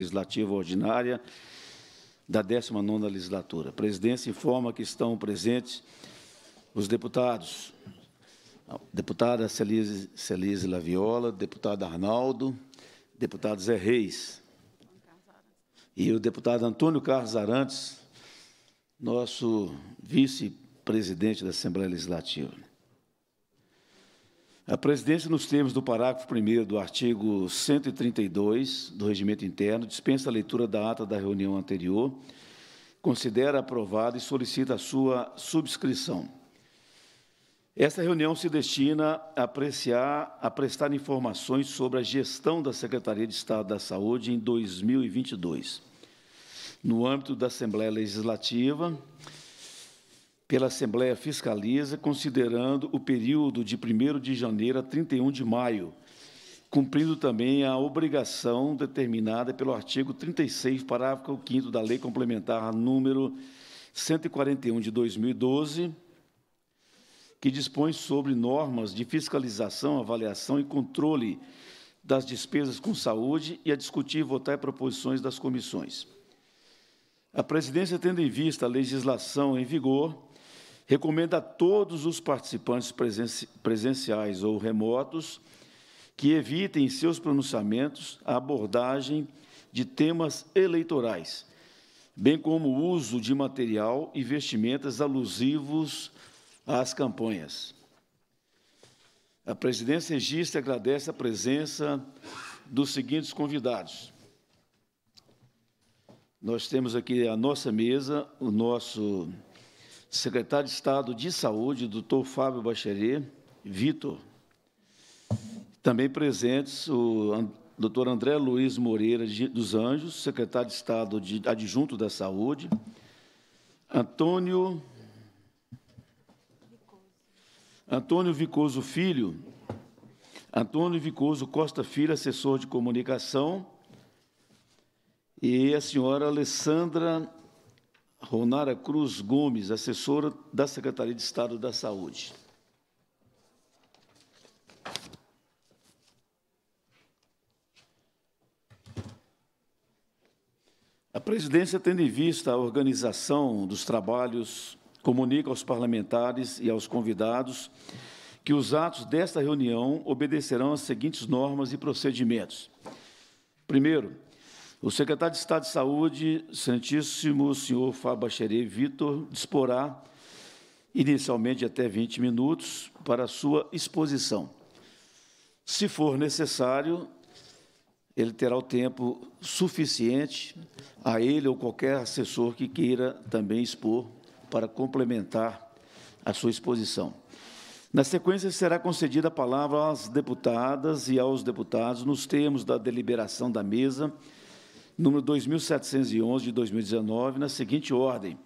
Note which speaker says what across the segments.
Speaker 1: Legislativa Ordinária da 19ª Legislatura. A presidência informa que estão presentes os deputados, deputada Celise, Celise Laviola, deputado Arnaldo, deputado Zé Reis e o deputado Antônio Carlos Arantes, nosso vice-presidente da Assembleia Legislativa. A presidência, nos termos do parágrafo 1 do artigo 132 do Regimento Interno, dispensa a leitura da ata da reunião anterior, considera aprovada e solicita a sua subscrição. Esta reunião se destina a apreciar, a prestar informações sobre a gestão da Secretaria de Estado da Saúde em 2022, no âmbito da Assembleia Legislativa pela Assembleia Fiscaliza, considerando o período de 1 de janeiro a 31 de maio, cumprindo também a obrigação determinada pelo artigo 36, parágrafo 5 da Lei Complementar número 141 de 2012, que dispõe sobre normas de fiscalização, avaliação e controle das despesas com saúde e a discutir e votar proposições das comissões. A presidência, tendo em vista a legislação em vigor, Recomendo a todos os participantes presenciais ou remotos que evitem em seus pronunciamentos a abordagem de temas eleitorais, bem como o uso de material e vestimentas alusivos às campanhas. A presidência registra e agradece a presença dos seguintes convidados. Nós temos aqui à nossa mesa o nosso secretário de Estado de Saúde, doutor Fábio Bachelier, Vitor. Também presentes o doutor André Luiz Moreira dos Anjos, secretário de Estado de adjunto da Saúde, Antônio Antônio Vicoso Filho, Antônio Vicoso Costa Filho, assessor de comunicação, e a senhora Alessandra Ronara Cruz Gomes, assessora da Secretaria de Estado da Saúde. A presidência, tendo em vista a organização dos trabalhos, comunica aos parlamentares e aos convidados que os atos desta reunião obedecerão às seguintes normas e procedimentos. Primeiro, o secretário de Estado de Saúde, Santíssimo senhor Fábio Xerê Vitor, disporá inicialmente até 20 minutos para sua exposição. Se for necessário, ele terá o tempo suficiente a ele ou qualquer assessor que queira também expor para complementar a sua exposição. Na sequência, será concedida a palavra às deputadas e aos deputados nos termos da deliberação da mesa número 2711 de 2019, na seguinte ordem: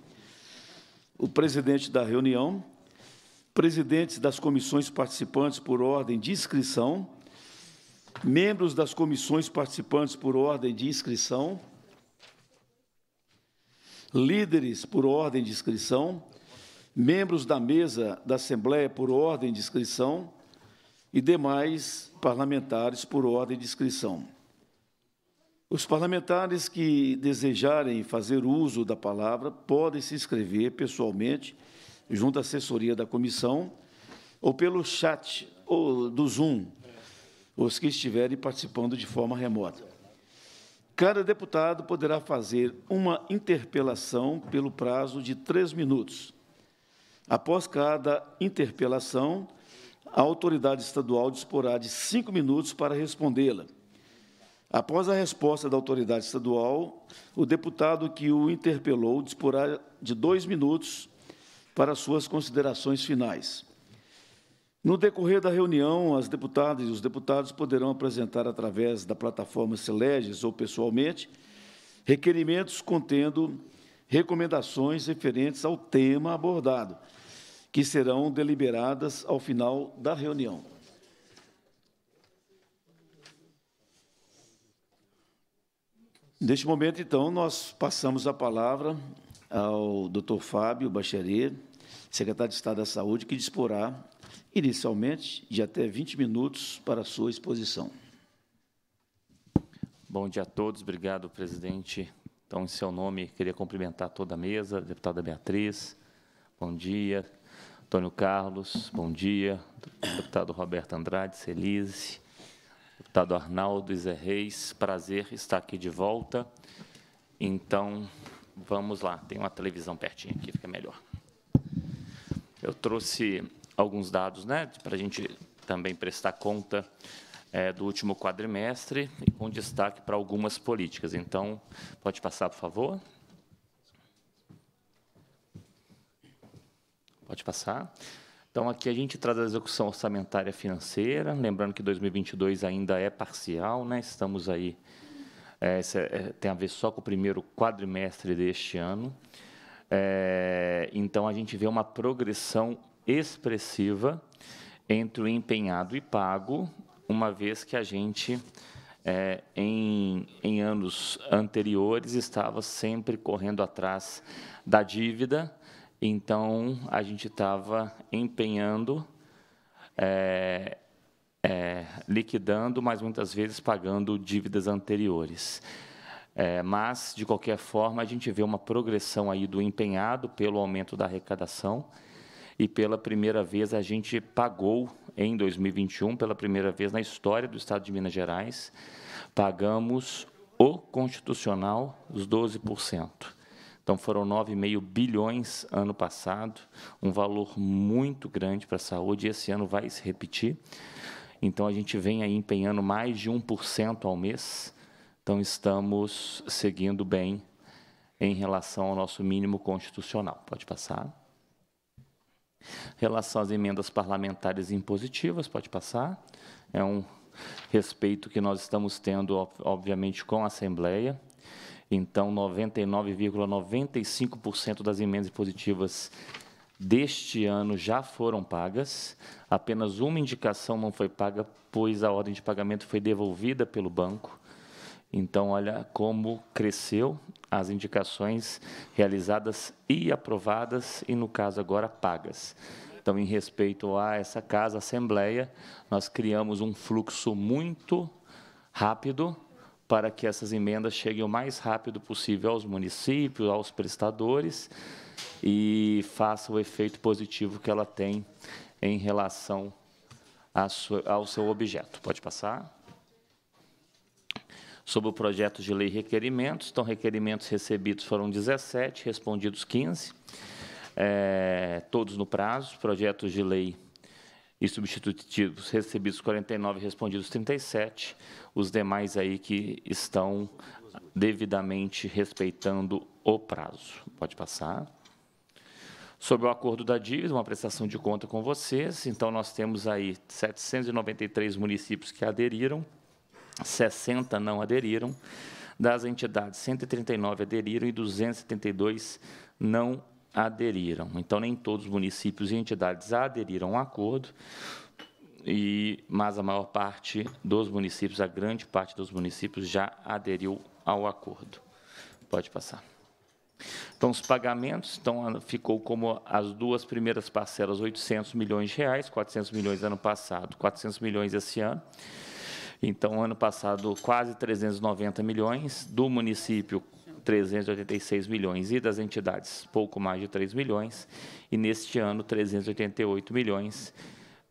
Speaker 1: o presidente da reunião, presidentes das comissões participantes por ordem de inscrição, membros das comissões participantes por ordem de inscrição, líderes por ordem de inscrição, membros da mesa da Assembleia por ordem de inscrição e demais parlamentares por ordem de inscrição. Os parlamentares que desejarem fazer uso da palavra podem se inscrever pessoalmente junto à assessoria da comissão ou pelo chat ou do Zoom, os que estiverem participando de forma remota. Cada deputado poderá fazer uma interpelação pelo prazo de três minutos. Após cada interpelação, a autoridade estadual disporá de cinco minutos para respondê-la Após a resposta da autoridade estadual, o deputado que o interpelou disporá de dois minutos para suas considerações finais. No decorrer da reunião, as deputadas e os deputados poderão apresentar, através da plataforma Seleges ou pessoalmente, requerimentos contendo recomendações referentes ao tema abordado, que serão deliberadas ao final da reunião. Neste momento, então, nós passamos a palavra ao Dr. Fábio Bachelier, secretário de Estado da Saúde, que disporá inicialmente de até 20 minutos para a sua exposição.
Speaker 2: Bom dia a todos. Obrigado, presidente. Então, em seu nome, queria cumprimentar toda a mesa, a deputada Beatriz, bom dia. Antônio Carlos, bom dia. Deputado Roberto Andrade, Celise, deputado Arnaldo e Zé Reis. Prazer estar aqui de volta. Então, vamos lá. Tem uma televisão pertinho aqui, fica melhor. Eu trouxe alguns dados né, para a gente também prestar conta é, do último quadrimestre e com destaque para algumas políticas. Então, pode passar, por favor. Pode passar. Então, aqui a gente traz a execução orçamentária financeira, lembrando que 2022 ainda é parcial, né? estamos aí, é, é, é, tem a ver só com o primeiro quadrimestre deste ano. É, então, a gente vê uma progressão expressiva entre o empenhado e pago, uma vez que a gente, é, em, em anos anteriores, estava sempre correndo atrás da dívida, então, a gente estava empenhando, é, é, liquidando, mas muitas vezes pagando dívidas anteriores. É, mas, de qualquer forma, a gente vê uma progressão aí do empenhado pelo aumento da arrecadação e, pela primeira vez, a gente pagou em 2021, pela primeira vez na história do Estado de Minas Gerais, pagamos o constitucional, os 12%. Então foram 9,5 bilhões ano passado, um valor muito grande para a saúde, e esse ano vai se repetir. Então a gente vem aí empenhando mais de 1% ao mês. Então estamos seguindo bem em relação ao nosso mínimo constitucional. Pode passar. Em relação às emendas parlamentares impositivas, pode passar. É um respeito que nós estamos tendo, obviamente, com a Assembleia. Então, 99,95% das emendas positivas deste ano já foram pagas. Apenas uma indicação não foi paga, pois a ordem de pagamento foi devolvida pelo banco. Então, olha como cresceu as indicações realizadas e aprovadas, e no caso agora pagas. Então, em respeito a essa casa, Assembleia, nós criamos um fluxo muito rápido para que essas emendas cheguem o mais rápido possível aos municípios, aos prestadores e faça o efeito positivo que ela tem em relação ao seu objeto. Pode passar. Sobre o projeto de lei requerimentos, então, requerimentos recebidos foram 17, respondidos 15, é, eh, todos no prazo, projetos de lei e substitutivos recebidos 49, respondidos 37. Os demais aí que estão devidamente respeitando o prazo. Pode passar. Sobre o acordo da dívida, uma prestação de conta com vocês. Então, nós temos aí 793 municípios que aderiram, 60 não aderiram. Das entidades, 139 aderiram e 272 não aderiram aderiram. Então, nem todos os municípios e entidades aderiram ao acordo, e, mas a maior parte dos municípios, a grande parte dos municípios, já aderiu ao acordo. Pode passar. Então, os pagamentos, então, ficou como as duas primeiras parcelas, 800 milhões de reais, 400 milhões ano passado, 400 milhões esse ano. Então, ano passado, quase 390 milhões, do município, 386 milhões, e das entidades, pouco mais de 3 milhões, e neste ano, 388 milhões,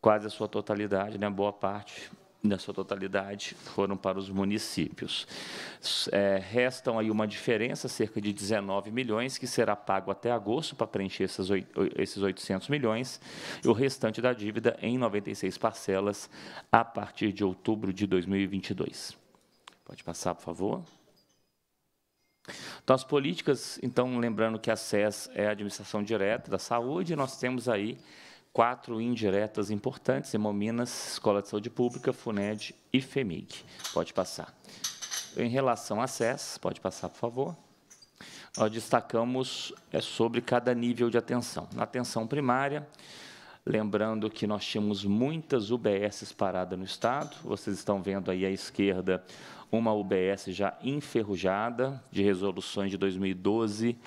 Speaker 2: quase a sua totalidade, né, boa parte na sua totalidade, foram para os municípios. É, restam aí uma diferença, cerca de 19 milhões, que será pago até agosto para preencher esses 800 milhões, e o restante da dívida em 96 parcelas a partir de outubro de 2022. Pode passar, por favor. Então, as políticas, então, lembrando que a SES é a administração direta da saúde, nós temos aí quatro indiretas importantes, Hemominas, Escola de Saúde Pública, FUNED e FEMIG. Pode passar. Em relação à SES, pode passar, por favor. Nós destacamos é sobre cada nível de atenção. Na atenção primária, Lembrando que nós tínhamos muitas UBSs paradas no Estado. Vocês estão vendo aí à esquerda uma UBS já enferrujada, de resoluções de 2012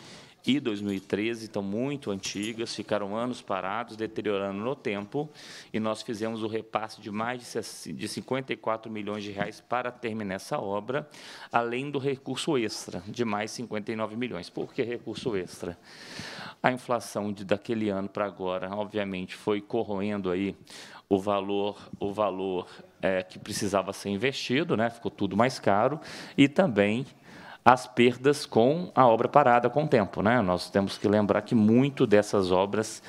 Speaker 2: e 2013 estão muito antigas, ficaram anos parados, deteriorando no tempo, e nós fizemos o repasse de mais de 54 milhões de reais para terminar essa obra, além do recurso extra, de mais 59 milhões. Por que recurso extra? A inflação de, daquele ano para agora, obviamente, foi corroendo aí o valor, o valor é, que precisava ser investido, né? ficou tudo mais caro, e também as perdas com a obra parada com o tempo. Né? Nós temos que lembrar que muito dessas obras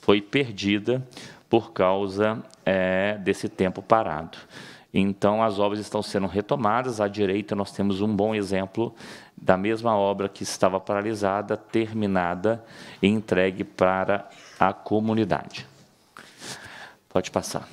Speaker 2: foi perdida por causa é, desse tempo parado. Então, as obras estão sendo retomadas. À direita, nós temos um bom exemplo da mesma obra que estava paralisada, terminada e entregue para a comunidade. Pode passar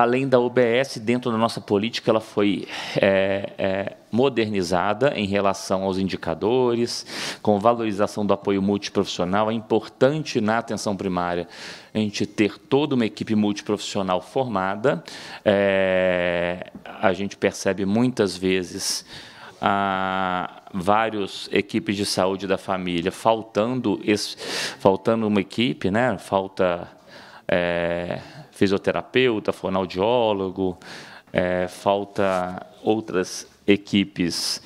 Speaker 2: além da OBS, dentro da nossa política, ela foi é, é, modernizada em relação aos indicadores, com valorização do apoio multiprofissional. É importante na atenção primária a gente ter toda uma equipe multiprofissional formada. É, a gente percebe muitas vezes a ah, vários equipes de saúde da família faltando esse, faltando uma equipe né falta é, fisioterapeuta, fonoaudiólogo, é, falta outras equipes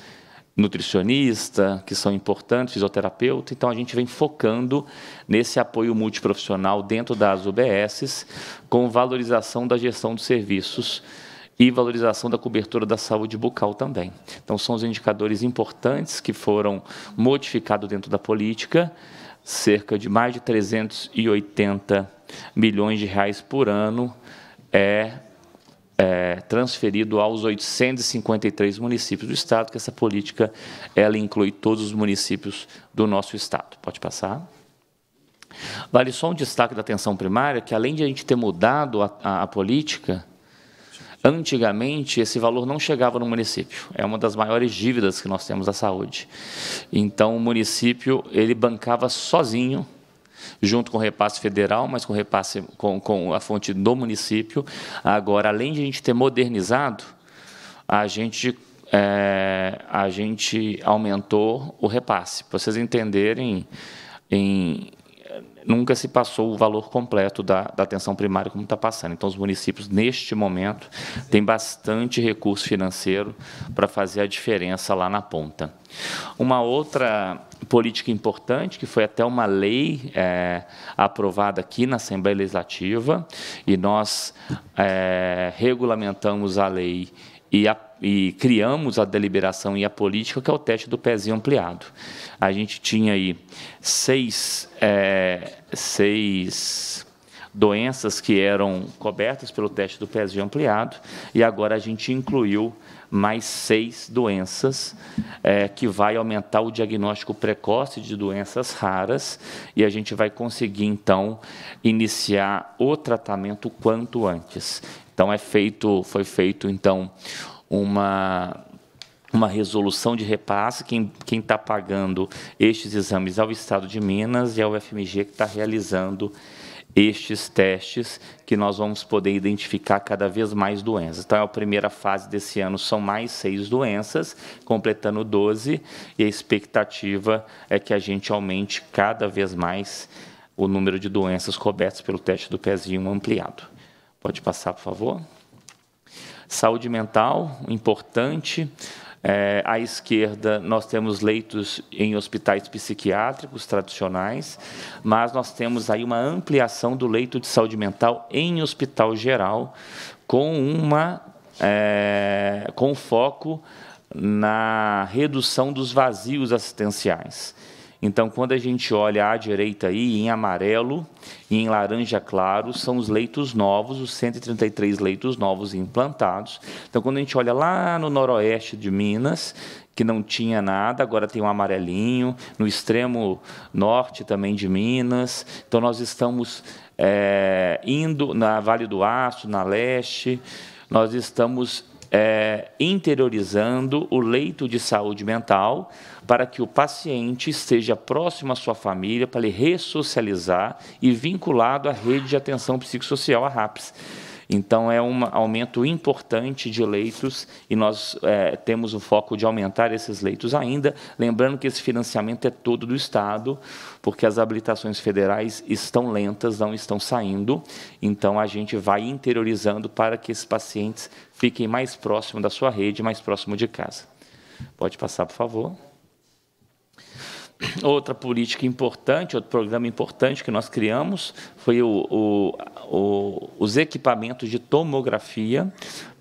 Speaker 2: nutricionista, que são importantes, fisioterapeuta. Então, a gente vem focando nesse apoio multiprofissional dentro das UBSs, com valorização da gestão dos serviços e valorização da cobertura da saúde bucal também. Então, são os indicadores importantes que foram modificados dentro da política cerca de mais de 380 milhões de reais por ano é, é, transferido aos 853 municípios do Estado, que essa política ela inclui todos os municípios do nosso Estado. Pode passar. Vale só um destaque da atenção primária, que além de a gente ter mudado a, a, a política, Antigamente, esse valor não chegava no município. É uma das maiores dívidas que nós temos da saúde. Então, o município ele bancava sozinho, junto com o repasse federal, mas com repasse com, com a fonte do município. Agora, além de a gente ter modernizado, a gente é, a gente aumentou o repasse. Para vocês entenderem, em nunca se passou o valor completo da, da atenção primária como está passando. Então, os municípios, neste momento, têm bastante recurso financeiro para fazer a diferença lá na ponta. Uma outra política importante, que foi até uma lei é, aprovada aqui na Assembleia Legislativa, e nós é, regulamentamos a lei e a e criamos a deliberação e a política, que é o teste do pezinho ampliado. A gente tinha aí seis, é, seis doenças que eram cobertas pelo teste do pezinho ampliado, e agora a gente incluiu mais seis doenças, é, que vai aumentar o diagnóstico precoce de doenças raras, e a gente vai conseguir, então, iniciar o tratamento quanto antes. Então, é feito, foi feito, então, uma uma resolução de repasse, quem está pagando estes exames é o Estado de Minas e é o FMG que está realizando estes testes, que nós vamos poder identificar cada vez mais doenças. Então, é a primeira fase desse ano são mais seis doenças, completando 12, e a expectativa é que a gente aumente cada vez mais o número de doenças cobertas pelo teste do pezinho ampliado. Pode passar, por favor. Saúde mental, importante. É, à esquerda, nós temos leitos em hospitais psiquiátricos tradicionais, mas nós temos aí uma ampliação do leito de saúde mental em hospital geral, com uma é, com foco na redução dos vazios assistenciais. Então, quando a gente olha à direita aí, em amarelo e em laranja claro, são os leitos novos, os 133 leitos novos implantados. Então, quando a gente olha lá no noroeste de Minas, que não tinha nada, agora tem um amarelinho, no extremo norte também de Minas. Então, nós estamos é, indo na Vale do Aço, na leste, nós estamos é, interiorizando o leito de saúde mental para que o paciente esteja próximo à sua família para ele ressocializar e vinculado à rede de atenção psicossocial, a RAPS. Então, é um aumento importante de leitos e nós é, temos o foco de aumentar esses leitos ainda. Lembrando que esse financiamento é todo do Estado, porque as habilitações federais estão lentas, não estão saindo. Então, a gente vai interiorizando para que esses pacientes fiquem mais próximo da sua rede, mais próximo de casa. Pode passar, por favor. Outra política importante, outro programa importante que nós criamos foi o, o o, os equipamentos de tomografia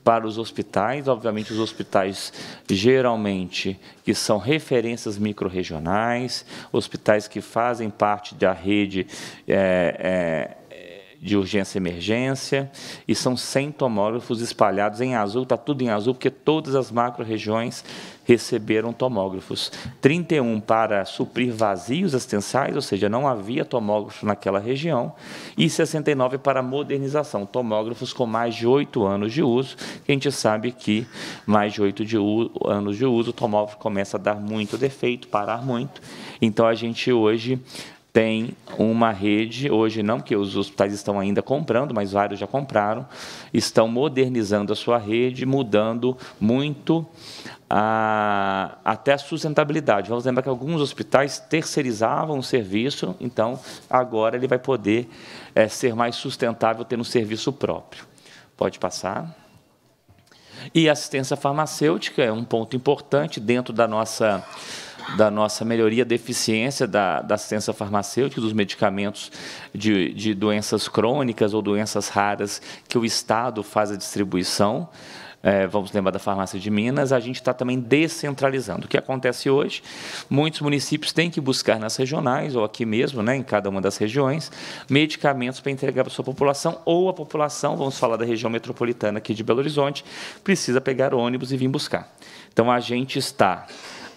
Speaker 2: para os hospitais, obviamente os hospitais geralmente que são referências microrregionais, hospitais que fazem parte da rede é, é, de urgência e emergência, e são 100 tomógrafos espalhados em azul, está tudo em azul, porque todas as macro-regiões receberam tomógrafos. 31 para suprir vazios assistenciais, ou seja, não havia tomógrafo naquela região, e 69 para modernização, tomógrafos com mais de 8 anos de uso, a gente sabe que mais de 8 de anos de uso, o tomógrafo começa a dar muito defeito, parar muito, então a gente hoje tem uma rede, hoje não, porque os hospitais estão ainda comprando, mas vários já compraram, estão modernizando a sua rede, mudando muito a, até a sustentabilidade. Vamos lembrar que alguns hospitais terceirizavam o serviço, então agora ele vai poder é, ser mais sustentável ter um serviço próprio. Pode passar. E assistência farmacêutica é um ponto importante dentro da nossa da nossa melhoria da eficiência da, da assistência farmacêutica, dos medicamentos de, de doenças crônicas ou doenças raras que o Estado faz a distribuição. É, vamos lembrar da farmácia de Minas, a gente está também descentralizando. O que acontece hoje? Muitos municípios têm que buscar nas regionais, ou aqui mesmo, né, em cada uma das regiões, medicamentos para entregar para a sua população, ou a população, vamos falar da região metropolitana aqui de Belo Horizonte, precisa pegar ônibus e vir buscar. Então, a gente está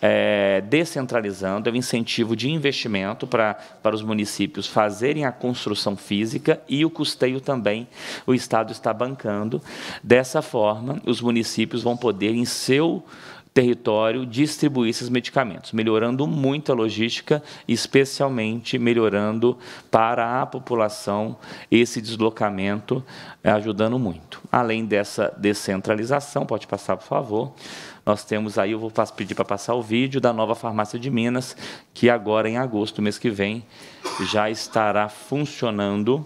Speaker 2: é, descentralizando, é o incentivo de investimento para, para os municípios fazerem a construção física e o custeio também o Estado está bancando. Dessa forma, os municípios vão poder, em seu território distribuir esses medicamentos, melhorando muito a logística, especialmente melhorando para a população esse deslocamento, ajudando muito. Além dessa descentralização, pode passar, por favor, nós temos aí, eu vou pedir para passar o vídeo da nova farmácia de Minas, que agora em agosto, mês que vem, já estará funcionando.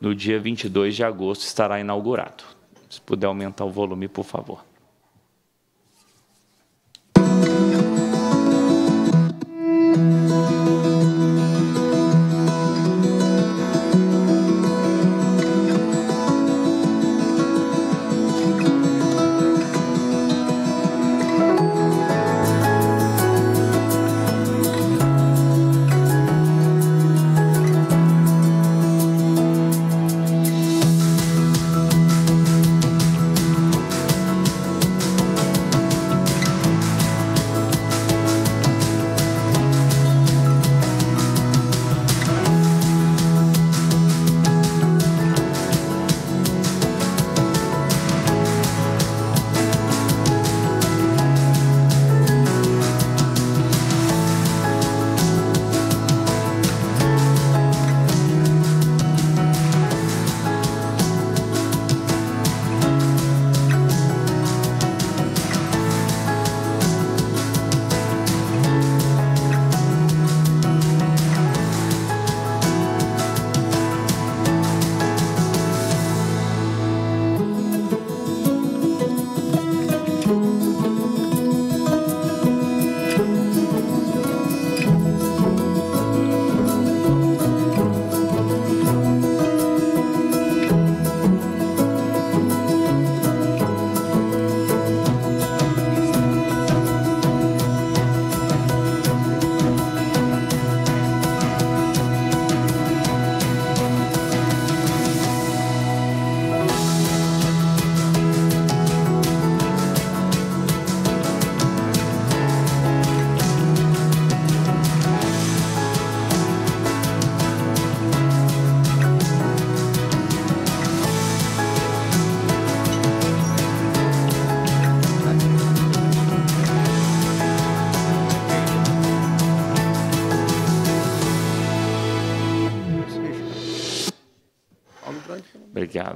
Speaker 2: No dia 22 de agosto estará inaugurado. Se puder aumentar o volume, por favor.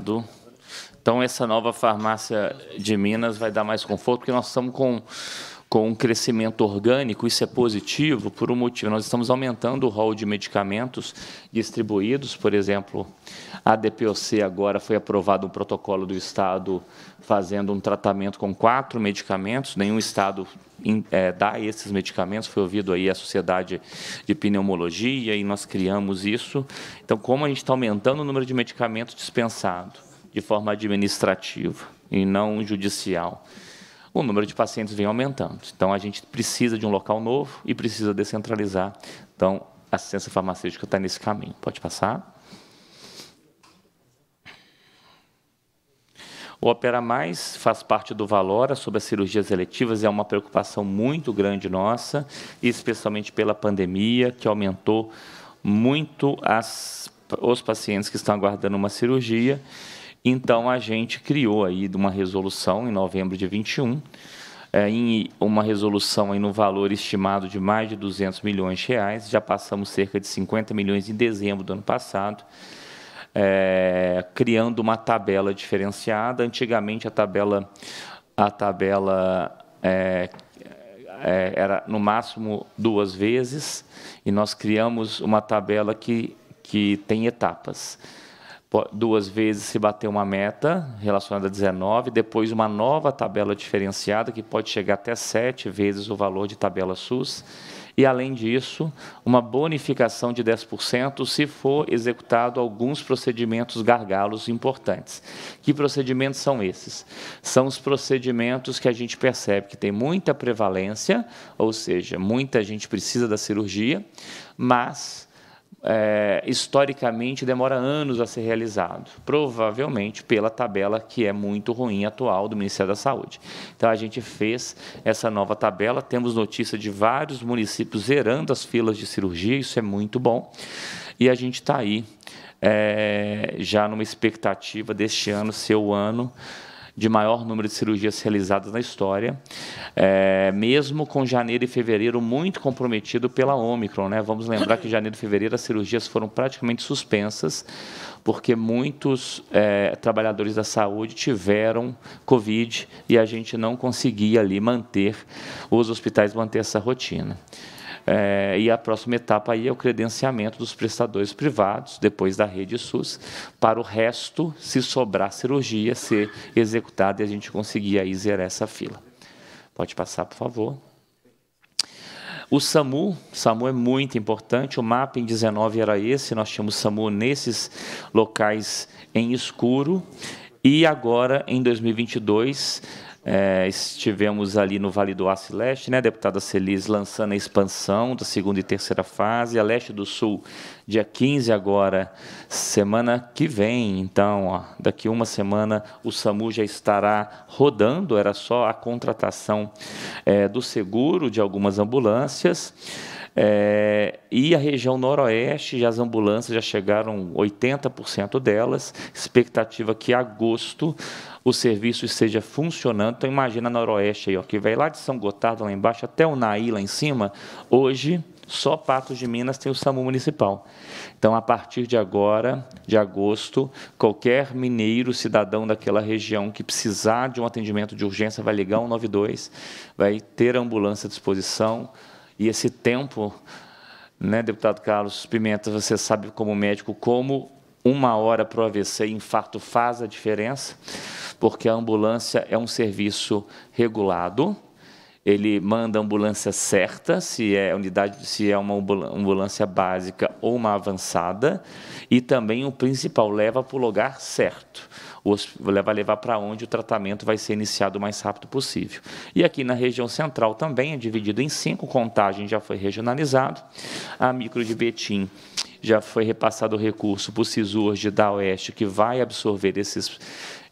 Speaker 2: Edu. Então, essa nova farmácia de Minas vai dar mais conforto, porque nós estamos com, com um crescimento orgânico, isso é positivo por um motivo. Nós estamos aumentando o rol de medicamentos distribuídos, por exemplo, a DPOC agora foi aprovado um protocolo do Estado fazendo um tratamento com quatro medicamentos, nenhum Estado é, dar esses medicamentos. Foi ouvido aí a Sociedade de Pneumologia e nós criamos isso. Então, como a gente está aumentando o número de medicamentos dispensados de forma administrativa e não judicial, o número de pacientes vem aumentando. Então, a gente precisa de um local novo e precisa descentralizar. Então, a assistência farmacêutica está nesse caminho. Pode passar. O Opera Mais faz parte do Valora sobre as cirurgias eletivas, é uma preocupação muito grande nossa, especialmente pela pandemia, que aumentou muito as, os pacientes que estão aguardando uma cirurgia. Então, a gente criou aí uma resolução em novembro de 21, é, em uma resolução aí no valor estimado de mais de 200 milhões de reais, já passamos cerca de 50 milhões em dezembro do ano passado, é, criando uma tabela diferenciada. Antigamente a tabela, a tabela é, é, era no máximo duas vezes e nós criamos uma tabela que, que tem etapas. Duas vezes se bater uma meta relacionada a 19, depois uma nova tabela diferenciada que pode chegar até sete vezes o valor de tabela SUS e, além disso, uma bonificação de 10% se for executado alguns procedimentos gargalos importantes. Que procedimentos são esses? São os procedimentos que a gente percebe que tem muita prevalência, ou seja, muita gente precisa da cirurgia, mas é, historicamente demora anos a ser realizado, provavelmente pela tabela que é muito ruim atual do Ministério da Saúde. Então a gente fez essa nova tabela, temos notícia de vários municípios zerando as filas de cirurgia, isso é muito bom, e a gente está aí é, já numa expectativa deste ano ser o ano de maior número de cirurgias realizadas na história, é, mesmo com janeiro e fevereiro muito comprometido pela Omicron. Né? Vamos lembrar que janeiro e fevereiro as cirurgias foram praticamente suspensas, porque muitos é, trabalhadores da saúde tiveram Covid e a gente não conseguia ali manter, os hospitais manter essa rotina. É, e a próxima etapa aí é o credenciamento dos prestadores privados, depois da rede SUS, para o resto, se sobrar cirurgia, ser executada e a gente conseguir aí zerar essa fila. Pode passar, por favor. O SAMU, SAMU é muito importante, o mapa em 19 era esse, nós tínhamos SAMU nesses locais em escuro, e agora, em 2022, é, estivemos ali no Vale do Aço Leste, né, deputada Celis, lançando a expansão da segunda e terceira fase, a Leste do Sul, dia 15 agora, semana que vem. Então, ó, daqui uma semana, o SAMU já estará rodando, era só a contratação é, do seguro de algumas ambulâncias. É, e a região noroeste, já as ambulâncias já chegaram 80% delas. Expectativa que agosto o serviço esteja funcionando. Então, imagina a Noroeste aí, ó, que vai lá de São Gotardo, lá embaixo, até o Naí, lá em cima. Hoje, só Patos de Minas tem o SAMU municipal. Então, a partir de agora, de agosto, qualquer mineiro, cidadão daquela região que precisar de um atendimento de urgência, vai ligar 92, vai ter a ambulância à disposição. E esse tempo, né, deputado Carlos Pimenta, você sabe como médico como uma hora para o AVC e infarto faz a diferença, porque a ambulância é um serviço regulado, ele manda a ambulância certa, se é unidade, se é uma ambulância básica ou uma avançada, e também o principal leva para o lugar certo. Vai levar para onde o tratamento vai ser iniciado o mais rápido possível. E aqui na região central também é dividido em cinco, contagem já foi regionalizado. A micro de Betim já foi repassado o recurso para o CISURG da Oeste, que vai absorver esses,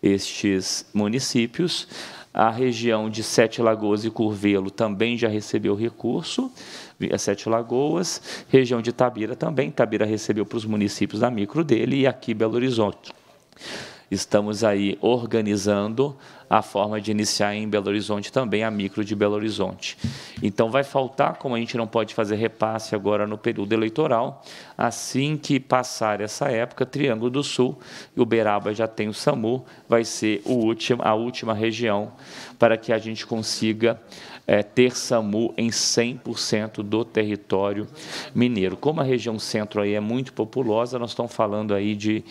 Speaker 2: estes municípios. A região de Sete Lagoas e Curvelo também já recebeu recurso, Sete Lagoas. Região de Tabira também. Tabira recebeu para os municípios da micro dele e aqui Belo Horizonte. Estamos aí organizando a forma de iniciar em Belo Horizonte também, a micro de Belo Horizonte. Então, vai faltar, como a gente não pode fazer repasse agora no período eleitoral, assim que passar essa época, Triângulo do Sul, Uberaba já tem o SAMU, vai ser último, a última região para que a gente consiga é, ter SAMU em 100% do território mineiro. Como a região centro aí é muito populosa, nós estamos falando aí de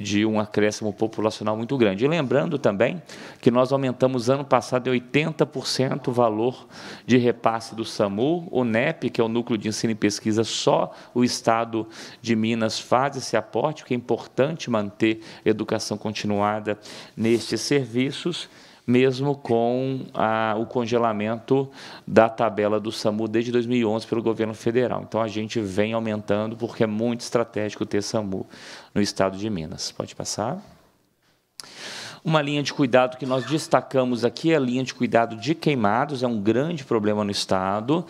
Speaker 2: de um acréscimo populacional muito grande. E lembrando também que nós aumentamos ano passado em 80% o valor de repasse do SAMU, o NEP, que é o Núcleo de Ensino e Pesquisa, só o Estado de Minas faz esse aporte, porque é importante manter educação continuada nestes serviços mesmo com a, o congelamento da tabela do SAMU desde 2011 pelo governo federal. Então, a gente vem aumentando, porque é muito estratégico ter SAMU no estado de Minas. Pode passar. Uma linha de cuidado que nós destacamos aqui é a linha de cuidado de queimados, é um grande problema no estado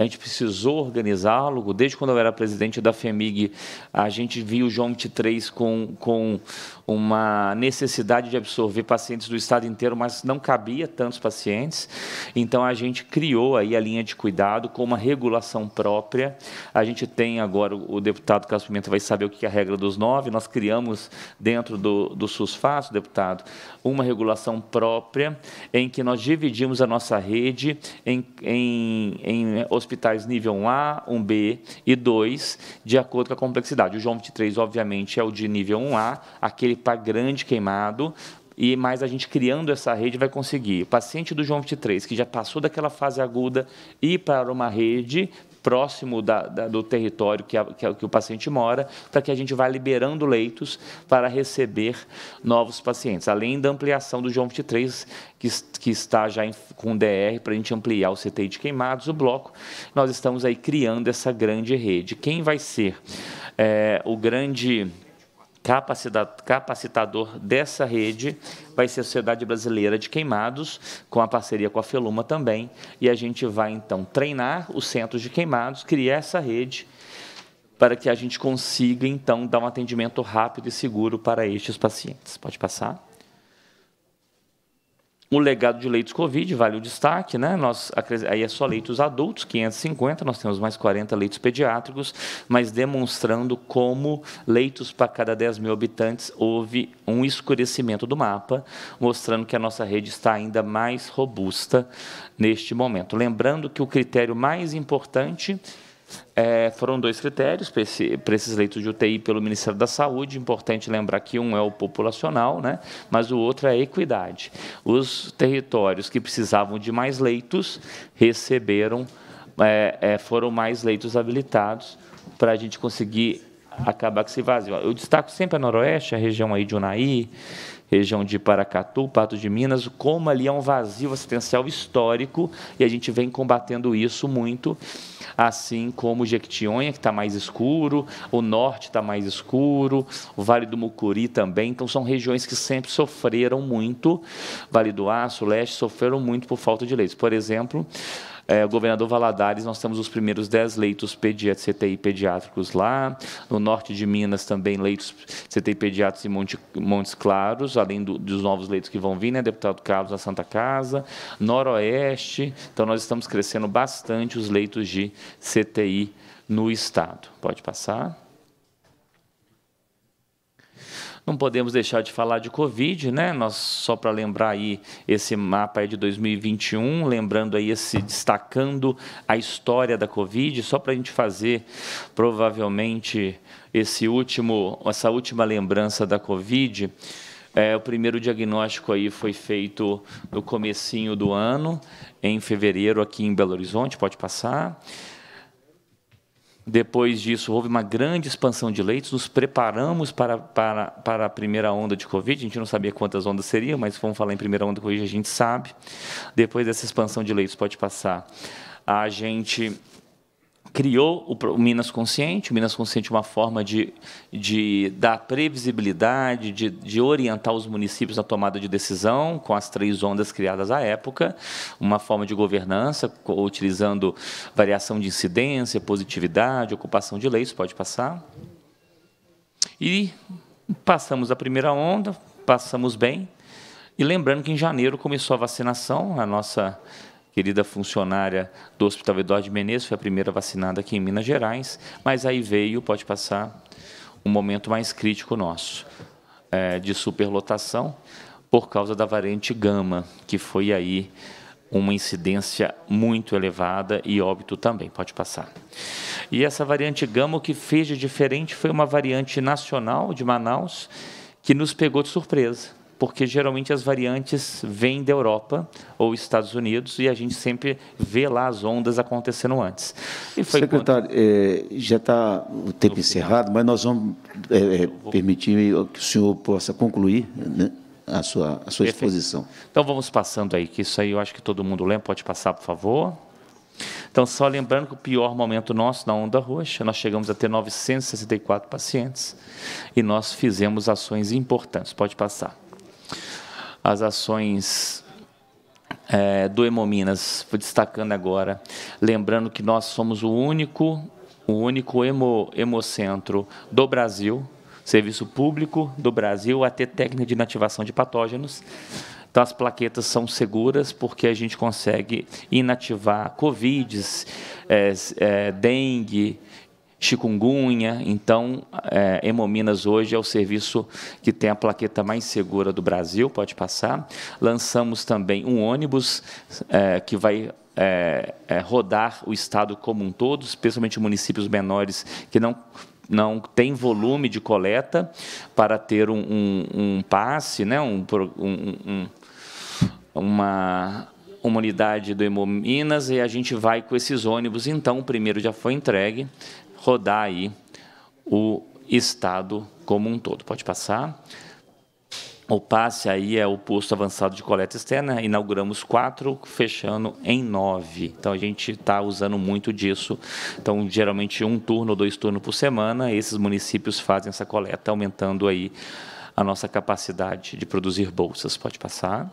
Speaker 2: a gente precisou organizá-lo. Desde quando eu era presidente da FEMIG, a gente viu o João 23 com, com uma necessidade de absorver pacientes do estado inteiro, mas não cabia tantos pacientes. Então, a gente criou aí a linha de cuidado com uma regulação própria. A gente tem agora, o deputado Carlos Pimenta vai saber o que é a regra dos nove. Nós criamos dentro do, do SUSFAS, deputado, uma regulação própria em que nós dividimos a nossa rede em, em, em hospitais hospitais nível 1A, 1B e 2, de acordo com a complexidade. O João 23, obviamente, é o de nível 1A, aquele para grande queimado, e mais a gente criando essa rede vai conseguir. O paciente do João 23, que já passou daquela fase aguda, ir para uma rede próximo da, da, do território que, a, que, a, que, o paciente mora, para que a gente vá liberando leitos para receber novos pacientes, além da ampliação do João 23, que, que está já em, com DR, para a gente ampliar o CTI de queimados, o bloco, nós estamos aí criando essa grande rede. Quem vai ser é, o grande capacitador dessa rede vai ser a Sociedade Brasileira de Queimados, com a parceria com a Feluma também. E a gente vai, então, treinar os centros de queimados, criar essa rede para que a gente consiga, então, dar um atendimento rápido e seguro para estes pacientes. Pode passar. O legado de leitos Covid vale o destaque, né? Nós, aí é só leitos adultos, 550, nós temos mais 40 leitos pediátricos, mas demonstrando como leitos para cada 10 mil habitantes houve um escurecimento do mapa, mostrando que a nossa rede está ainda mais robusta neste momento. Lembrando que o critério mais importante é, foram dois critérios para esse, esses leitos de UTI pelo Ministério da Saúde. Importante lembrar que um é o populacional, né? mas o outro é a equidade. Os territórios que precisavam de mais leitos receberam, é, é, foram mais leitos habilitados para a gente conseguir acabar com esse vazio. Eu destaco sempre a Noroeste, a região aí de Unai região de Paracatu, Patos de Minas, como ali é um vazio assistencial histórico e a gente vem combatendo isso muito, assim como Jequitinhonha, que está mais escuro, o norte está mais escuro, o Vale do Mucuri também, então são regiões que sempre sofreram muito, Vale do Aço, Leste, sofreram muito por falta de leis. Por exemplo, é, o governador Valadares, nós temos os primeiros 10 leitos pediatras, CTI pediátricos lá. No norte de Minas também leitos CTI pediátricos em Monte, Montes Claros, além do, dos novos leitos que vão vir, né, deputado Carlos, na Santa Casa. Noroeste, então nós estamos crescendo bastante os leitos de CTI no Estado. Pode passar. Não podemos deixar de falar de Covid, né? Nós, só para lembrar aí, esse mapa é de 2021, lembrando aí esse, destacando a história da Covid, só para a gente fazer provavelmente esse último, essa última lembrança da Covid. É, o primeiro diagnóstico aí foi feito no comecinho do ano, em fevereiro, aqui em Belo Horizonte, pode passar. Depois disso, houve uma grande expansão de leitos, nos preparamos para, para, para a primeira onda de Covid, a gente não sabia quantas ondas seriam, mas vamos falar em primeira onda de Covid, a gente sabe. Depois dessa expansão de leitos, pode passar, a gente criou o, Minas Consciente. O Minas Consciente é uma forma de, de dar previsibilidade, de, de orientar os municípios na tomada de decisão, com as três ondas criadas à época. Uma forma de governança, utilizando variação de incidência, positividade, ocupação de leis. Pode passar. E passamos a primeira onda, passamos bem. E lembrando que em janeiro começou a vacinação, a nossa querida funcionária do Hospital Eduardo de Menezes, foi a primeira vacinada aqui em Minas Gerais, mas aí veio, pode passar, um momento mais crítico nosso, é, de superlotação, por causa da variante gama, que foi aí uma incidência muito elevada e óbito também, pode passar. E essa variante gama, o que fez de diferente foi uma variante nacional de Manaus, que nos pegou de surpresa porque geralmente as variantes vêm da Europa ou Estados Unidos e a gente sempre vê lá as ondas acontecendo antes. Secretário, quando... é, já está o
Speaker 1: tempo no encerrado, final. mas nós vamos é, vou... permitir que o senhor possa concluir né, a sua, a sua exposição.
Speaker 2: Então vamos passando aí, que isso aí eu acho que todo mundo lembra, pode passar, por favor. Então, só lembrando que o pior momento nosso na onda roxa, nós chegamos a ter 964 pacientes e nós fizemos ações importantes. Pode passar as ações é, do Hemominas. Vou destacando agora, lembrando que nós somos o único, o único hemo, hemocentro do Brasil, serviço público do Brasil, a ter técnica de inativação de patógenos. Então, as plaquetas são seguras porque a gente consegue inativar Covid, é, é, dengue, chikungunya. Então, é, Hemominas hoje é o serviço que tem a plaqueta mais segura do Brasil, pode passar. Lançamos também um ônibus é, que vai é, é rodar o estado como um todo, especialmente municípios menores que não não tem volume de coleta para ter um, um, um passe, né? um, um uma uma unidade do Hemominas e a gente vai com esses ônibus. Então, o primeiro já foi entregue, rodar aí o Estado como um todo. Pode passar. O passe aí é o posto avançado de coleta externa, inauguramos quatro, fechando em nove. Então a gente está usando muito disso. Então, geralmente um turno, dois turnos por semana, esses municípios fazem essa coleta, aumentando aí a nossa capacidade de produzir bolsas. Pode passar.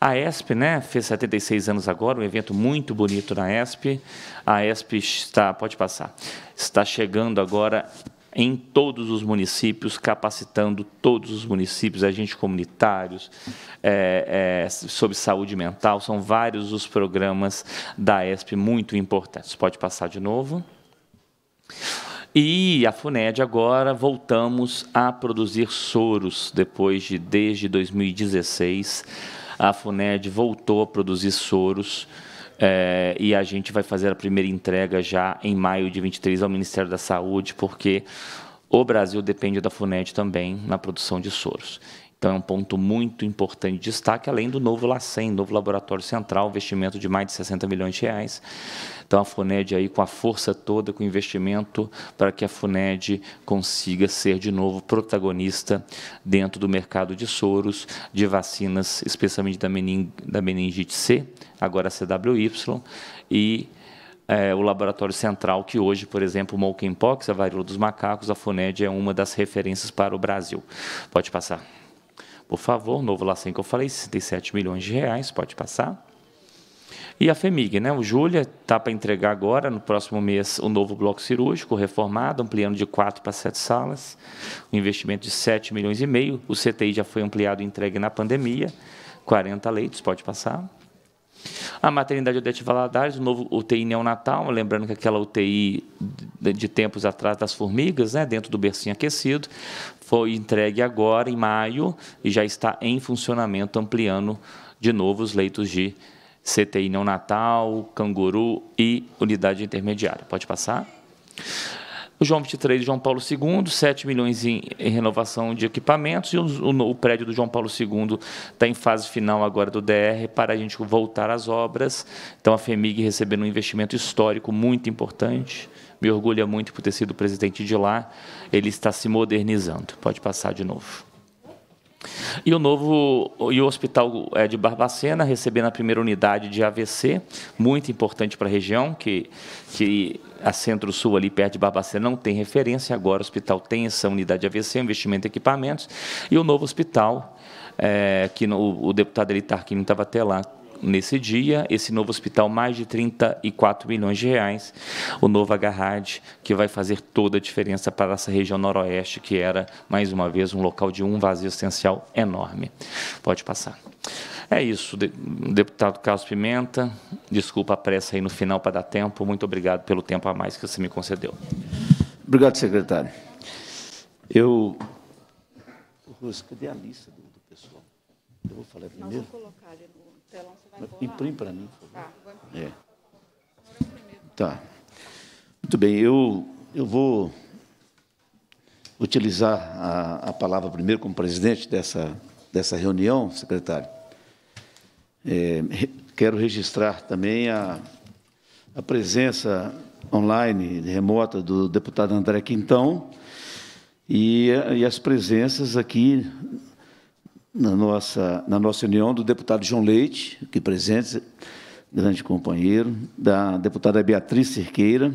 Speaker 2: A ESP né, fez 76 anos agora, um evento muito bonito na ESP. A ESP está, pode passar, está chegando agora em todos os municípios, capacitando todos os municípios, agentes comunitários, é, é, sobre saúde mental. São vários os programas da ESP muito importantes. Pode passar de novo. E a FUNED agora voltamos a produzir soros depois de desde 2016 a FUNED voltou a produzir soros é, e a gente vai fazer a primeira entrega já em maio de 23 ao Ministério da Saúde, porque o Brasil depende da FUNED também na produção de soros. Então é um ponto muito importante de destaque, além do novo LACEN, novo Laboratório Central, investimento de mais de 60 milhões de reais. Então a FUNED aí com a força toda, com investimento, para que a FUNED consiga ser de novo protagonista dentro do mercado de soros, de vacinas, especialmente da, mening da meningite C, agora a CWY, e é, o laboratório central, que hoje, por exemplo, o Mokenpox, a varíola dos macacos, a FUNED é uma das referências para o Brasil. Pode passar. Por favor, novo LACEN que eu falei, 67 milhões de reais, pode passar. E a FEMIG, né? O Júlia está para entregar agora, no próximo mês, o novo bloco cirúrgico reformado, ampliando de quatro para sete salas, um investimento de 7 milhões e meio. O CTI já foi ampliado e entregue na pandemia, 40 leitos, pode passar. A maternidade Odete Valadares, o novo UTI neonatal, lembrando que aquela UTI de tempos atrás das formigas, né, dentro do bercinho aquecido, foi entregue agora em maio e já está em funcionamento, ampliando de novo os leitos de CTI neonatal, canguru e unidade intermediária. Pode passar. O João 23 e João Paulo II, 7 milhões em, em renovação de equipamentos, e o, o, o, prédio do João Paulo II está em fase final agora do DR para a gente voltar às obras. Então, a FEMIG recebendo um investimento histórico muito importante me orgulha muito por ter sido presidente de lá. Ele está se modernizando. Pode passar de novo. E o novo e o hospital é, de Barbacena recebendo a primeira unidade de AVC, muito importante para a região, que, que a Centro-Sul ali perto de Barbacena não tem referência, agora o hospital tem essa unidade de AVC, investimento em equipamentos, e o novo hospital, é, que no, o deputado não estava até lá, nesse dia, esse novo hospital, mais de 34 milhões de reais, o novo Agarrad, que vai fazer toda a diferença para essa região noroeste, que era, mais uma vez, um local de um vazio essencial enorme. Pode passar. É isso, deputado Carlos Pimenta. Desculpa a pressa aí no final para dar tempo. Muito obrigado pelo tempo a mais que você me concedeu. Obrigado, secretário. Eu.
Speaker 1: Cadê a lista do pessoal? Eu vou falar primeiro. Nós vamos colocar ali no telão. Imprime para mim, Tá. É. Tá. Muito bem, eu, eu vou utilizar a, a palavra primeiro como presidente dessa, dessa reunião, secretário. É, quero registrar também a, a presença online, remota, do deputado André Quintão e, e as presenças aqui na nossa, na nossa união do deputado João Leite, que presente, grande companheiro, da deputada Beatriz Cerqueira,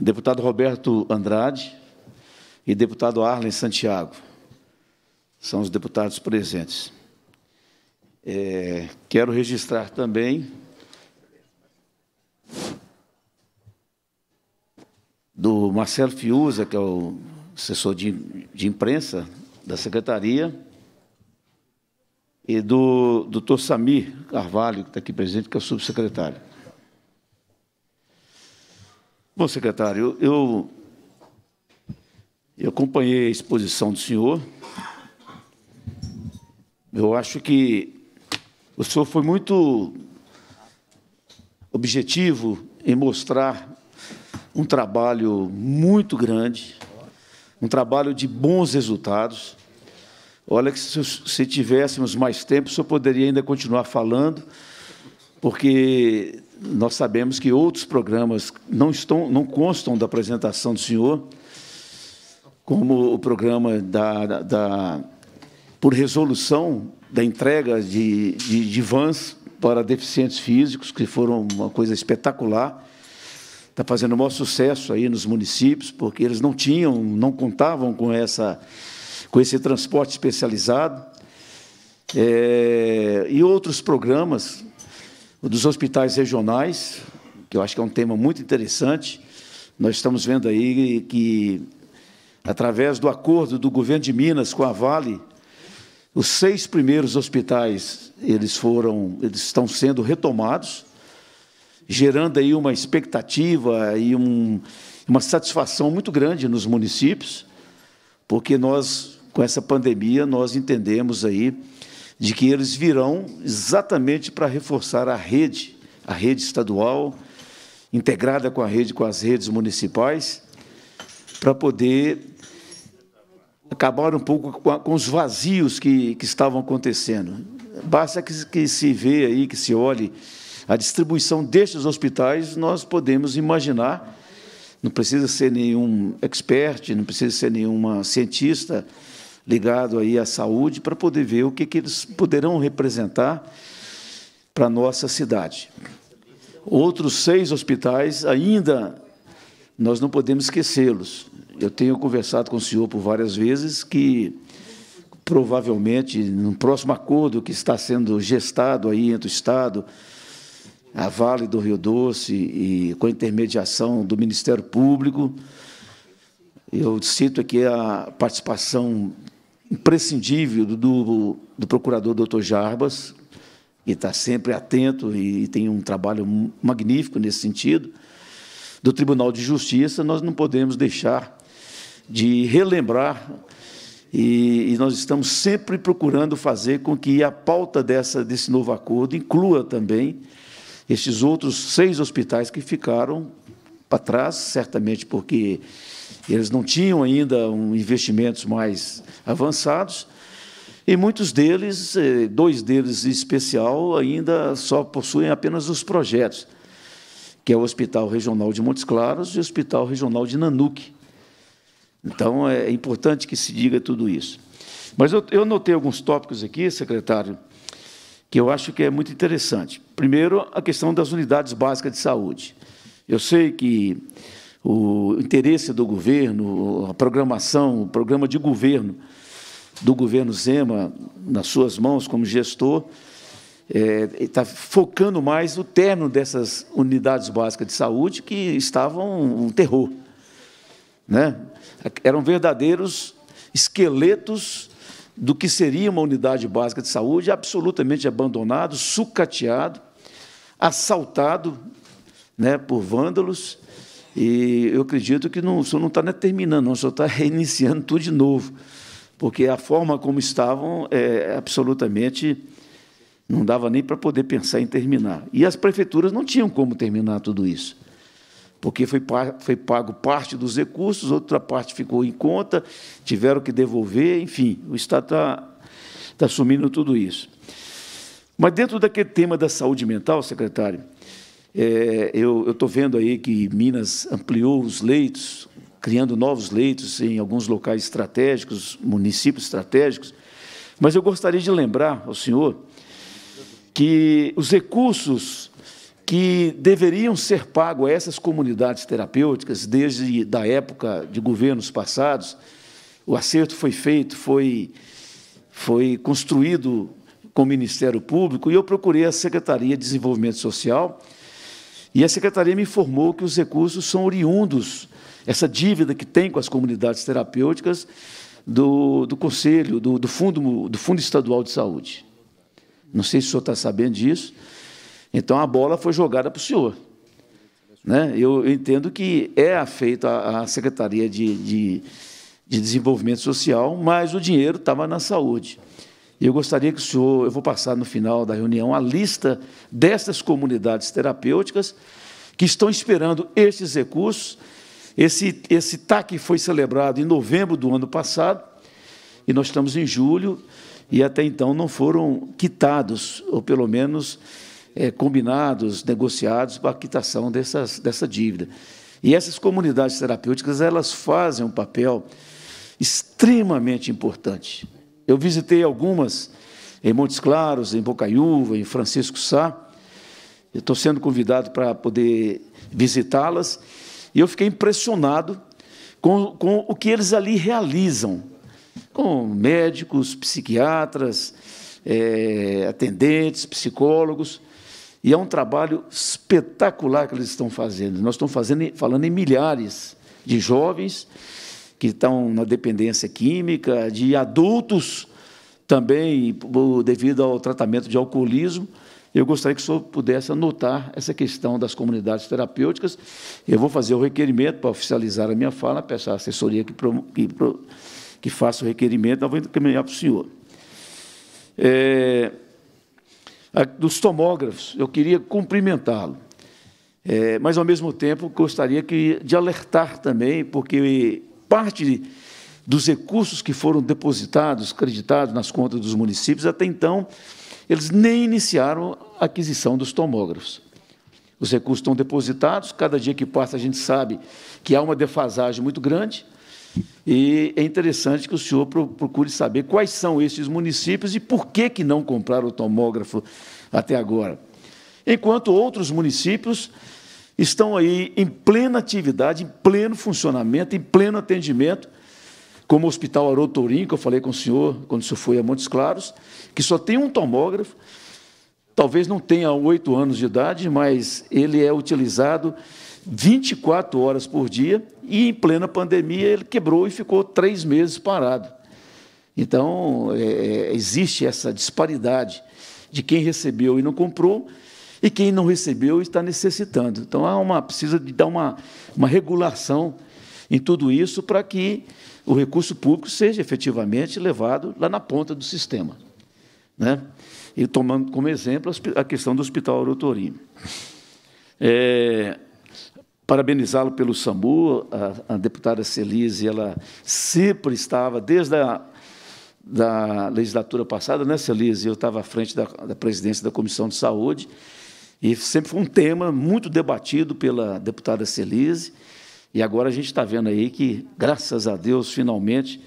Speaker 1: deputado Roberto Andrade e deputado Arlen Santiago. São os deputados presentes. É, quero registrar também do Marcelo Fiuza, que é o assessor de, de imprensa da secretaria, e do doutor Samir Carvalho, que está aqui presente, que é o subsecretário. Bom, secretário, eu, eu acompanhei a exposição do senhor. Eu acho que o senhor foi muito objetivo em mostrar um trabalho muito grande, um trabalho de bons resultados Olha que se, se tivéssemos mais tempo, só poderia ainda continuar falando, porque nós sabemos que outros programas não, estão, não constam da apresentação do senhor, como o programa da, da, da por resolução da entrega de, de, de vans para deficientes físicos, que foram uma coisa espetacular. Está fazendo o maior sucesso aí nos municípios, porque eles não tinham, não contavam com essa com esse transporte especializado, é, e outros programas dos hospitais regionais, que eu acho que é um tema muito interessante. Nós estamos vendo aí que, através do acordo do governo de Minas com a Vale, os seis primeiros hospitais eles foram, eles estão sendo retomados, gerando aí uma expectativa e um, uma satisfação muito grande nos municípios, porque nós com essa pandemia, nós entendemos aí de que eles virão exatamente para reforçar a rede, a rede estadual, integrada com a rede, com as redes municipais, para poder acabar um pouco com, a, com os vazios que, que estavam acontecendo. Basta que, que se vê aí, que se olhe a distribuição destes hospitais, nós podemos imaginar, não precisa ser nenhum expert, não precisa ser nenhuma cientista, ligado aí à saúde para poder ver o que, que eles poderão representar para a nossa cidade. Outros seis hospitais ainda nós não podemos esquecê-los. Eu tenho conversado com o senhor por várias vezes que provavelmente no próximo acordo que está sendo gestado aí entre o Estado, a Vale do Rio Doce e com a intermediação do Ministério Público, eu cito aqui a participação imprescindível do, do procurador doutor Jarbas, que está sempre atento e tem um trabalho magnífico nesse sentido, do Tribunal de Justiça, nós não podemos deixar de relembrar e, e, nós estamos sempre procurando fazer com que a pauta dessa, desse novo acordo inclua também estes outros seis hospitais que ficaram para trás, certamente porque eles não tinham ainda um investimentos mais avançados, e muitos deles, eh, dois deles em especial, ainda só possuem apenas os projetos, que é o Hospital Regional de Montes Claros e o Hospital Regional de Nanuque. Então, é importante que se diga tudo isso. Mas eu, eu notei alguns tópicos aqui, secretário, que eu acho que é muito interessante. Primeiro, a questão das unidades básicas de saúde. Eu sei que o interesse do governo, a programação, o programa de governo do governo Zema nas suas mãos como gestor, é, está focando mais no terno dessas unidades básicas de saúde que estavam um terror. Né? Eram verdadeiros esqueletos do que seria uma unidade básica de saúde, absolutamente abandonado, sucateado, assaltado né, por vândalos, e eu acredito que não, o senhor não está terminando, o senhor está reiniciando tudo de novo, porque a forma como estavam é, absolutamente não dava nem para poder pensar em terminar. E as prefeituras não tinham como terminar tudo isso, porque foi, foi pago parte dos recursos, outra parte ficou em conta, tiveram que devolver, enfim, o Estado está tá assumindo tudo isso. Mas dentro daquele tema da saúde mental, secretário, é, eu estou vendo aí que Minas ampliou os leitos, criando novos leitos em alguns locais estratégicos, municípios estratégicos. Mas eu gostaria de lembrar ao senhor que os recursos que deveriam ser pagos a essas comunidades terapêuticas desde da época de governos passados, o acerto foi feito, foi foi construído com o Ministério Público e eu procurei a Secretaria de Desenvolvimento Social e a secretaria me informou que os recursos são oriundos, essa dívida que tem com as comunidades terapêuticas, do, do Conselho, do, do, fundo, do Fundo Estadual de Saúde. Não sei se o senhor está sabendo disso. Então a bola foi jogada para o senhor. Né? Eu, entendo que é feita a Secretaria de, de, de Desenvolvimento Social, mas o dinheiro estava na saúde. Eu gostaria que o senhor, eu vou passar no final da reunião a lista dessas comunidades terapêuticas que estão esperando estes recursos. Esse, esse TAC foi celebrado em novembro do ano passado, e nós estamos em julho, e até então não foram quitados, ou pelo menos é, combinados, negociados para a quitação dessas, dessa dívida. E essas comunidades terapêuticas, elas fazem um papel extremamente importante. Eu visitei algumas em Montes Claros, em Bocaiúva, em Francisco Sá. Estou sendo convidado para poder visitá-las. E eu fiquei impressionado com, com o que eles ali realizam, com médicos, psiquiatras, é, atendentes, psicólogos. E é um trabalho espetacular que eles estão fazendo. Nós estamos fazendo, falando em milhares de jovens que estão na dependência química, de adultos também devido ao tratamento de alcoolismo. Eu gostaria que o senhor pudesse anotar essa questão das comunidades terapêuticas. Eu vou fazer o requerimento para oficializar a minha fala, peço à assessoria que, que, pro, que faça o requerimento, eu vou encaminhar para o senhor. É, a, dos tomógrafos, eu queria cumprimentá-lo, é, mas, ao mesmo tempo, gostaria que, de alertar também, porque parte dos recursos que foram depositados, creditados nas contas dos municípios, até então, eles nem iniciaram a aquisição dos tomógrafos. Os recursos estão depositados, cada dia que passa a gente sabe que há uma defasagem muito grande, e é interessante que o senhor procure saber quais são esses municípios e por que, que não compraram o tomógrafo até agora. Enquanto outros municípios estão aí em plena atividade, em pleno funcionamento, em pleno atendimento, como o Hospital Haroldo Tourinho, que eu falei com o senhor quando o senhor foi a Montes Claros, que só tem um tomógrafo, talvez não tenha oito anos de idade, mas ele é utilizado 24 horas por dia e, em plena pandemia, ele quebrou e ficou três meses parado. Então, é, é existe essa disparidade de quem recebeu e não comprou, e quem não recebeu está necessitando. Então há uma precisa de dar uma, uma regulação em tudo isso para que o recurso público seja efetivamente levado lá na ponta do sistema. Né? E tomando como exemplo a questão do Hospital Arotorim. É, Parabenizá-lo pelo SAMU, a, a, deputada Celise, ela sempre estava, desde a da legislatura passada, né, Celise? Eu estava à frente da, da presidência da Comissão de Saúde, e sempre foi um tema muito debatido pela deputada Celise. E agora a gente está vendo aí que, graças a Deus, finalmente,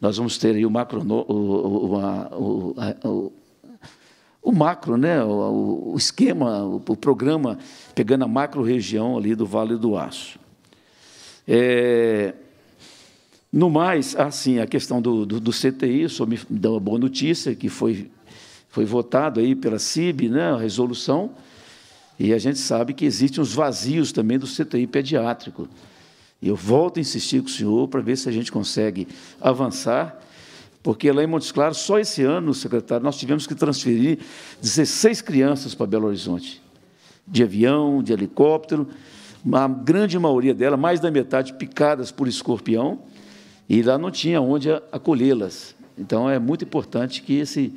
Speaker 1: nós vamos ter aí o macro, o, o, o, o, o macro, né? o, esquema, o, programa, pegando a macro região ali do Vale do Aço. É, no mais, assim, a questão do, do, do CTI, só me dá uma boa notícia, que foi, foi votado aí pela CIB, né, a resolução, e a gente sabe que existem os vazios também do CTI pediátrico. E eu volto a insistir com o senhor para ver se a gente consegue avançar, porque lá em Montes Claros, só esse ano, secretário, nós tivemos que transferir 16 crianças para Belo Horizonte, de avião, de helicóptero, a grande maioria delas, mais da metade, picadas por escorpião, e lá não tinha onde acolhê-las. Então, é muito importante que, esse,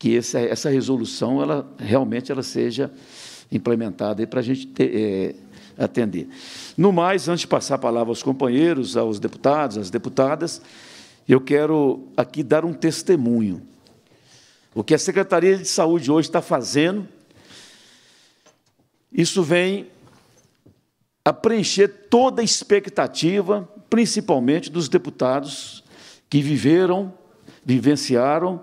Speaker 1: que essa, essa resolução ela, realmente ela seja implementada para a gente ter, é, atender. No mais, antes de passar a palavra aos companheiros, aos deputados, às deputadas, eu quero aqui dar um testemunho. O que a Secretaria de Saúde hoje está fazendo, isso vem a preencher toda a expectativa, principalmente dos deputados que viveram, vivenciaram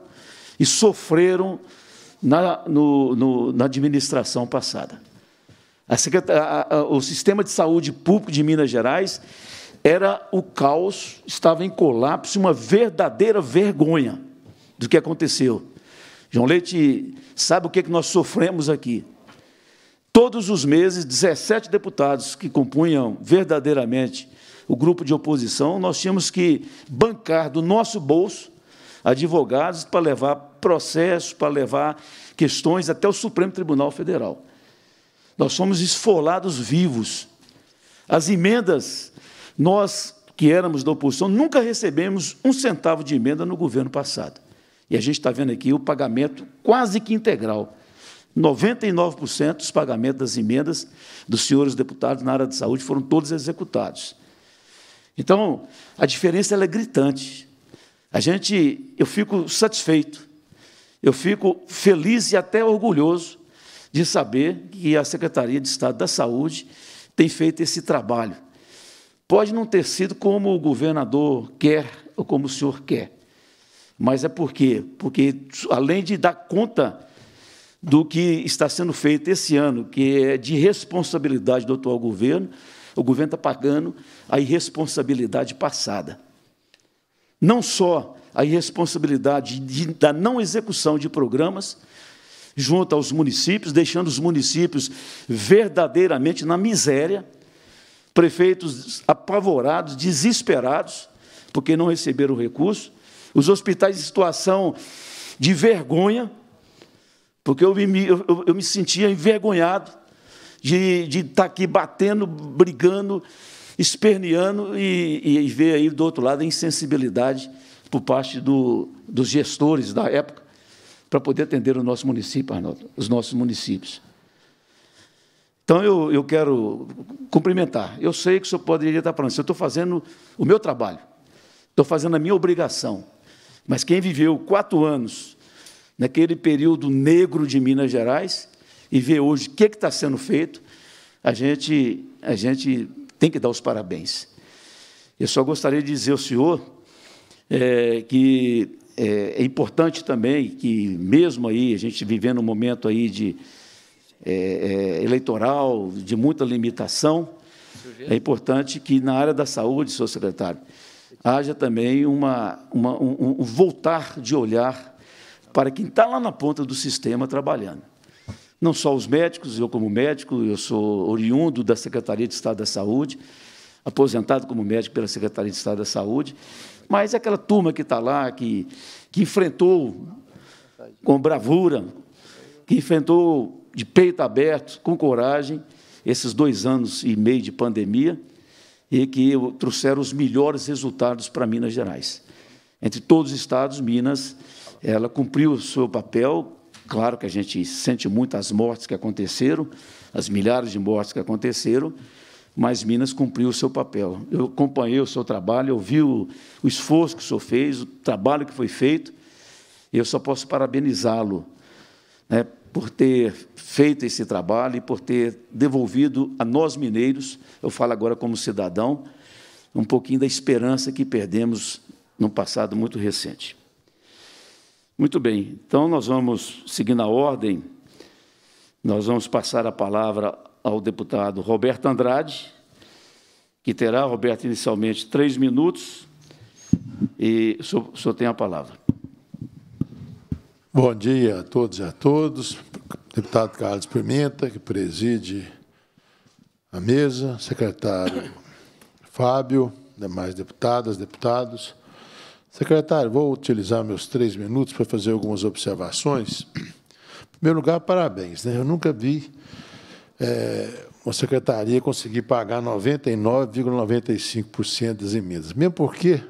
Speaker 1: e sofreram na, no, no, na administração passada. A a, a, o sistema de saúde público de Minas Gerais era o caos, estava em colapso, uma verdadeira vergonha do que aconteceu. João Leite sabe o que, é que nós sofremos aqui. Todos os meses, 17 deputados que compunham verdadeiramente o grupo de oposição, nós tínhamos que bancar do nosso bolso advogados para levar processos, para levar questões até o Supremo Tribunal Federal. Nós somos esfolados vivos. As emendas, nós que éramos da oposição, nunca recebemos um centavo de emenda no governo passado. E a gente está vendo aqui o pagamento quase que integral. 99% dos pagamentos das emendas dos senhores deputados na área de saúde foram todos executados. Então, a diferença é gritante. A gente, eu fico satisfeito, eu fico feliz e até orgulhoso de saber que a Secretaria de Estado da Saúde tem feito esse trabalho. Pode não ter sido como o governador quer ou como o senhor quer, mas é porque, porque além de dar conta do que está sendo feito esse ano, que é de responsabilidade do atual governo, o governo está pagando a irresponsabilidade passada não só a irresponsabilidade de, da não execução de programas junto aos municípios, deixando os municípios verdadeiramente na miséria, prefeitos apavorados, desesperados, porque não receberam o recurso, os hospitais em situação de vergonha, porque eu me, eu, eu me sentia envergonhado de, de estar tá aqui batendo, brigando, esperneando e, e, e ver aí do outro lado a insensibilidade por parte do, dos gestores da época para poder atender o nosso município, Arnaldo, os nossos municípios. Então, eu, eu quero cumprimentar. Eu sei que o senhor poderia estar falando, eu estou fazendo o meu trabalho, estou fazendo a minha obrigação. Mas quem viveu quatro anos naquele período negro de Minas Gerais e vê hoje o que é está sendo feito, a gente, a gente tem que dar os parabéns. Eu só gostaria de dizer ao senhor é, que é, é, importante também que, mesmo aí, a gente vivendo um momento aí de é, é, eleitoral, de muita limitação, é importante que na área da saúde, senhor secretário, haja também uma, uma um, um voltar de olhar para quem está lá na ponta do sistema trabalhando não só os médicos, eu como médico, eu sou oriundo da Secretaria de Estado da Saúde, aposentado como médico pela Secretaria de Estado da Saúde, mas aquela turma que está lá, que, que enfrentou com bravura, que enfrentou de peito aberto, com coragem, esses dois anos e meio de pandemia, e que trouxeram os melhores resultados para Minas Gerais. Entre todos os estados, Minas ela cumpriu o seu papel Claro que a gente sente muito as mortes que aconteceram, as milhares de mortes que aconteceram, mas Minas cumpriu o seu papel. Eu acompanhei o seu trabalho, eu vi o, o esforço que o senhor fez, o trabalho que foi feito, e eu só posso parabenizá-lo né, por ter feito esse trabalho e por ter devolvido a nós mineiros, eu falo agora como cidadão, um pouquinho da esperança que perdemos num passado muito recente. Muito bem, então nós vamos, seguindo a ordem, nós vamos passar a palavra ao deputado Roberto Andrade, que terá, Roberto, inicialmente três minutos,
Speaker 3: e o senhor, o senhor tem a palavra. Bom dia a todos e a todos. Deputado Carlos Pimenta, que preside a mesa, secretário Fábio, demais deputadas, deputados. Secretário, vou utilizar meus três minutos para fazer algumas observações. Em primeiro lugar, parabéns. Né? Eu nunca vi é, uma secretaria conseguir pagar 99,95% das emendas, mesmo porque,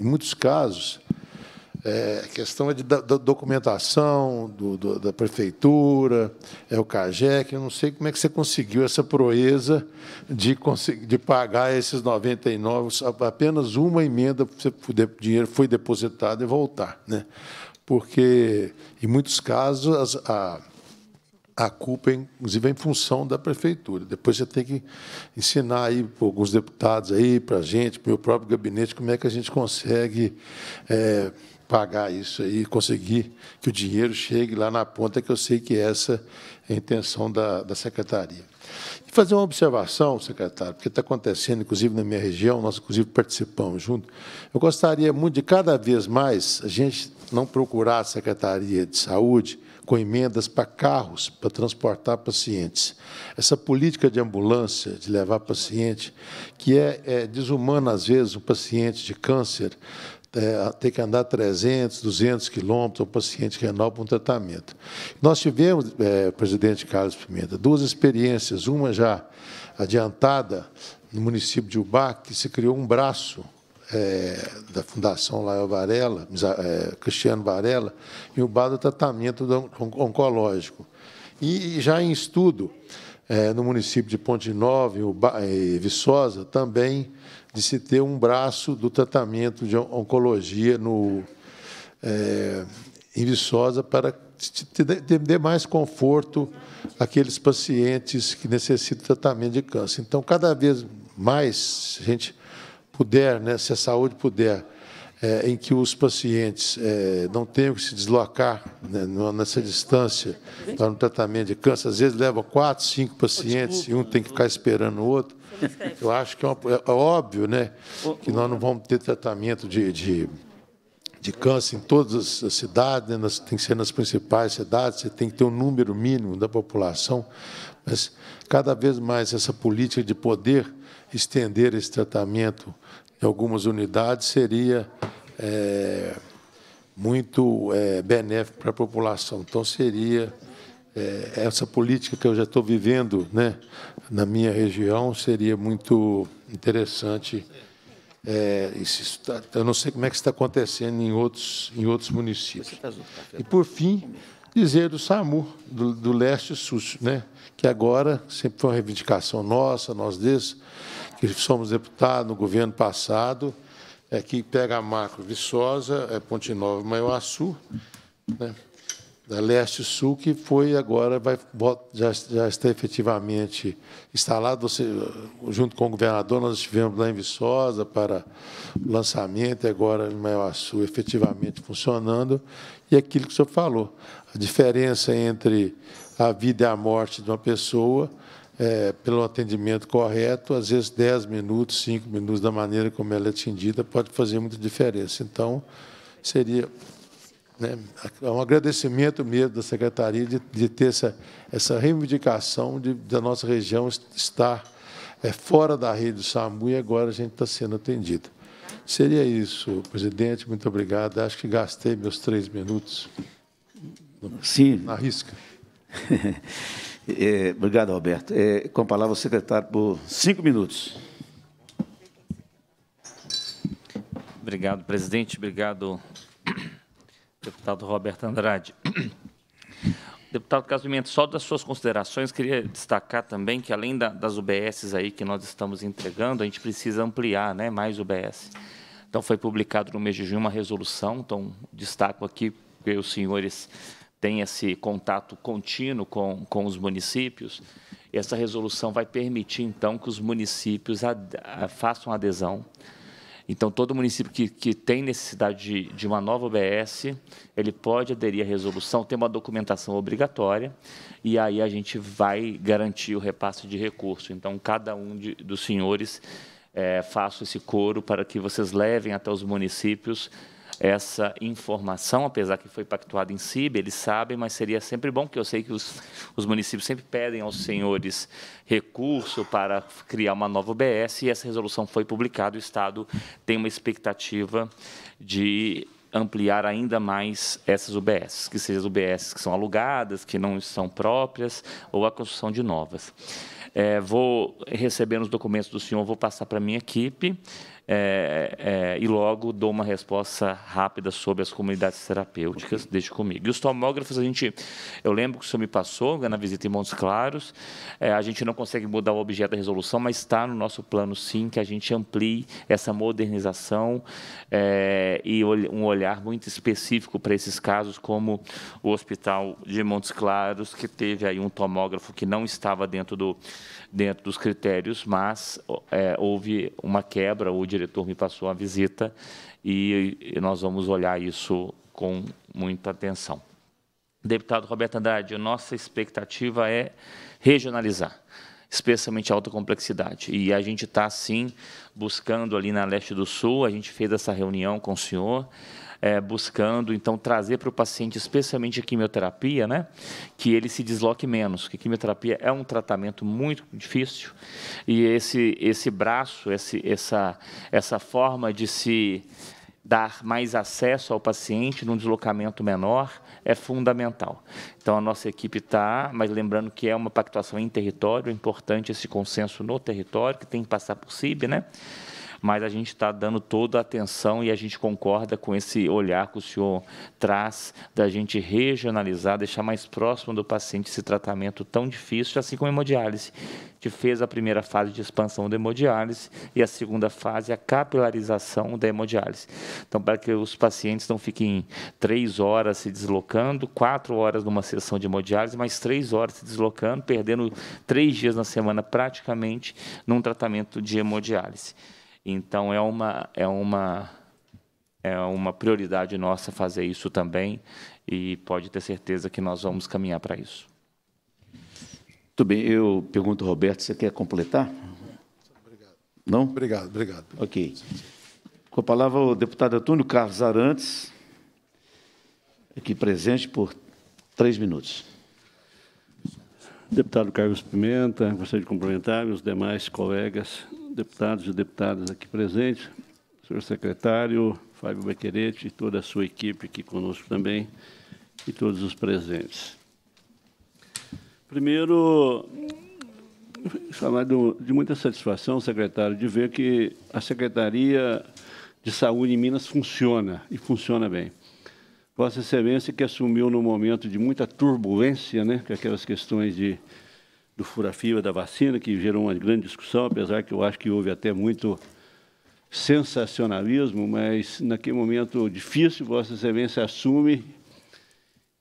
Speaker 3: em muitos casos, é, a questão é de, da, da documentação, do, do, da prefeitura, é o CAGEC. Eu não sei como é que você conseguiu essa proeza de, de pagar esses 99, apenas uma emenda, o dinheiro foi depositado e voltar. Né? Porque, em muitos casos, a, a culpa, inclusive, é em função da prefeitura. Depois você tem que ensinar aí para alguns deputados aí, para a gente, para o meu próprio gabinete, como é que a gente consegue é, pagar isso aí, conseguir que o dinheiro chegue lá na ponta, que eu sei que essa é a intenção da, da secretaria. E fazer uma observação, secretário, porque está acontecendo, inclusive, na minha região, nós, inclusive, participamos junto. Eu gostaria muito de, cada vez mais, a gente não procurar a Secretaria de Saúde com emendas para carros, para transportar pacientes. Essa política de ambulância, de levar paciente, que é, é desumana, às vezes, o paciente de câncer é, ter que andar 300, 200 quilômetros o paciente renal para um tratamento. Nós tivemos, é, presidente Carlos Pimenta, duas experiências, uma já adiantada no município de Ubá, que se criou um braço é, da Fundação Lael Varela, é, Cristiano Varela, em Ubá do tratamento do on oncológico. E, e já em estudo, é, no município de Ponte Nova, em, Ubá, em Viçosa, também de se ter um braço do tratamento de oncologia no, é, em Viçosa para ter mais conforto àqueles pacientes que necessitam de tratamento de câncer. Então, cada vez mais a gente puder, né, se a saúde puder, é, em que os pacientes é, não tenham que se deslocar né, nessa distância para um tratamento de câncer. Às vezes leva quatro, cinco pacientes e um tem que ficar esperando o outro. Eu acho que é, uma, é óbvio né, que nós não vamos ter tratamento de, de, de câncer em todas as cidades, né, nas, tem que ser nas principais cidades, você tem que ter um número mínimo da população, mas cada vez mais essa política de poder estender esse tratamento em algumas unidades seria é, muito é, benéfico para a população. Então, seria é, essa política que eu já estou vivendo, né, na minha região seria muito interessante. É, isso tá, eu não sei como é que está acontecendo em outros, em outros municípios. Tá tá e, por fim, dizer do SAMU, do, do leste sul, né? que agora sempre foi uma reivindicação nossa, nós desses, que somos deputados no governo passado, é que pega a macro Viçosa, é Ponte Nova, Maiuaçu, né? da leste sul que foi agora vai já, já está efetivamente instalado você, junto com o governador nós estivemos lá em Viçosa para o lançamento agora em Maiaçu efetivamente funcionando e aquilo que o senhor falou a diferença entre a vida e a morte de uma pessoa é, pelo atendimento correto, às vezes 10 minutos, 5 minutos, da maneira como ela é atendida, pode fazer muita diferença. Então, seria né? É um agradecimento mesmo da secretaria de, de ter essa, essa reivindicação de, da nossa região estar é, fora da rede do SAMU e agora a gente está sendo atendido. Seria isso, presidente. Muito obrigado. Acho que gastei meus três minutos. Sim. Na risca.
Speaker 1: É, obrigado, Roberto. É, com a palavra o secretário por cinco minutos.
Speaker 2: Obrigado, presidente. Obrigado, deputado Roberto Andrade. Deputado Casimento, só das suas considerações, queria destacar também que, além da, das UBSs aí que nós estamos entregando, a gente precisa ampliar né, mais UBS. Então, foi publicado no mês de junho uma resolução, então, destaco aqui, porque os senhores têm esse contato contínuo com, com os municípios, essa resolução vai permitir, então, que os municípios ad, façam adesão então, todo município que, que tem necessidade de, de uma nova OBS, ele pode aderir à resolução, tem uma documentação obrigatória, e aí a gente vai garantir o repasse de recurso. Então, cada um de, dos senhores, é, esse coro para que vocês levem até os municípios essa informação, apesar que foi pactuado em CIB, eles sabem, mas seria sempre bom, que eu sei que os, os municípios sempre pedem aos senhores recurso para criar uma nova UBS, e essa resolução foi publicada, o Estado tem uma expectativa de ampliar ainda mais essas UBS, que sejam as UBS que são alugadas, que não são próprias, ou a construção de novas. É, vou receber os documentos do senhor, vou passar para a minha equipe, é, é, e logo dou uma resposta rápida sobre as comunidades terapêuticas, okay. deixe comigo. E os tomógrafos, a gente, eu lembro que o senhor me passou né, na visita em Montes Claros, é, a gente não consegue mudar o objeto da resolução, mas está no nosso plano, sim, que a gente amplie essa modernização é, e um olhar muito específico para esses casos, como o Hospital de Montes Claros, que teve aí um tomógrafo que não estava dentro do dentro dos critérios, mas é, houve uma quebra, o diretor me passou uma visita e, e nós vamos olhar isso com muita atenção. Deputado Roberto Andrade, nossa expectativa é regionalizar, especialmente a alta complexidade. E a gente está, sim, buscando ali na Leste do Sul, a gente fez essa reunião com o senhor, é, buscando, então, trazer para o paciente, especialmente a quimioterapia, né, que ele se desloque menos, que quimioterapia é um tratamento muito difícil e esse, esse braço, esse, essa, essa forma de se dar mais acesso ao paciente num deslocamento menor é fundamental. Então, a nossa equipe está, mas lembrando que é uma pactuação em território, é importante esse consenso no território, que tem que passar por CIB, né? mas a gente está dando toda a atenção e a gente concorda com esse olhar que o senhor traz da gente regionalizar, deixar mais próximo do paciente esse tratamento tão difícil, assim como a hemodiálise. que fez a primeira fase de expansão da hemodiálise e a segunda fase, a capilarização da hemodiálise. Então, para que os pacientes não fiquem três horas se deslocando, quatro horas numa sessão de hemodiálise, mais três horas se deslocando, perdendo três dias na semana praticamente num tratamento de hemodiálise. Então, é uma, é uma, é uma prioridade nossa fazer isso também e pode ter certeza que nós vamos caminhar para isso.
Speaker 1: Muito bem, eu pergunto, Roberto, você quer completar? Obrigado. Não? Obrigado, obrigado. Ok. Com a palavra o deputado Antônio Carlos Arantes, aqui presente por
Speaker 4: três minutos. Deputado Carlos Pimenta, gostaria de cumprimentar os demais colegas deputados e deputadas aqui presentes, senhor secretário, Fábio Bequerete e toda a sua equipe aqui conosco também, e todos os presentes. Primeiro, falar de muita satisfação, secretário, de ver que a Secretaria de Saúde em Minas funciona, e funciona bem. Vossa Excelência, que assumiu no momento de muita turbulência, né, com aquelas questões de do furafio da vacina, que gerou uma grande discussão, apesar que eu acho que houve até muito sensacionalismo, mas naquele momento difícil, Vossa Excelência assume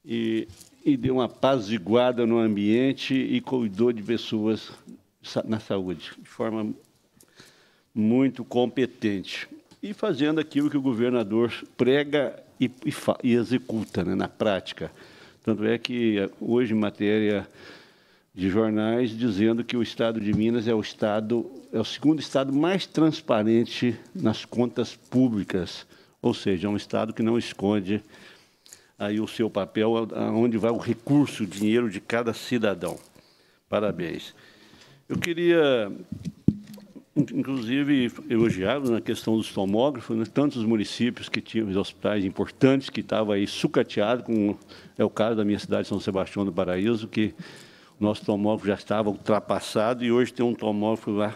Speaker 4: e, e deu uma paz guarda no ambiente e cuidou de pessoas na saúde, de forma muito competente. E fazendo aquilo que o governador prega e, e, e executa né, na prática. Tanto é que eh, hoje, em matéria de jornais dizendo que o estado de Minas é o estado é o segundo estado mais transparente nas contas públicas, ou seja, é um estado que não esconde aí o seu papel, aonde vai o recurso, o dinheiro de cada cidadão. Parabéns. Eu queria inclusive elogiar na questão dos tomógrafos, né? tantos municípios que tinham hospitais importantes que estavam aí sucateados, como é o caso da minha cidade São Sebastião do Paraíso, que nosso tomógrafo já estava ultrapassado e hoje tem um tomógrafo lá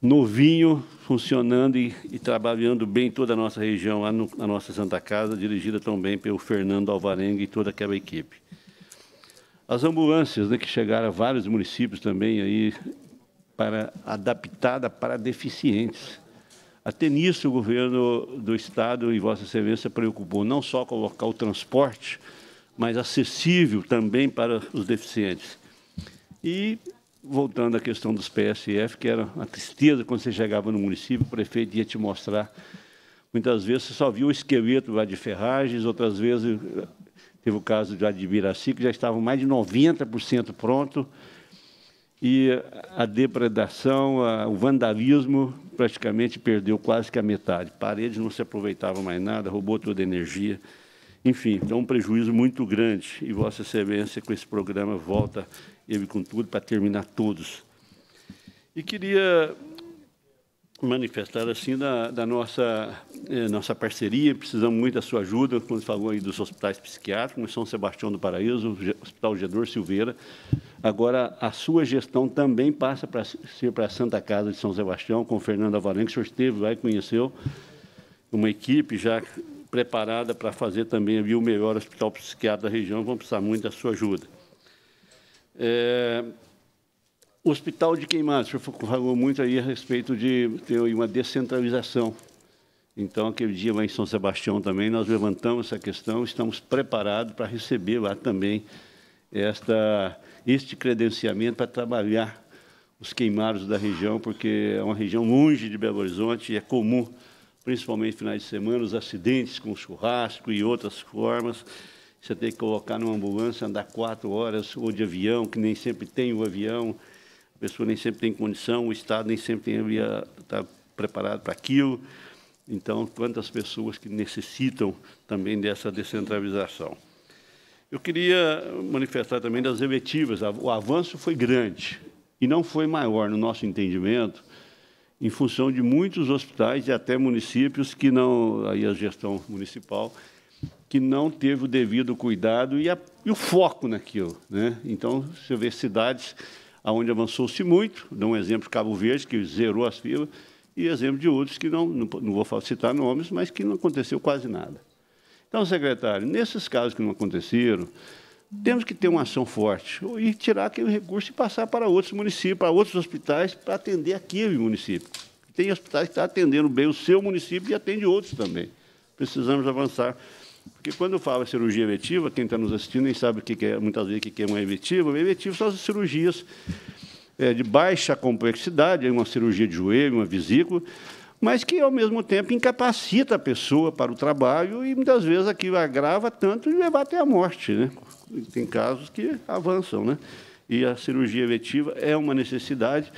Speaker 4: novinho, funcionando e, e trabalhando bem toda a nossa região, lá no, na nossa Santa Casa, dirigida também pelo Fernando Alvarenga e toda aquela equipe. As ambulâncias, né, que chegaram a vários municípios também aí, para adaptada para deficientes. Até nisso, o governo do Estado e Vossa Excelência preocupou não só colocar o transporte, mais acessível também para os deficientes. E, voltando à questão dos PSF, que era uma tristeza quando você chegava no município, o prefeito ia te mostrar. Muitas vezes você só via o esqueleto lá de ferragens, outras vezes teve o caso de Admiraci, que já estava mais de 90% pronto, e a depredação, a, o vandalismo praticamente perdeu quase que a metade. Paredes não se aproveitava mais nada, roubou toda a energia. Enfim, é um prejuízo muito grande. E Vossa Excelência, com esse programa, volta ele com tudo para terminar todos. E queria manifestar assim da, da nossa eh, nossa parceria. Precisamos muito da sua ajuda, quando falou aí dos hospitais psiquiátricos, São Sebastião do Paraíso, Hospital Gedor Silveira. Agora, a sua gestão também passa para ser para a Santa Casa de São Sebastião, com Fernando Avalan, que o senhor esteve lá e conheceu uma equipe já preparada para fazer também o melhor hospital psiquiátrico da região, vão precisar muito da sua ajuda. É, o hospital de Queimados, o senhor falou muito aí a respeito de ter uma descentralização. Então, aquele dia lá em São Sebastião também, nós levantamos essa questão, estamos preparados para receber lá também esta, este credenciamento para trabalhar os queimados da região, porque é uma região longe de Belo Horizonte e é comum principalmente finais de semana, os acidentes com churrasco e outras formas. Você tem que colocar numa ambulância, andar quatro horas, ou de avião, que nem sempre tem o avião, a pessoa nem sempre tem condição, o Estado nem sempre está preparado para aquilo. Então, quantas pessoas que necessitam também dessa descentralização. Eu queria manifestar também das eletivas. O avanço foi grande e não foi maior no nosso entendimento em função de muitos hospitais e até municípios que não, aí a gestão municipal, que não teve o devido cuidado e, a, e o foco naquilo. Né? Então, você vê cidades onde avançou-se muito, dou um exemplo Cabo Verde, que zerou as filas, e exemplo de outros que não, não, não vou citar nomes, mas que não aconteceu quase nada. Então, secretário, nesses casos que não aconteceram, temos que ter uma ação forte e tirar aquele recurso e passar para outros municípios, para outros hospitais, para atender aquele município. Tem hospitais que estão atendendo bem o seu município e atende outros também. Precisamos avançar. Porque quando eu falo cirurgia eletiva, quem está nos assistindo nem sabe o que é, muitas vezes, o que é uma eletiva. Uma eletiva são as cirurgias é, de baixa complexidade, é uma cirurgia de joelho, uma vesícula, mas que, ao mesmo tempo, incapacita a pessoa para o trabalho e, muitas vezes, aquilo agrava tanto e leva até a morte, né? tem casos que avançam, né? E a cirurgia eletiva é uma necessidade.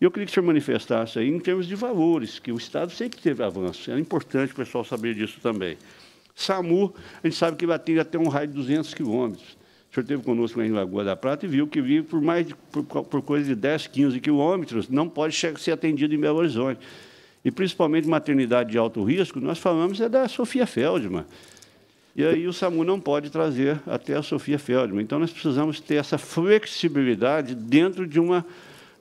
Speaker 4: E eu queria que o senhor manifestasse aí em termos de valores, que o Estado sempre teve avanço. É importante o pessoal saber disso também. SAMU, a gente sabe que vai ter até um raio de 200 quilômetros. O senhor esteve conosco em Lagoa da Prata e viu que vive por mais de, por, por coisa de 10, 15 quilômetros, não pode chegar ser atendido em Belo Horizonte. E principalmente maternidade de alto risco, nós falamos é da Sofia Feldman. E aí o SAMU não pode trazer até a Sofia Feldman. Então, nós precisamos ter essa flexibilidade dentro de, uma,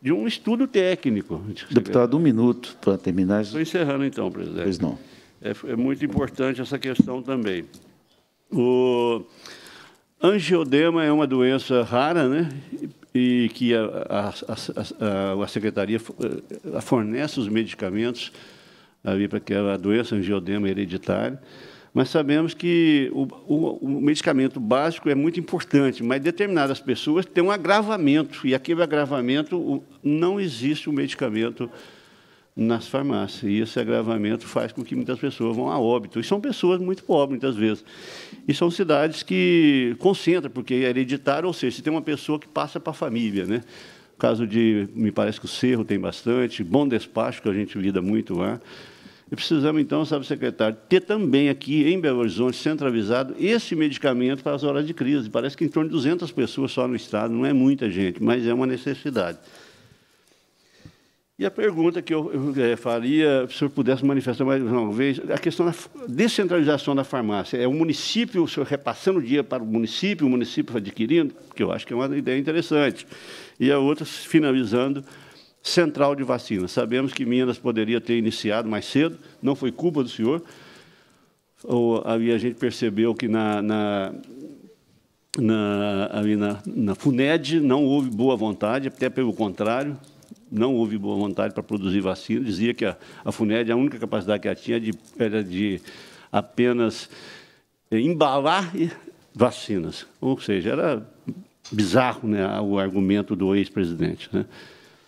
Speaker 4: de um estudo técnico. Deputado, um minuto para terminar. Estou encerrando, então, presidente. Pois não. É, é muito importante essa questão também. O angiodema é uma doença rara, né? E que a, a, a, a secretaria eh, fornece os medicamentos para aquela doença angiodema hereditária mas sabemos que o, o, o, medicamento básico é muito importante, mas determinadas pessoas têm um agravamento, e aquele agravamento o, não existe o medicamento nas farmácias. E esse agravamento faz com que muitas pessoas vão a óbito. E são pessoas muito pobres, muitas vezes. E são cidades que concentram, porque é hereditário, ou seja, se tem uma pessoa que passa para a família. Né? O caso de, me parece que o Cerro tem bastante, Bom Despacho, que a gente lida muito lá. E precisamos, então, sabe, secretário, ter também aqui em Belo Horizonte centralizado esse medicamento para as horas de crise. Parece que em torno de 200 pessoas só no Estado, não é muita gente, mas é uma necessidade. E a pergunta que eu, eu é, faria, se o senhor pudesse manifestar mais uma vez, a questão da descentralização da farmácia. É o município, o senhor repassando o dia para o município, o município adquirindo, que eu acho que é uma ideia interessante. E a outra, finalizando, central de vacina. Sabemos que Minas poderia ter iniciado mais cedo, não foi culpa do senhor. Ou, aí a gente percebeu que na, na, na, na, na FUNED não houve boa vontade, até pelo contrário, não houve boa vontade para produzir vacina. Dizia que a, a FUNED, a única capacidade que ela tinha de, era de apenas eh, embalar vacinas. Ou seja, era bizarro né, o argumento do ex-presidente. Né?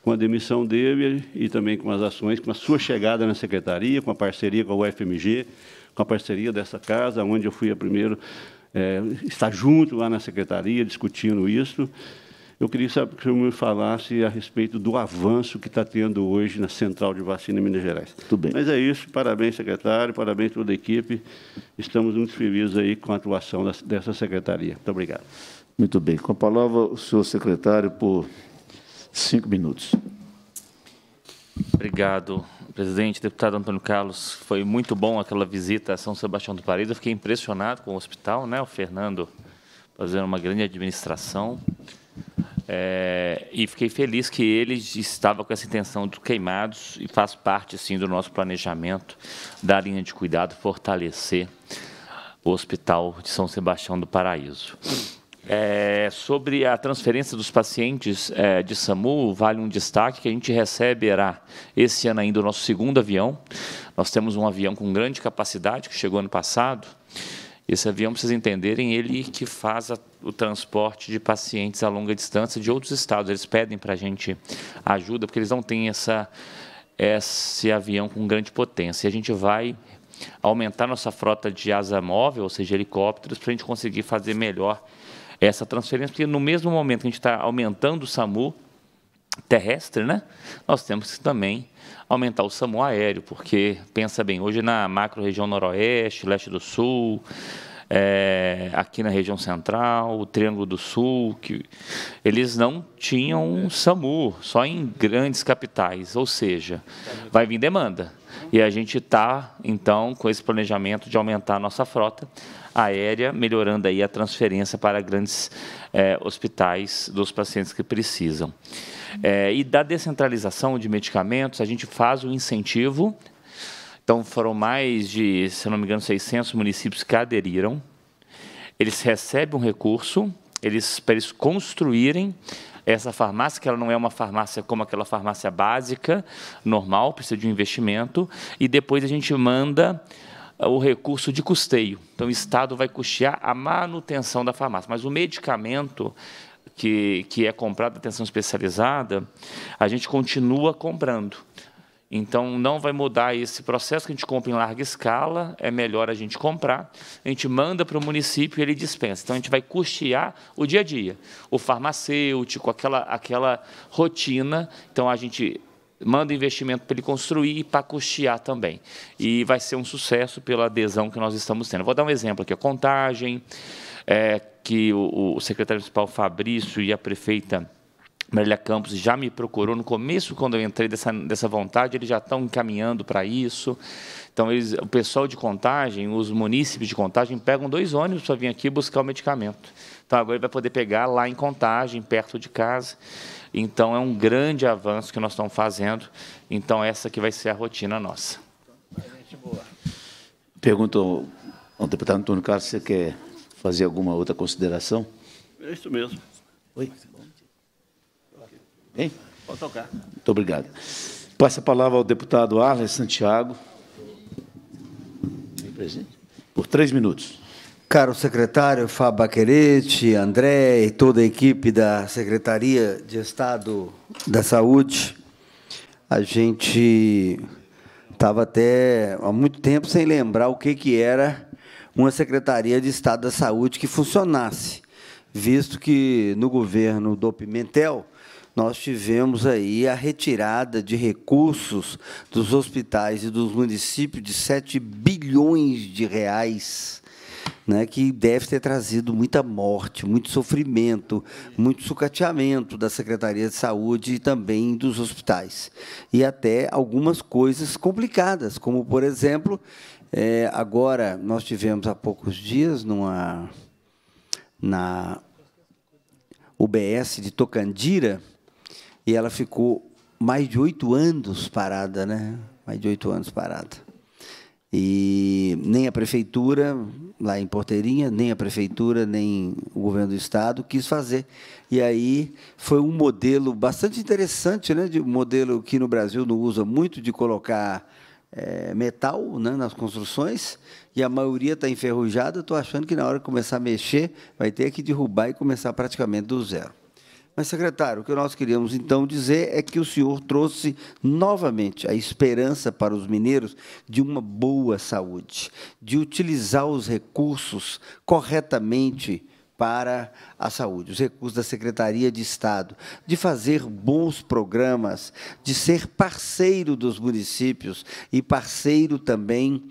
Speaker 4: com a demissão dele e também com as ações, com a sua chegada na secretaria, com a parceria com a UFMG, com a parceria dessa casa, onde eu fui a primeiro é, estar junto lá na secretaria discutindo isso. Eu queria saber que o senhor me falasse a respeito do avanço que está tendo hoje na Central de Vacina em Minas Gerais. Tudo bem. Mas é isso. Parabéns, secretário. Parabéns toda a equipe. Estamos muito felizes aí com a atuação dessa secretaria. Muito obrigado.
Speaker 1: Muito bem. Com a palavra, o senhor secretário, por Cinco minutos.
Speaker 2: Obrigado, presidente. Deputado Antônio Carlos, foi muito bom aquela visita a São Sebastião do Paraíso. Eu fiquei impressionado com o hospital, né? O Fernando fazendo uma grande administração. É, e fiquei feliz que ele estava com essa intenção do queimados e faz parte sim do nosso planejamento da linha de cuidado fortalecer o Hospital de São Sebastião do Paraíso. É, sobre a transferência dos pacientes é, de SAMU, vale um destaque que a gente receberá esse ano ainda o nosso segundo avião. Nós temos um avião com grande capacidade, que chegou ano passado. Esse avião, para vocês entenderem, ele que faz a, o transporte de pacientes a longa distância de outros estados. Eles pedem para a gente ajuda, porque eles não têm essa, esse avião com grande potência. E a gente vai aumentar nossa frota de asa móvel, ou seja, helicópteros, para a gente conseguir fazer melhor essa transferência, porque no mesmo momento que a gente está aumentando o SAMU terrestre, né, nós temos que também aumentar o SAMU aéreo, porque, pensa bem, hoje na macro região noroeste, leste do sul, é, aqui na região central, o Triângulo do Sul, que eles não tinham um SAMU, só em grandes capitais, ou seja, vai vir demanda. E a gente está, então, com esse planejamento de aumentar a nossa frota aérea, melhorando aí a transferência para grandes é, hospitais dos pacientes que precisam. É, e da descentralização de medicamentos, a gente faz o incentivo. Então, foram mais de, se não me engano, 600 municípios que aderiram. Eles recebem um recurso eles, para eles construírem essa farmácia, que ela não é uma farmácia como aquela farmácia básica, normal, precisa de um investimento, e depois a gente manda o recurso de custeio. Então, o Estado vai custear a manutenção da farmácia, mas o medicamento que, que é comprado da atenção especializada, a gente continua comprando. Então, não vai mudar esse processo que a gente compra em larga escala, é melhor a gente comprar, a gente manda para o município e ele dispensa. Então, a gente vai custear o dia a dia, o farmacêutico, aquela, aquela rotina. Então, a gente manda investimento para ele construir e para custear também. E vai ser um sucesso pela adesão que nós estamos tendo. Vou dar um exemplo aqui, a contagem, é, que o, o secretário municipal Fabrício e a prefeita Marília Campos já me procurou no começo, quando eu entrei dessa, dessa vontade, eles já estão encaminhando para isso. Então, eles, o pessoal de contagem, os munícipes de contagem, pegam dois ônibus para vir aqui buscar o medicamento. Então, agora ele vai poder pegar lá em contagem, perto de casa. Então, é um grande avanço que nós estamos fazendo. Então, essa que vai ser a rotina nossa.
Speaker 1: Pergunto ao, deputado Antônio Carlos se quer fazer alguma outra consideração.
Speaker 4: É isso mesmo. Oi? Bem. Pode tocar.
Speaker 1: Muito obrigado. Passa a palavra ao deputado Arles Santiago. Presente.
Speaker 5: Por três minutos. Caro secretário Fábio Baquerete, André e toda a equipe da Secretaria de Estado da Saúde, a gente estava até há muito tempo sem lembrar o que, que era uma Secretaria de Estado da Saúde que funcionasse, visto que no governo do Pimentel nós tivemos aí a retirada de recursos dos hospitais e dos municípios de 7 bilhões de reais né, que deve ter trazido muita morte, muito sofrimento, muito sucateamento da Secretaria de Saúde e também dos hospitais. E até algumas coisas complicadas, como, por exemplo, é, agora nós tivemos há poucos dias numa, na UBS de Tocandira, e ela ficou mais de oito anos parada, né? Mais de oito anos parada. E nem a prefeitura, lá em Porteirinha, nem a prefeitura, nem o governo do estado quis fazer. E aí foi um modelo bastante interessante, né, de um modelo que no Brasil não usa muito de colocar é, metal né, nas construções e a maioria está enferrujada. Estou achando que na hora de começar a mexer, vai ter que derrubar e começar praticamente do zero. Mas, secretário, o que nós queríamos então dizer é que o senhor trouxe novamente a esperança para os mineiros de uma boa saúde, de utilizar os recursos corretamente para à saúde, os recursos da Secretaria de Estado, de fazer bons programas, de ser parceiro dos municípios e parceiro também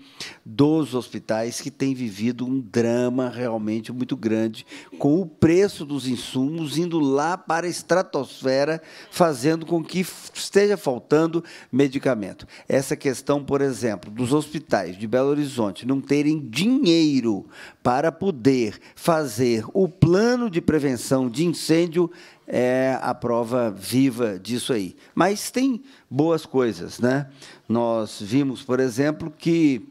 Speaker 5: dos hospitais que têm vivido um drama realmente muito grande com o preço dos insumos indo lá para a estratosfera, fazendo com que esteja faltando medicamento. Essa questão, por exemplo, dos hospitais de Belo Horizonte não terem dinheiro para poder fazer o plano de de prevenção de incêndio é a prova viva disso aí. Mas tem boas coisas, né? Nós vimos, por exemplo, que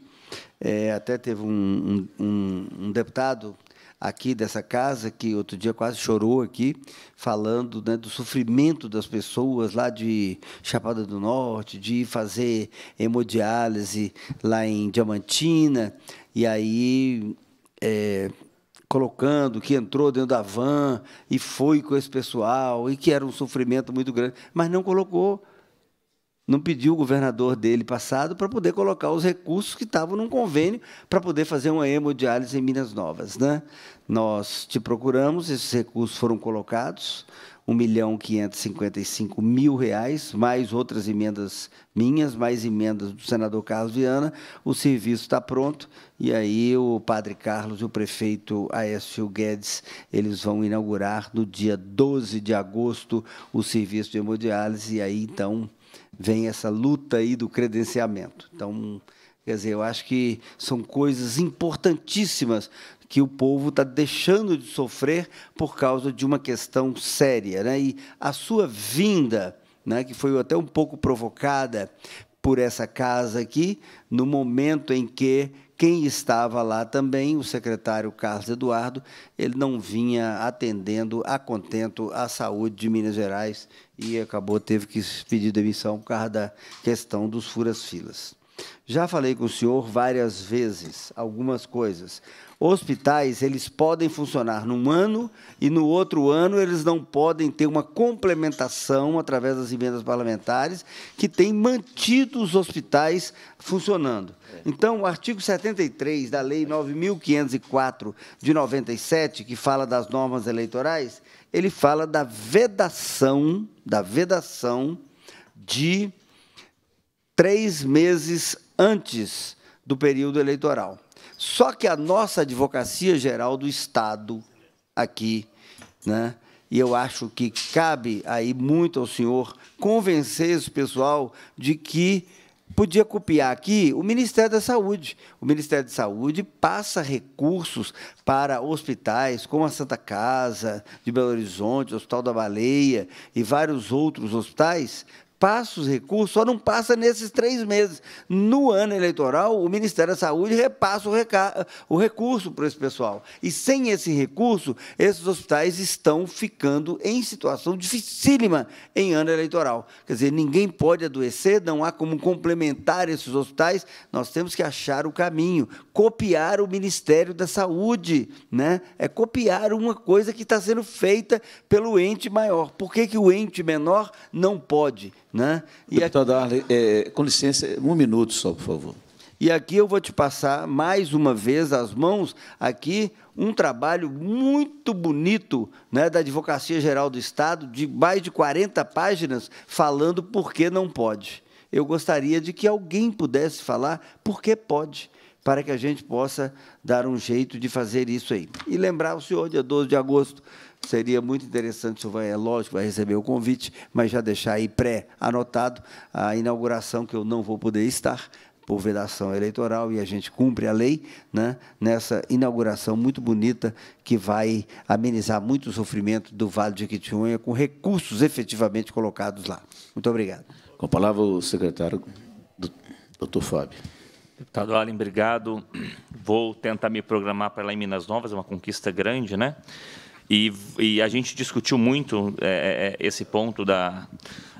Speaker 5: é, até teve um, um, um, deputado aqui dessa casa que outro dia quase chorou aqui, falando né, do sofrimento das pessoas lá de Chapada do Norte, de fazer hemodiálise lá em Diamantina, e aí é, colocando, que entrou dentro da van e foi com esse pessoal, e que era um sofrimento muito grande, mas não colocou, não pediu o governador dele passado para poder colocar os recursos que estavam num convênio para poder fazer uma hemodiálise em Minas Novas. Né? Nós te procuramos, esses recursos foram colocados, 1 milhão 555 mil reais, mais outras emendas minhas, mais emendas do senador Carlos Viana. O serviço está pronto e aí o padre Carlos e o prefeito Aécio Guedes, eles vão inaugurar no dia 12 de agosto o serviço de hemodiálise e aí então vem essa luta aí do credenciamento. Então, Quer dizer, eu acho que são coisas importantíssimas que o povo está deixando de sofrer por causa de uma questão séria. Né? E a sua vinda, né, que foi até um pouco provocada por essa casa aqui, no momento em que quem estava lá também, o secretário Carlos Eduardo, ele não vinha atendendo a contento a saúde de Minas Gerais e acabou teve que pedir demissão por causa da questão dos furas-filas. Já falei com o senhor várias vezes algumas coisas. Hospitais, eles podem funcionar num ano e no outro ano eles não podem ter uma complementação através das emendas parlamentares que tem mantido os hospitais funcionando. É. Então, o artigo 73 da Lei 9504 de 97, que fala das normas eleitorais, ele fala da vedação, da vedação de três meses antes do período eleitoral. Só que a nossa advocacia geral do Estado aqui, né? E eu acho que cabe aí muito ao senhor convencer esse pessoal de que podia copiar aqui o Ministério da Saúde. O Ministério da Saúde passa recursos para hospitais, como a Santa Casa de Belo Horizonte, o Hospital da Baleia e vários outros hospitais, passa os recursos, só não passa nesses três meses. No ano eleitoral, o Ministério da Saúde repassa o, o recurso para esse pessoal. E sem esse recurso, esses hospitais estão ficando em situação dificílima em ano eleitoral. Quer dizer, ninguém pode adoecer, não há como complementar esses hospitais, nós temos que achar o caminho, copiar o Ministério da Saúde, né? é copiar uma coisa que está sendo feita pelo ente maior. Por que, que o ente menor não pode? Né? E Deputado aqui... Arley, é, é, com licença, um minuto só, por favor. E aqui eu vou te passar mais uma vez as mãos aqui um trabalho muito bonito né, da Advocacia Geral do Estado, de mais de 40 páginas, falando por que não pode. Eu gostaria de que alguém pudesse falar por que pode, para que a gente possa dar um jeito de fazer isso aí. E lembrar o senhor, dia 12 de agosto, Seria muito interessante, o vai, é lógico, vai receber o convite, mas já deixar aí pré-anotado a inauguração que eu não vou poder estar, por vedação eleitoral e a gente cumpre a lei né, nessa inauguração muito bonita que vai amenizar muito o sofrimento do Vale de Quitionha com recursos efetivamente colocados lá. Muito obrigado. Com a palavra o secretário, doutor Fábio.
Speaker 2: Deputado Allen, obrigado. Vou tentar me programar para lá em Minas Novas, é uma conquista grande, né? E, e a gente discutiu muito é, é, é, esse ponto da,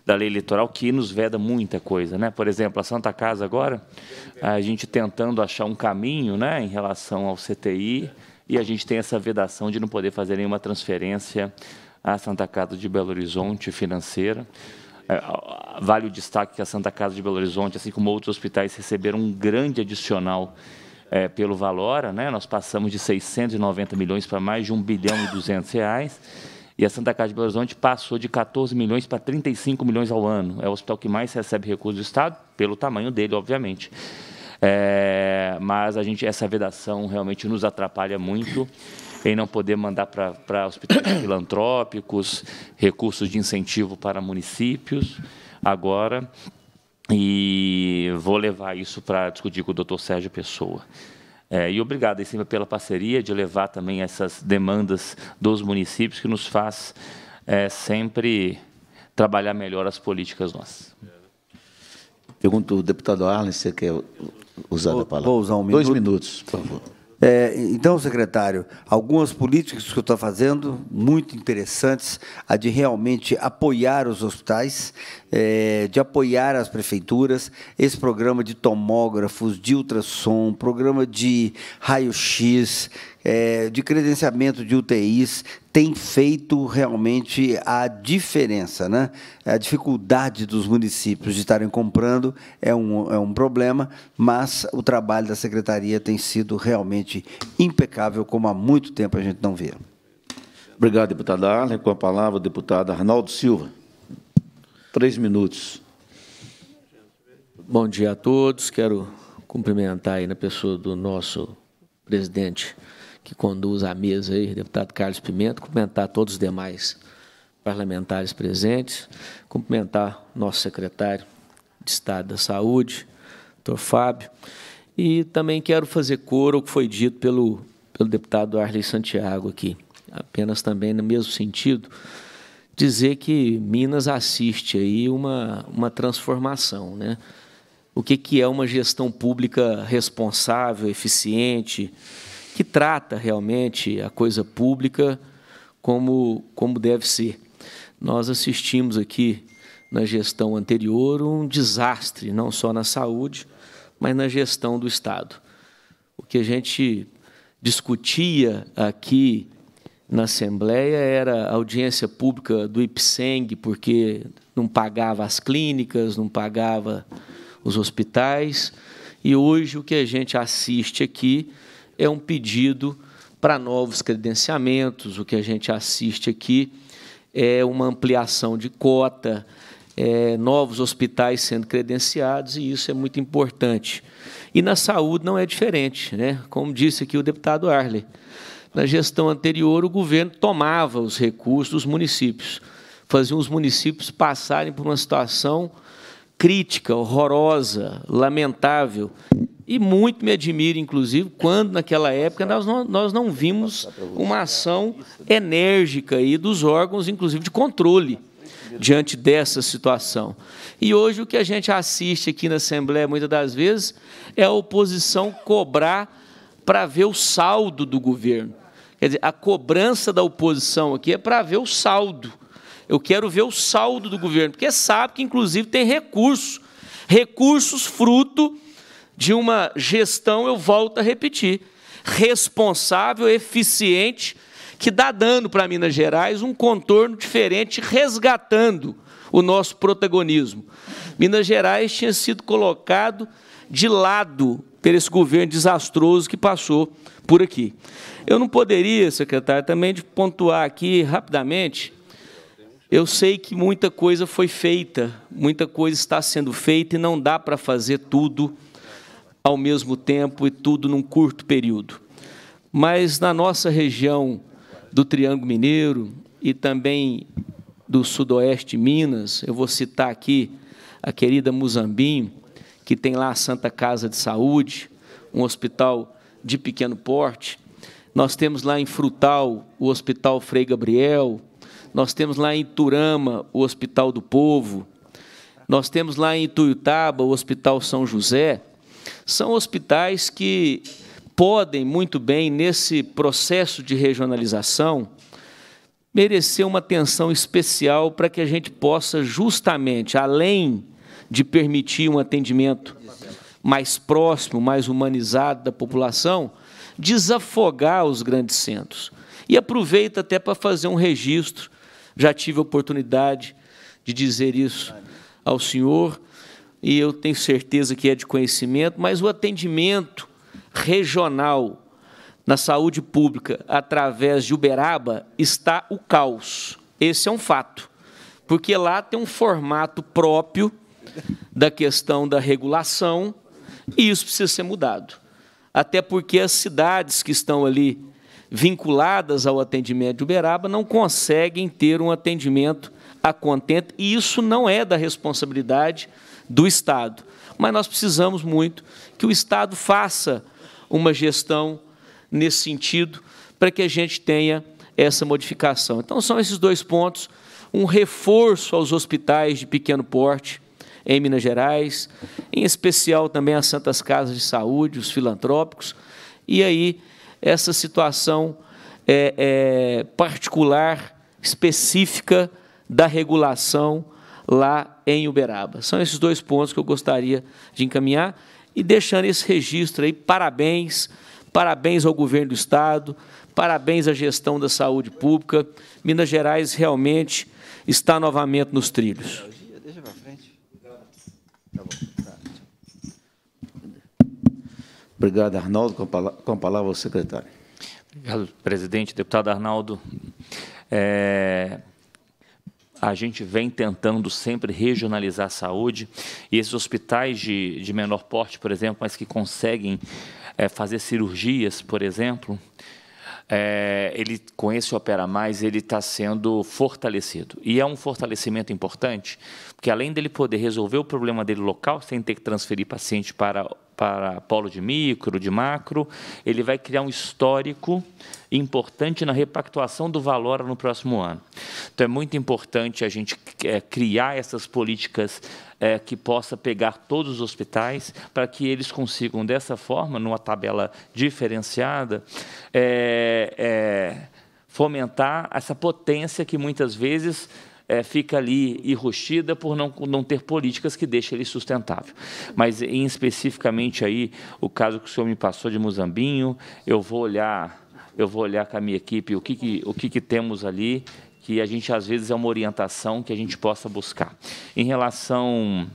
Speaker 2: da lei eleitoral que nos veda muita coisa, né? Por exemplo, a Santa Casa agora, a gente tentando achar um caminho, né, em relação ao CTI, e a gente tem essa vedação de não poder fazer nenhuma transferência à Santa Casa de Belo Horizonte financeira. É, vale o destaque que a Santa Casa de Belo Horizonte, assim como outros hospitais, receberam um grande adicional é, pelo Valora, né? nós passamos de 690 milhões para mais de 1 bilhão e 200 reais, e a Santa Casa de Belo Horizonte passou de 14 milhões para 35 milhões ao ano. É o hospital que mais recebe recursos do Estado, pelo tamanho dele, obviamente. É, mas a gente essa vedação realmente nos atrapalha muito em não poder mandar para hospitais filantrópicos, recursos de incentivo para municípios. Agora, e vou levar isso para discutir com o Dr. Sérgio Pessoa. É, e obrigado, sempre pela parceria de levar também essas demandas dos municípios que nos faz é, sempre trabalhar melhor as políticas nossas.
Speaker 5: Pergunto ao deputado Arlen, você quer usar vou, a palavra? Vou usar um minuto. Dois minutos, por favor. É, então, secretário, algumas políticas que o senhor está fazendo, muito interessantes, a de realmente apoiar os hospitais, é, de apoiar as prefeituras, esse programa de tomógrafos, de ultrassom, programa de raio-x, é, de credenciamento de UTIs tem feito realmente a diferença. Né? A dificuldade dos municípios de estarem comprando é um, é um problema, mas o trabalho da secretaria tem sido realmente impecável, como há muito tempo a gente não vê.
Speaker 1: Obrigado, deputada Arlen. Com a palavra, o deputado Arnaldo Silva. Três minutos.
Speaker 6: Bom dia a todos. Quero cumprimentar aí na pessoa do nosso presidente que conduz a mesa aí, deputado Carlos Pimenta, cumprimentar todos os demais parlamentares presentes, cumprimentar nosso secretário de Estado da Saúde, doutor Fábio, e também quero fazer coro ao que foi dito pelo, pelo deputado Arley Santiago aqui, apenas também no mesmo sentido, dizer que Minas assiste aí uma, uma transformação, né? O que, que é uma gestão pública responsável, eficiente, que trata realmente a coisa pública como, como deve ser. Nós assistimos aqui na gestão anterior um desastre, não só na saúde, mas na gestão do Estado. O que a gente discutia aqui na Assembleia era a audiência pública do IPSENG, porque não pagava as clínicas, não pagava os hospitais. E hoje o que a gente assiste aqui é um pedido para novos credenciamentos. O que a gente assiste aqui é uma ampliação de cota, é, novos hospitais sendo credenciados, e isso é muito importante. E na saúde não é diferente, né? como disse aqui o deputado Arley. Na gestão anterior, o governo tomava os recursos dos municípios, fazia os municípios passarem por uma situação crítica, horrorosa, lamentável, e muito me admira, inclusive, quando naquela época nós não, nós não vimos uma ação enérgica aí dos órgãos, inclusive de controle, diante dessa situação. E hoje o que a gente assiste aqui na Assembleia, muitas das vezes, é a oposição cobrar para ver o saldo do governo. Quer dizer, a cobrança da oposição aqui é para ver o saldo. Eu quero ver o saldo do governo, porque sabe que, inclusive, tem recurso. Recursos fruto de uma gestão, eu volto a repetir, responsável, eficiente, que dá dando para Minas Gerais um contorno diferente, resgatando o nosso protagonismo. Minas Gerais tinha sido colocado de lado por esse governo desastroso que passou por aqui. Eu não poderia, secretário, também de pontuar aqui rapidamente. Eu sei que muita coisa foi feita, muita coisa está sendo feita e não dá para fazer tudo ao mesmo tempo e tudo num curto período. Mas na nossa região do Triângulo Mineiro e também do Sudoeste Minas, eu vou citar aqui a querida Muzambim, que tem lá a Santa Casa de Saúde, um hospital de pequeno porte. Nós temos lá em Frutal o Hospital Frei Gabriel, nós temos lá em Turama o Hospital do Povo, nós temos lá em Ituiutaba o Hospital São José, são hospitais que podem muito bem, nesse processo de regionalização, merecer uma atenção especial para que a gente possa, justamente, além de permitir um atendimento mais próximo, mais humanizado da população, desafogar os grandes centros. E aproveita até para fazer um registro, já tive a oportunidade de dizer isso ao senhor, e eu tenho certeza que é de conhecimento, mas o atendimento regional na saúde pública através de Uberaba está o caos. Esse é um fato, porque lá tem um formato próprio da questão da regulação e isso precisa ser mudado. Até porque as cidades que estão ali vinculadas ao atendimento de Uberaba não conseguem ter um atendimento a contento, e isso não é da responsabilidade do Estado. Mas nós precisamos muito que o Estado faça uma gestão nesse sentido para que a gente tenha essa modificação. Então, são esses dois pontos: um reforço aos hospitais de pequeno porte em Minas Gerais, em especial também as Santas Casas de Saúde, os filantrópicos, e aí essa situação é, é, particular, específica da regulação lá em Uberaba. São esses dois pontos que eu gostaria de encaminhar e deixando esse registro aí, parabéns, parabéns ao governo do estado, parabéns à gestão da saúde pública. Minas Gerais realmente está novamente nos trilhos.
Speaker 5: Tá
Speaker 2: tá.
Speaker 6: Obrigado,
Speaker 1: Arnaldo. Com a palavra, o secretário.
Speaker 2: Obrigado, presidente. Deputado Arnaldo. É, a gente vem tentando sempre regionalizar a saúde e esses hospitais de, de menor porte, por exemplo, mas que conseguem é, fazer cirurgias, por exemplo, é, ele com esse opera mais ele está sendo fortalecido e é um fortalecimento importante porque além dele poder resolver o problema dele local, sem ter que transferir paciente para, para polo de micro, de macro, ele vai criar um histórico importante na repactuação do valor no próximo ano. Então, é muito importante a gente é, criar essas políticas é, que possa pegar todos os hospitais para que eles consigam, dessa forma, numa tabela diferenciada, é, é fomentar essa potência que muitas vezes é, fica ali enrustida por não, não ter políticas que deixem ele sustentável. Mas, em especificamente aí, o caso que o senhor me passou de Muzambinho, eu vou olhar, eu vou olhar com a minha equipe o que, que o que, que temos ali, que a gente, às vezes, é uma orientação que a gente possa buscar. Em relação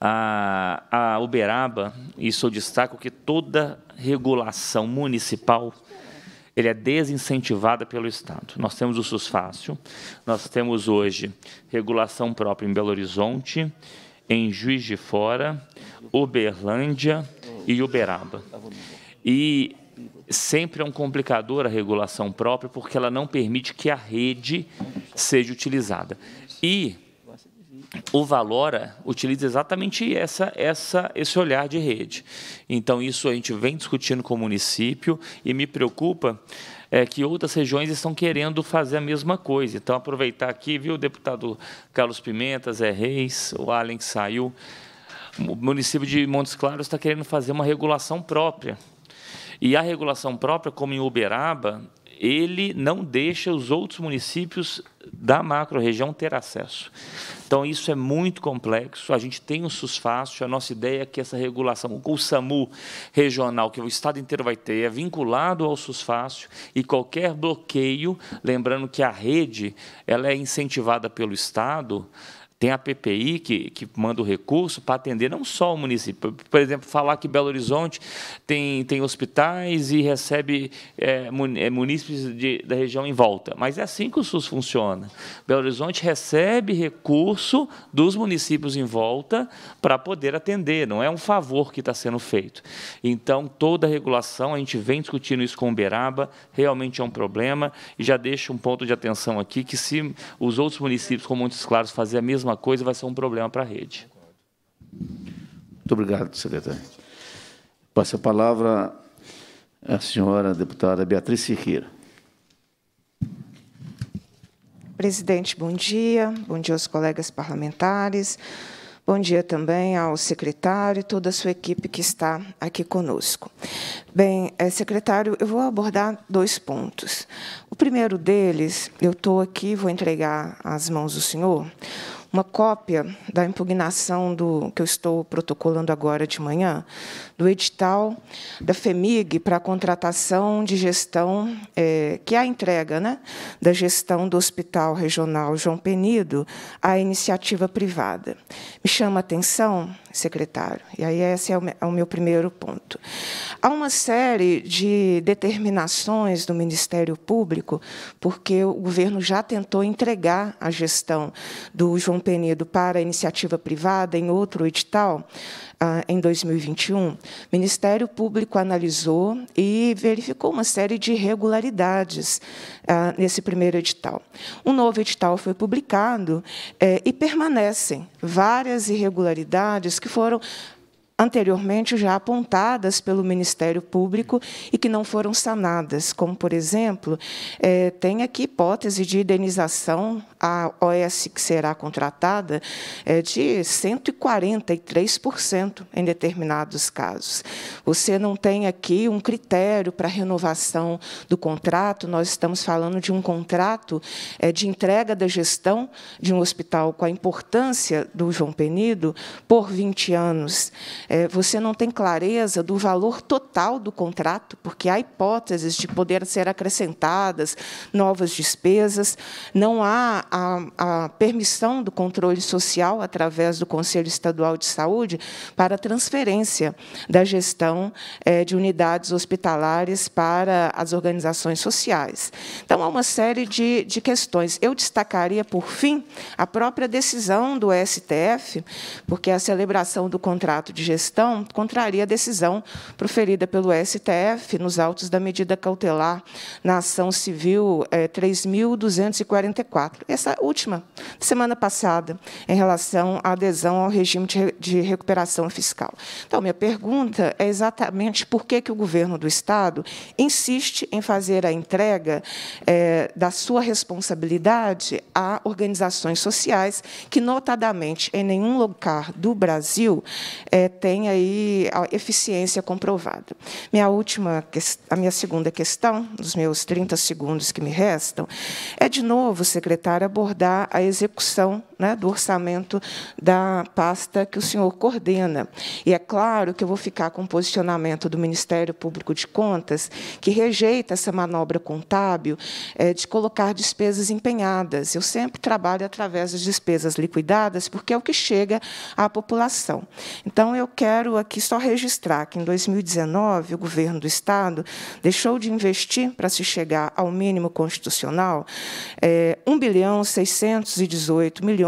Speaker 2: a, a Uberaba, isso eu destaco que toda regulação municipal ele é desincentivado pelo Estado. Nós temos o SUS Fácil, nós temos hoje regulação própria em Belo Horizonte, em Juiz de Fora, Uberlândia e Uberaba. E sempre é um complicador a regulação própria, porque ela não permite que a rede seja utilizada. E o Valora utiliza exatamente essa, essa, esse olhar de rede. Então, isso a gente vem discutindo com o município e me preocupa é, que outras regiões estão querendo fazer a mesma coisa. Então, aproveitar aqui, viu, deputado Carlos Pimenta, Zé Reis, o Allen que saiu, o município de Montes Claros está querendo fazer uma regulação própria. E a regulação própria, como em Uberaba, ele não deixa os outros municípios da macro-região ter acesso. Então, isso é muito complexo, a gente tem o SUS fácil, a nossa ideia é que essa regulação, o SAMU regional, que o Estado inteiro vai ter, é vinculado ao SUS fácil, e qualquer bloqueio, lembrando que a rede ela é incentivada pelo Estado, tem a PPI que, que manda o recurso para atender não só o município. Por exemplo, falar que Belo Horizonte tem, tem hospitais e recebe é, é, munícipes de, da região em volta. Mas é assim que o SUS funciona. Belo Horizonte recebe recurso dos municípios em volta para poder atender. Não é um favor que está sendo feito. Então, toda a regulação, a gente vem discutindo isso com Uberaba, realmente é um problema. E já deixo um ponto de atenção aqui que se os outros municípios, como Montes Claros, fazer a mesma mesma coisa vai ser um problema para a rede.
Speaker 1: Muito obrigado, secretário. Passa a palavra à senhora deputada Beatriz Siqueira.
Speaker 7: Presidente, bom dia. Bom dia aos colegas parlamentares. Bom dia também ao secretário e toda a sua equipe que está aqui conosco. Bem, eh, secretário, eu vou abordar dois pontos. O primeiro deles, eu estou aqui, vou entregar as mãos do senhor, uma cópia da impugnação do que eu estou protocolando agora de manhã do edital da FEMIG para a contratação de gestão, é, que é a entrega né, da gestão do Hospital Regional João Penido à iniciativa privada. Me chama a atenção, secretário, e aí esse é o, é o meu primeiro ponto. Há uma série de determinações do Ministério Público, porque o governo já tentou entregar a gestão do João Penido para a iniciativa privada em outro edital, ah, em 2021, o Ministério Público analisou e verificou uma série de irregularidades ah, nesse primeiro edital. Um novo edital foi publicado eh, e permanecem várias irregularidades que foram anteriormente já apontadas pelo Ministério Público e que não foram sanadas, como, por exemplo, é, tem aqui hipótese de indenização à OS que será contratada é, de 143% em determinados casos. Você não tem aqui um critério para renovação do contrato, nós estamos falando de um contrato é, de entrega da gestão de um hospital com a importância do João Penido por 20 anos. É, você não tem clareza do valor total do contrato, porque há hipóteses de poder ser acrescentadas novas despesas, não há a, a permissão do controle social através do Conselho Estadual de Saúde para transferência da gestão é, de unidades hospitalares para as organizações sociais. Então, há uma série de, de questões. Eu destacaria, por fim, a própria decisão do STF, porque a celebração do contrato de gestão gestão contraria a decisão proferida pelo STF nos autos da medida cautelar na ação civil é, eh, 3.244. Essa última, semana passada, em relação à adesão ao regime de, de recuperação fiscal. Então, minha pergunta é exatamente por que, que o governo do Estado insiste em fazer a entrega é, da sua responsabilidade a organizações sociais que, notadamente, em nenhum lugar do Brasil é, eh, tem tem aí a eficiência comprovada. Minha última, a minha segunda questão, nos meus 30 segundos que me restam, é de novo, secretário, abordar a execução né, do orçamento da pasta que o senhor coordena. E é claro que eu vou ficar com o posicionamento do Ministério Público de Contas, que rejeita essa manobra contábil é, de colocar despesas empenhadas. Eu sempre trabalho através das despesas liquidadas, porque é o que chega à população. Então, eu quero aqui só registrar que, em 2019, o governo do Estado deixou de investir para se chegar ao mínimo constitucional é, 1 bilhão 618 milhões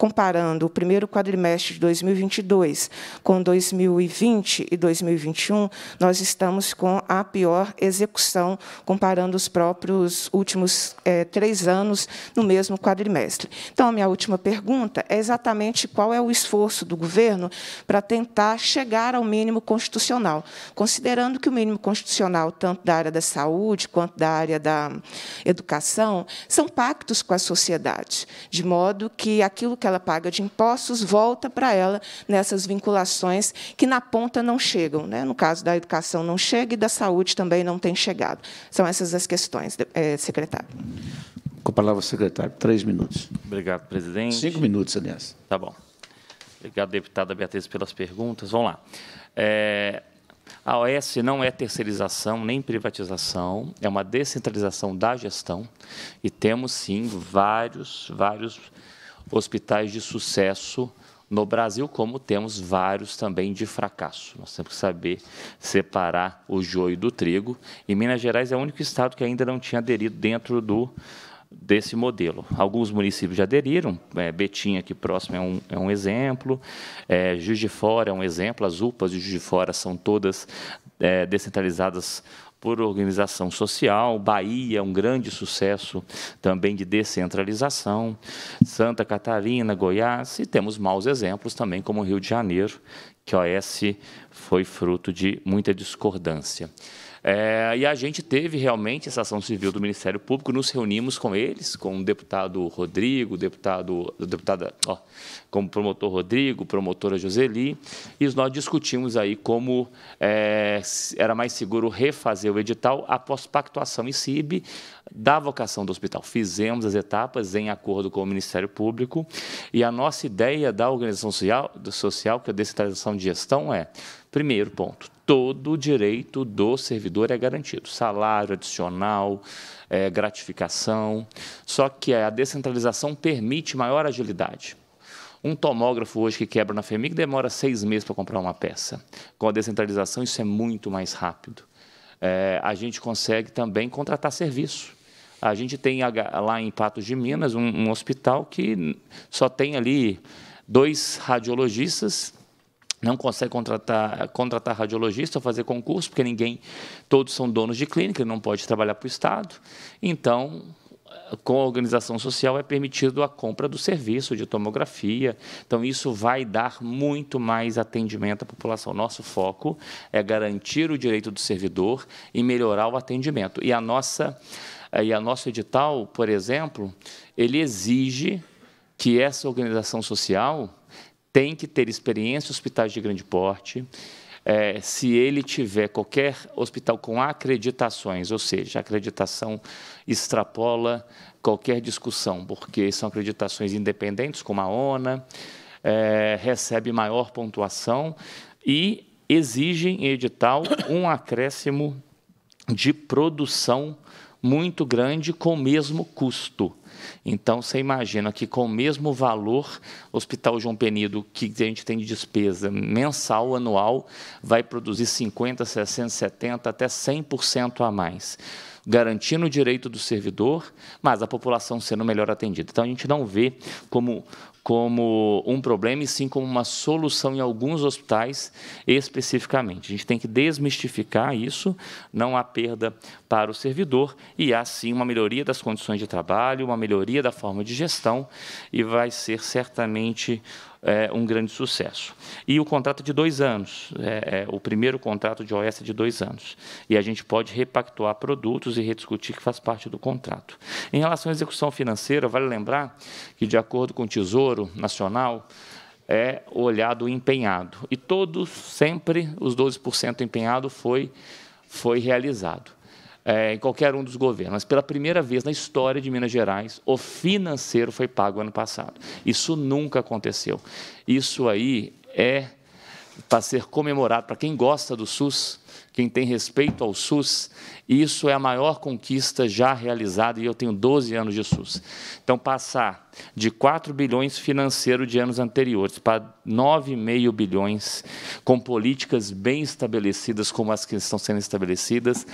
Speaker 7: comparando o primeiro quadrimestre de 2022 com 2020 e 2021, nós estamos com a pior execução, comparando os próprios últimos é, três anos no mesmo quadrimestre. Então, a minha última pergunta é exatamente qual é o esforço do governo para tentar chegar ao mínimo constitucional, considerando que o mínimo constitucional, tanto da área da saúde quanto da área da educação, são pactos com a sociedade, de modo que aquilo que ela paga de impostos volta para ela nessas vinculações que na ponta não chegam. Né? No caso da educação não chega e da saúde também não tem chegado. São essas as questões, eh, secretário.
Speaker 8: Com a
Speaker 1: palavra, secretário. Três minutos. Obrigado, presidente. Cinco minutos, aliás. Tá bom.
Speaker 2: Obrigado, deputada Beatriz, pelas perguntas. Vamos lá. É, a OS não é terceirização nem privatização, é uma descentralização da gestão e temos, sim, vários, vários hospitais de sucesso no Brasil, como temos vários também de fracasso. Nós temos que saber separar o joio do trigo. E Minas Gerais é o único estado que ainda não tinha aderido dentro do desse modelo. Alguns municípios já aderiram, é, Betim aqui próximo é um, é um exemplo, é, Juiz de Fora é um exemplo, as UPAs de Juiz de Fora são todas é, descentralizadas por organização social, Bahia, é um grande sucesso também de descentralização, Santa Catarina, Goiás, e temos maus exemplos também, como o Rio de Janeiro, que OS foi fruto de muita discordância. É, e a gente teve realmente essa ação civil do Ministério Público, nos reunimos com eles, com o deputado Rodrigo, deputado, deputada, ó, com o promotor Rodrigo, promotora Joseli, e nós discutimos aí como é, era mais seguro refazer o edital após pactuação em CIB da vocação do hospital. Fizemos as etapas em acordo com o Ministério Público e a nossa ideia da organização social, do social que é a descentralização de gestão, é Primeiro ponto, todo direito do servidor é garantido, salário adicional, é, gratificação, só que a descentralização permite maior agilidade. Um tomógrafo hoje que quebra na FEMIG demora seis meses para comprar uma peça. Com a descentralização, isso é muito mais rápido. É, a gente consegue também contratar serviço. A gente tem lá em Patos de Minas um, um hospital que só tem ali dois radiologistas não consegue contratar, contratar radiologista ou fazer concurso, porque ninguém, todos são donos de clínica, ele não pode trabalhar para o Estado. Então, com a organização social é permitido a compra do serviço de tomografia. Então, isso vai dar muito mais atendimento à população. Nosso foco é garantir o direito do servidor e melhorar o atendimento. E a nossa e a nosso edital, por exemplo, ele exige que essa organização social tem que ter experiência em hospitais de grande porte. É, se ele tiver qualquer hospital com acreditações, ou seja, a acreditação extrapola qualquer discussão, porque são acreditações independentes, como a ONA, é, recebe maior pontuação e exigem em edital um acréscimo de produção muito grande com o mesmo custo. Então, você imagina que com o mesmo valor, o Hospital João Penido, que a gente tem de despesa mensal, anual, vai produzir 50, 60, 70, até 100% a mais garantindo o direito do servidor, mas a população sendo melhor atendida. Então, a gente não vê como como um problema e sim como uma solução em alguns hospitais especificamente. A gente tem que desmistificar isso, não há perda para o servidor e há sim uma melhoria das condições de trabalho, uma melhoria da forma de gestão e vai ser certamente é, um grande sucesso. E o contrato é de dois anos, é, é, o primeiro contrato de OS é de dois anos. E a gente pode repactuar produtos e rediscutir que faz parte do contrato. Em relação à execução financeira, vale lembrar que, de acordo com o Tesouro Nacional, é olhado empenhado. E todos, sempre, os 12% empenhado foi, foi realizado é, em qualquer um dos governos. Mas pela primeira vez na história de Minas Gerais, o financeiro foi pago ano passado. Isso nunca aconteceu. Isso aí é para ser comemorado. Para quem gosta do SUS, quem tem respeito ao SUS, isso é a maior conquista já realizada e eu tenho 12 anos de SUS. Então, passar de 4 bilhões financeiro de anos anteriores para 9,5 bilhões, com políticas bem estabelecidas como as que estão sendo estabelecidas,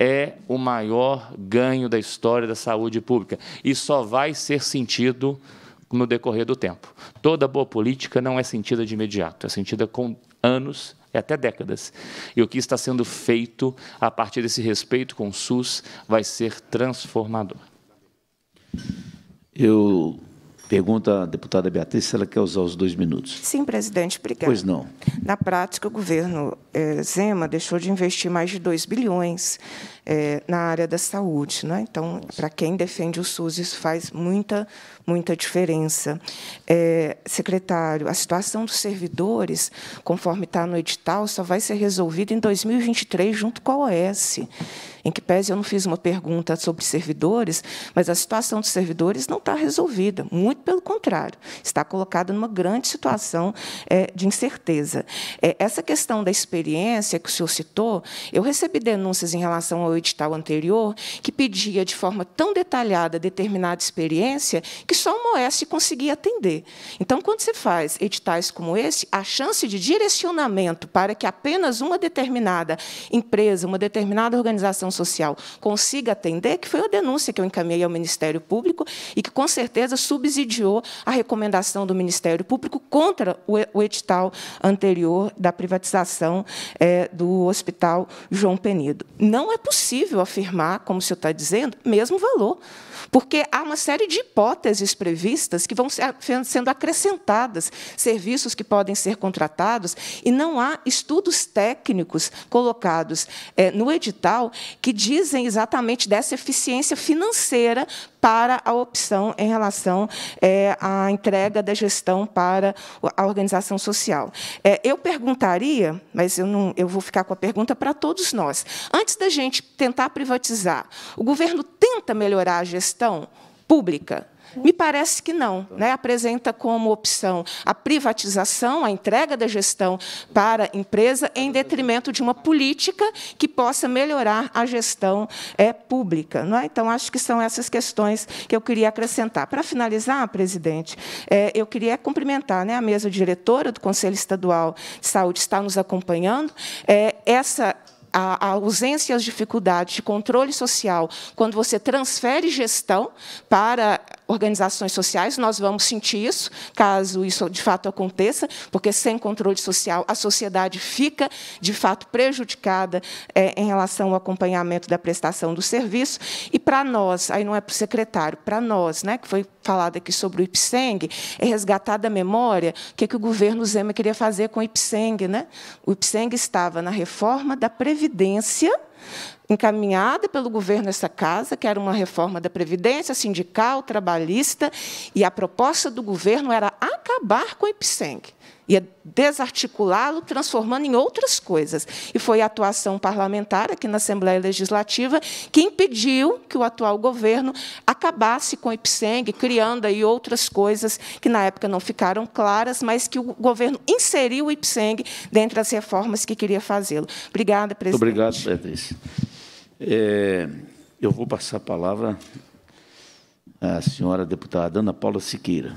Speaker 2: é o maior ganho da história da saúde pública e só vai ser sentido no decorrer do tempo. Toda boa política não é sentida de imediato, é sentida com anos e até décadas. E o que está sendo feito a partir desse respeito com o SUS vai ser transformador.
Speaker 1: Eu pergunto à deputada Beatriz se ela quer usar os dois minutos.
Speaker 7: Sim, presidente, obrigada. Pois não. Na prática, o governo é, Zema deixou de investir mais de 2 bilhões é, na área da saúde. Né? Então, para quem defende o SUS, isso faz muita, muita diferença. É, secretário, a situação dos servidores, conforme está no edital, só vai ser resolvida em 2023, junto com a OS. Em que pese eu não fiz uma pergunta sobre servidores, mas a situação dos servidores não está resolvida, muito pelo contrário, está colocada numa grande situação é, de incerteza. É, essa questão da experiência experiência que o senhor citou, eu recebi denúncias em relação ao edital anterior que pedia de forma tão detalhada determinada experiência que só o Moeste conseguia atender. Então, quando se faz editais como esse, a chance de direcionamento para que apenas uma determinada empresa, uma determinada organização social consiga atender, que foi a denúncia que eu encaminhei ao Ministério Público e que, com certeza, subsidiou a recomendação do Ministério Público contra o edital anterior da privatização é, do Hospital João Penido. Não é possível afirmar, como o senhor está dizendo, mesmo valor porque há uma série de hipóteses previstas que vão sendo acrescentadas, serviços que podem ser contratados, e não há estudos técnicos colocados é, no edital que dizem exatamente dessa eficiência financeira para a opção em relação é, à entrega da gestão para a organização social. É, eu perguntaria, mas eu, não, eu vou ficar com a pergunta para todos nós. Antes da gente tentar privatizar, o governo tenta melhorar a gestão gestão pública? Me parece que não. Né? Apresenta como opção a privatização, a entrega da gestão para a empresa, em detrimento de uma política que possa melhorar a gestão é, pública. Não é? Então, acho que são essas questões que eu queria acrescentar. Para finalizar, presidente, é, eu queria cumprimentar né, a mesa diretora do Conselho Estadual de Saúde, está nos acompanhando. É, essa a, a ausência e as dificuldades de controle social, quando você transfere gestão para organizações sociais, nós vamos sentir isso, caso isso de fato aconteça, porque sem controle social a sociedade fica de fato prejudicada é, em relação ao acompanhamento da prestação do serviço. E para nós, aí não é para o secretário, para nós, né, que foi falado aqui sobre o IPSENG, é resgatar da memória o que, é que o governo Zema queria fazer com o IPSENG. Né? O IPSENG estava na reforma da Previdência encaminhada pelo governo essa casa, que era uma reforma da Previdência sindical, trabalhista, e a proposta do governo era acabar com o IPSENG. Ia desarticulá-lo, transformando em outras coisas. E foi a atuação parlamentar aqui na Assembleia Legislativa que impediu que o atual governo acabasse com o IPSENG, criando aí outras coisas que na época não ficaram claras, mas que o governo inseriu o IPSENG dentre as reformas que queria fazê-lo. Obrigada, presidente.
Speaker 1: obrigado, Patrícia. É, eu vou passar a palavra à senhora deputada Ana Paula Siqueira.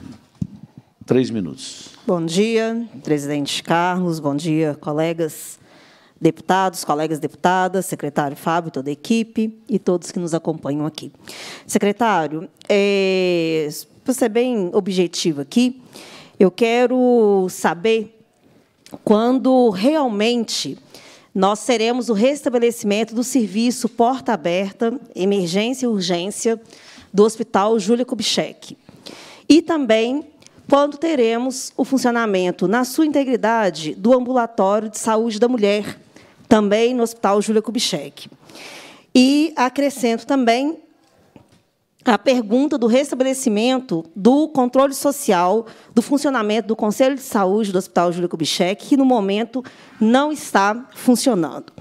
Speaker 1: Três minutos.
Speaker 9: Bom dia, presidente Carlos, bom dia, colegas deputados, colegas deputadas, secretário Fábio, toda a equipe e todos que nos acompanham aqui. Secretário, é, para ser bem objetivo aqui, eu quero saber quando realmente nós teremos o restabelecimento do serviço porta aberta, emergência e urgência do Hospital Júlia Kubitschek. E também quando teremos o funcionamento, na sua integridade, do Ambulatório de Saúde da Mulher, também no Hospital Júlia Kubitschek. E acrescento também a pergunta do restabelecimento do controle social do funcionamento do Conselho de Saúde do Hospital Júlio Kubitschek, que, no momento, não está funcionando.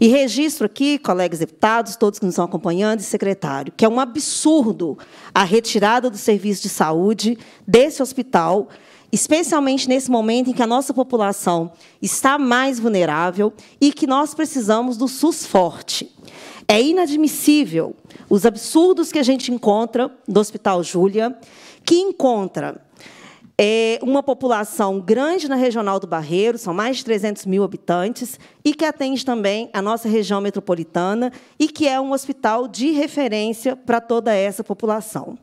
Speaker 9: E registro aqui, colegas deputados, todos que nos estão acompanhando, e secretário, que é um absurdo a retirada do serviço de saúde desse hospital, especialmente nesse momento em que a nossa população está mais vulnerável e que nós precisamos do SUS forte. É inadmissível os absurdos que a gente encontra no Hospital Júlia, que encontra é, uma população grande na Regional do Barreiro, são mais de 300 mil habitantes, e que atende também a nossa região metropolitana e que é um hospital de referência para toda essa população.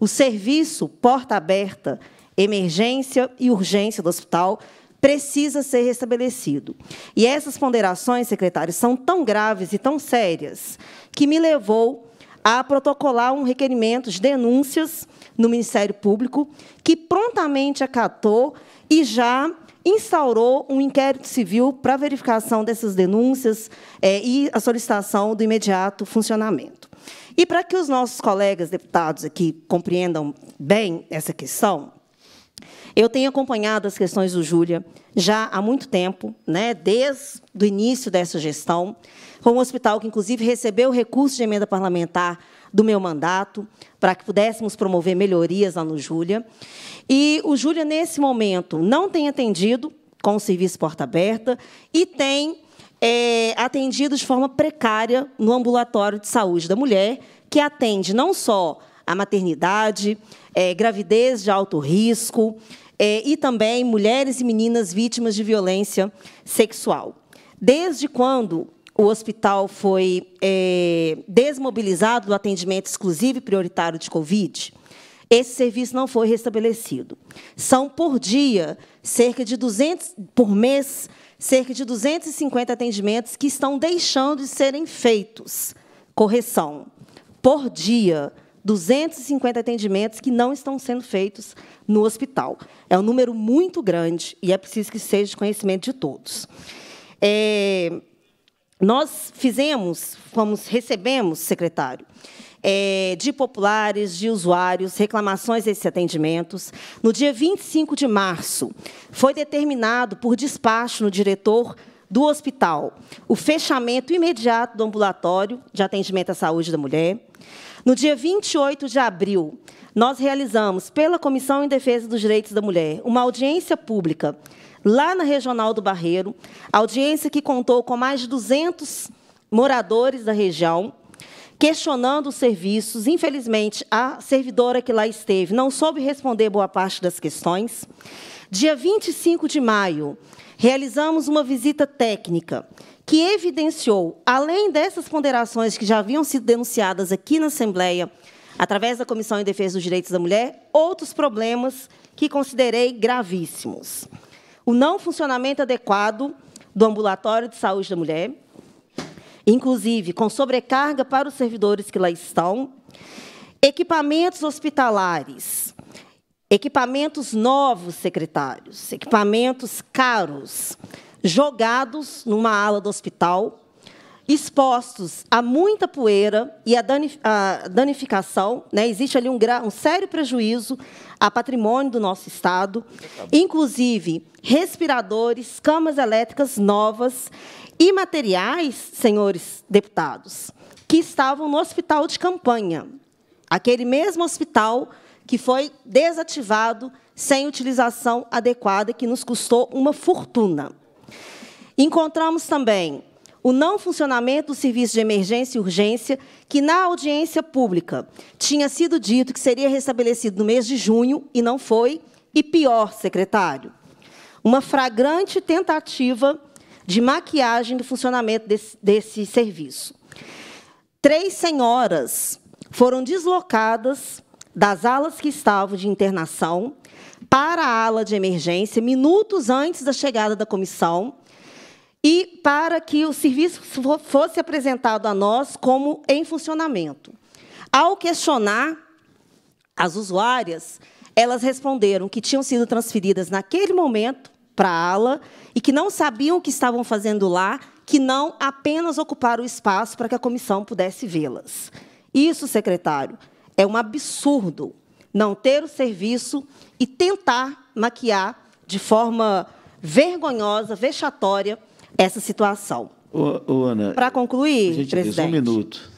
Speaker 9: O serviço Porta Aberta, Emergência e Urgência do Hospital precisa ser restabelecido. E essas ponderações, secretário, são tão graves e tão sérias que me levou a protocolar um requerimento de denúncias no Ministério Público, que prontamente acatou e já instaurou um inquérito civil para verificação dessas denúncias é, e a solicitação do imediato funcionamento. E para que os nossos colegas deputados aqui compreendam bem essa questão, eu tenho acompanhado as questões do Júlia já há muito tempo, né, desde o início dessa gestão. com um hospital que, inclusive, recebeu recurso de emenda parlamentar do meu mandato para que pudéssemos promover melhorias lá no Júlia. E o Júlia, nesse momento, não tem atendido com o serviço porta aberta e tem é, atendido de forma precária no ambulatório de saúde da mulher, que atende não só a maternidade, é, gravidez de alto risco é, e também mulheres e meninas vítimas de violência sexual. Desde quando o hospital foi é, desmobilizado do atendimento exclusivo e prioritário de Covid, esse serviço não foi restabelecido. São por dia cerca de 200 por mês cerca de 250 atendimentos que estão deixando de serem feitos. Correção por dia 250 atendimentos que não estão sendo feitos no hospital. É um número muito grande e é preciso que seja de conhecimento de todos. É, nós fizemos, fomos, recebemos, secretário, é, de populares, de usuários, reclamações desses atendimentos. No dia 25 de março, foi determinado por despacho no diretor do hospital o fechamento imediato do ambulatório de atendimento à saúde da mulher. No dia 28 de abril, nós realizamos, pela Comissão em Defesa dos Direitos da Mulher, uma audiência pública lá na Regional do Barreiro, audiência que contou com mais de 200 moradores da região, questionando os serviços. Infelizmente, a servidora que lá esteve não soube responder boa parte das questões. Dia 25 de maio, realizamos uma visita técnica que evidenciou, além dessas ponderações que já haviam sido denunciadas aqui na Assembleia, através da Comissão em Defesa dos Direitos da Mulher, outros problemas que considerei gravíssimos. O não funcionamento adequado do ambulatório de saúde da mulher, inclusive com sobrecarga para os servidores que lá estão, equipamentos hospitalares, equipamentos novos, secretários, equipamentos caros, jogados numa ala do hospital, expostos a muita poeira e a, danificação. Né? Existe ali um, um, sério prejuízo a patrimônio do nosso Estado, inclusive respiradores, camas elétricas novas e materiais, senhores deputados, que estavam no hospital de campanha, aquele mesmo hospital que foi desativado sem utilização adequada, que nos custou uma fortuna. Encontramos também o não funcionamento do serviço de emergência e urgência, que na audiência pública tinha sido dito que seria restabelecido no mês de junho e não foi, e pior, secretário, uma fragrante tentativa de maquiagem do funcionamento desse, desse serviço. Três senhoras foram deslocadas das alas que estavam de internação para a ala de emergência minutos antes da chegada da comissão e para que o serviço fosse apresentado a nós como em funcionamento. Ao questionar as usuárias, elas responderam que tinham sido transferidas naquele momento para a ala e que não sabiam o que estavam fazendo lá, que não apenas ocupar o espaço para que a comissão pudesse vê-las. Isso, secretário, é um absurdo não ter o serviço e tentar maquiar de forma vergonhosa, vexatória, essa situação. Ana. Para concluir, presidente. Um minuto.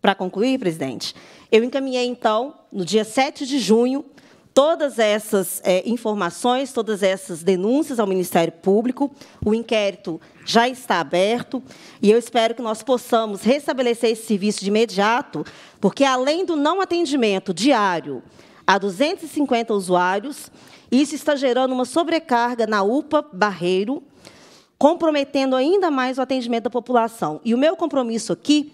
Speaker 9: Para concluir, presidente, eu encaminhei, então, no dia 7 de junho, todas essas é, informações, todas essas denúncias ao Ministério Público. O inquérito já está aberto e eu espero que nós possamos restabelecer esse serviço de imediato, porque além do não atendimento diário a 250 usuários, isso está gerando uma sobrecarga na UPA Barreiro comprometendo ainda mais o atendimento da população. E o meu compromisso aqui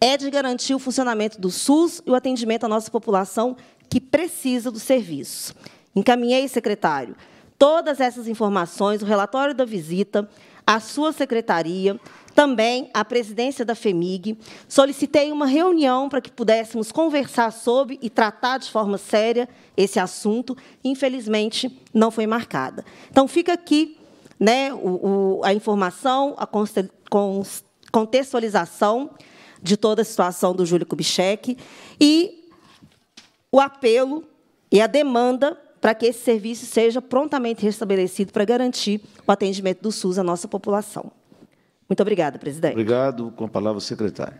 Speaker 9: é de garantir o funcionamento do SUS e o atendimento à nossa população que precisa do serviço. Encaminhei, secretário, todas essas informações, o relatório da visita, à sua secretaria, também à presidência da FEMIG. Solicitei uma reunião para que pudéssemos conversar sobre e tratar de forma séria esse assunto. Infelizmente, não foi marcada. Então, fica aqui né, o, o, a informação, a contextualização de toda a situação do Júlio Kubitschek e o apelo e a demanda para que esse serviço seja prontamente restabelecido para garantir o atendimento do SUS à nossa população. Muito obrigada, presidente.
Speaker 1: Obrigado. Com a palavra, o secretário.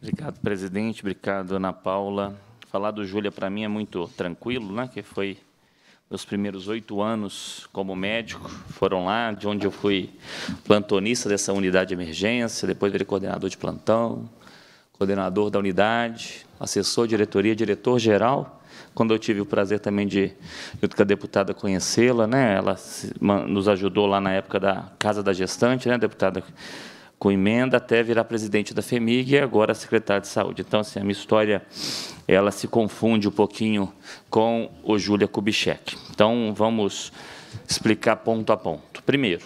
Speaker 2: Obrigado, presidente. Obrigado, Ana Paula. Falar do Júlia, para mim, é muito tranquilo, né? que foi meus primeiros oito anos como médico foram lá, de onde eu fui plantonista dessa unidade de emergência, depois virei coordenador de plantão, coordenador da unidade, assessor, diretoria, diretor-geral. Quando eu tive o prazer também de, junto com a deputada, conhecê-la, né? ela nos ajudou lá na época da Casa da Gestante, né, deputada? com emenda até virar presidente da FEMIG e agora secretário de saúde. Então, assim, a minha história ela se confunde um pouquinho com o Júlia Kubitschek. Então, vamos explicar ponto a ponto. Primeiro,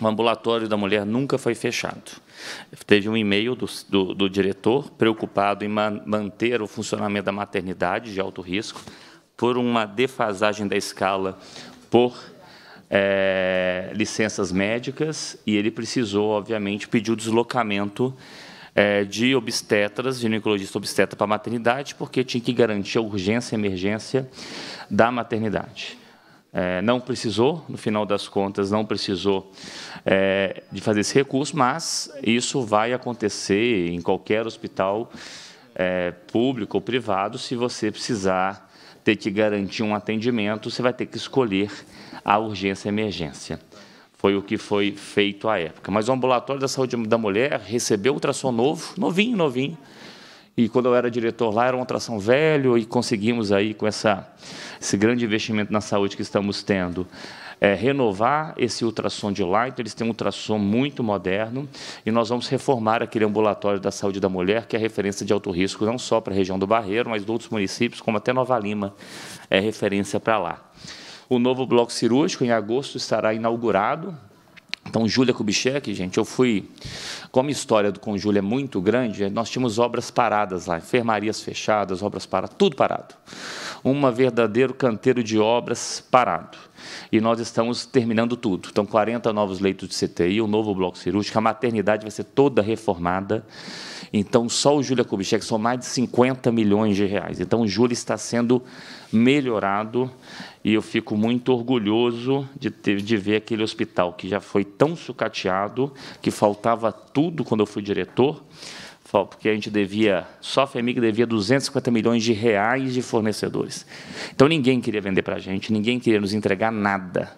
Speaker 2: o ambulatório da mulher nunca foi fechado. Teve um e-mail do, do, do diretor preocupado em man, manter o funcionamento da maternidade de alto risco por uma defasagem da escala por é, licenças médicas e ele precisou, obviamente, pedir o deslocamento é, de obstetras, ginecologista obstetra para a maternidade, porque tinha que garantir a urgência e emergência da maternidade. É, não precisou, no final das contas, não precisou é, de fazer esse recurso, mas isso vai acontecer em qualquer hospital é, público ou privado. Se você precisar ter que garantir um atendimento, você vai ter que escolher a urgência e emergência. Foi o que foi feito à época. Mas o ambulatório da saúde da mulher recebeu ultrassom novo, novinho, novinho. E quando eu era diretor lá, era um ultrassom velho e conseguimos aí, com essa, esse grande investimento na saúde que estamos tendo, é, renovar esse ultrassom de lá. Então, eles têm um ultrassom muito moderno e nós vamos reformar aquele ambulatório da saúde da mulher, que é referência de alto risco não só para a região do Barreiro, mas de outros municípios, como até Nova Lima, é referência para lá. O novo bloco cirúrgico, em agosto, estará inaugurado. Então, Júlia Kubitschek, gente, eu fui... Como a história do Júlia é muito grande, é, nós tínhamos obras paradas lá, enfermarias fechadas, obras paradas, tudo parado. Um verdadeiro canteiro de obras parado. E nós estamos terminando tudo. Então, 40 novos leitos de CTI, um novo bloco cirúrgico, a maternidade vai ser toda reformada. Então, só o Júlia Kubitschek são mais de 50 milhões de reais. Então, o Júlia está sendo melhorado e eu fico muito orgulhoso de, ter, de ver aquele hospital que já foi tão sucateado, que faltava tudo quando eu fui diretor, porque a gente devia, só a FEMIG devia 250 milhões de reais de fornecedores. Então, ninguém queria vender para a gente, ninguém queria nos entregar nada.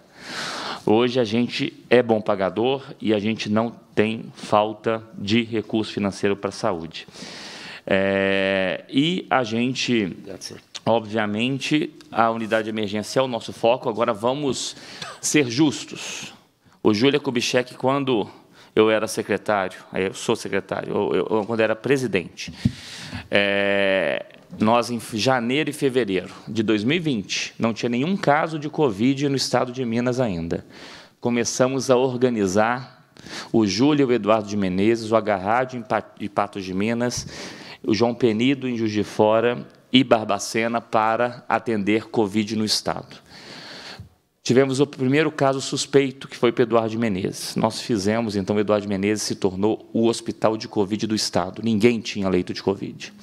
Speaker 2: Hoje, a gente é bom pagador e a gente não tem falta de recurso financeiro para a saúde. É, e a gente, obviamente, a unidade emergencial é o nosso foco, agora vamos ser justos. O Júlia Kubitschek, quando eu era secretário, eu sou secretário, eu, eu, quando era presidente. É, nós, em janeiro e fevereiro de 2020, não tinha nenhum caso de Covid no estado de Minas ainda. Começamos a organizar o Júlio o Eduardo de Menezes, o Agarrado de Patos de Minas, o João Penido em Juiz de Fora e Barbacena para atender Covid no estado. Tivemos o primeiro caso suspeito, que foi para Eduardo Menezes. Nós fizemos, então, Eduardo Menezes se tornou o hospital de Covid do Estado. Ninguém tinha leito de Covid.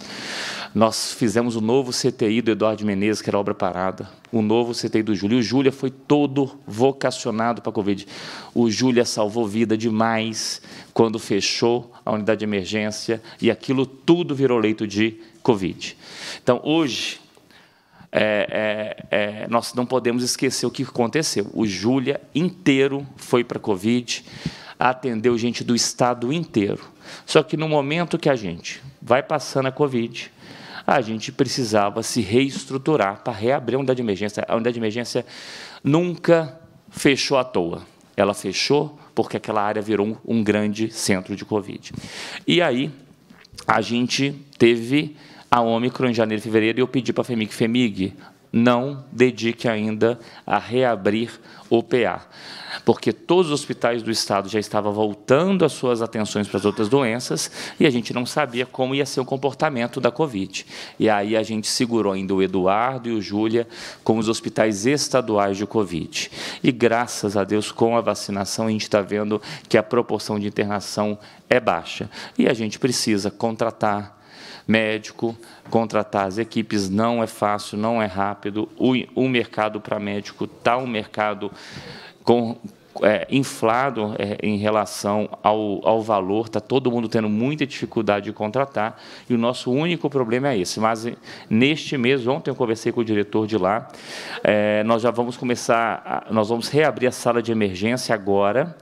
Speaker 2: Nós fizemos o novo CTI do Eduardo Menezes, que era obra parada. O novo CTI do Júlio. O Júlia foi todo vocacionado para Covid. O Júlia salvou vida demais quando fechou a unidade de emergência e aquilo tudo virou leito de Covid. Então, hoje, é, é, é, nós não podemos esquecer o que aconteceu. O Júlia inteiro foi para a Covid, atendeu gente do estado inteiro. Só que no momento que a gente vai passando a Covid, a gente precisava se reestruturar para reabrir a unidade de emergência. A unidade de emergência nunca fechou à toa. Ela fechou porque aquela área virou um grande centro de Covid. E aí a gente teve a Ômicron em janeiro e fevereiro, e eu pedi para a FEMIG, FEMIG, não dedique ainda a reabrir o PA, porque todos os hospitais do Estado já estavam voltando as suas atenções para as outras doenças e a gente não sabia como ia ser o comportamento da Covid. E aí a gente segurou ainda o Eduardo e o Júlia com os hospitais estaduais de Covid. E graças a Deus, com a vacinação, a gente está vendo que a proporção de internação é baixa. E a gente precisa contratar, médico, contratar as equipes não é fácil, não é rápido. O, o mercado para médico está um mercado com, é, inflado é, em relação ao, ao valor, está todo mundo tendo muita dificuldade de contratar, e o nosso único problema é esse. Mas eh, neste mês, ontem eu conversei com o diretor de lá, é, nós já vamos começar, a, nós vamos reabrir a sala de emergência agora,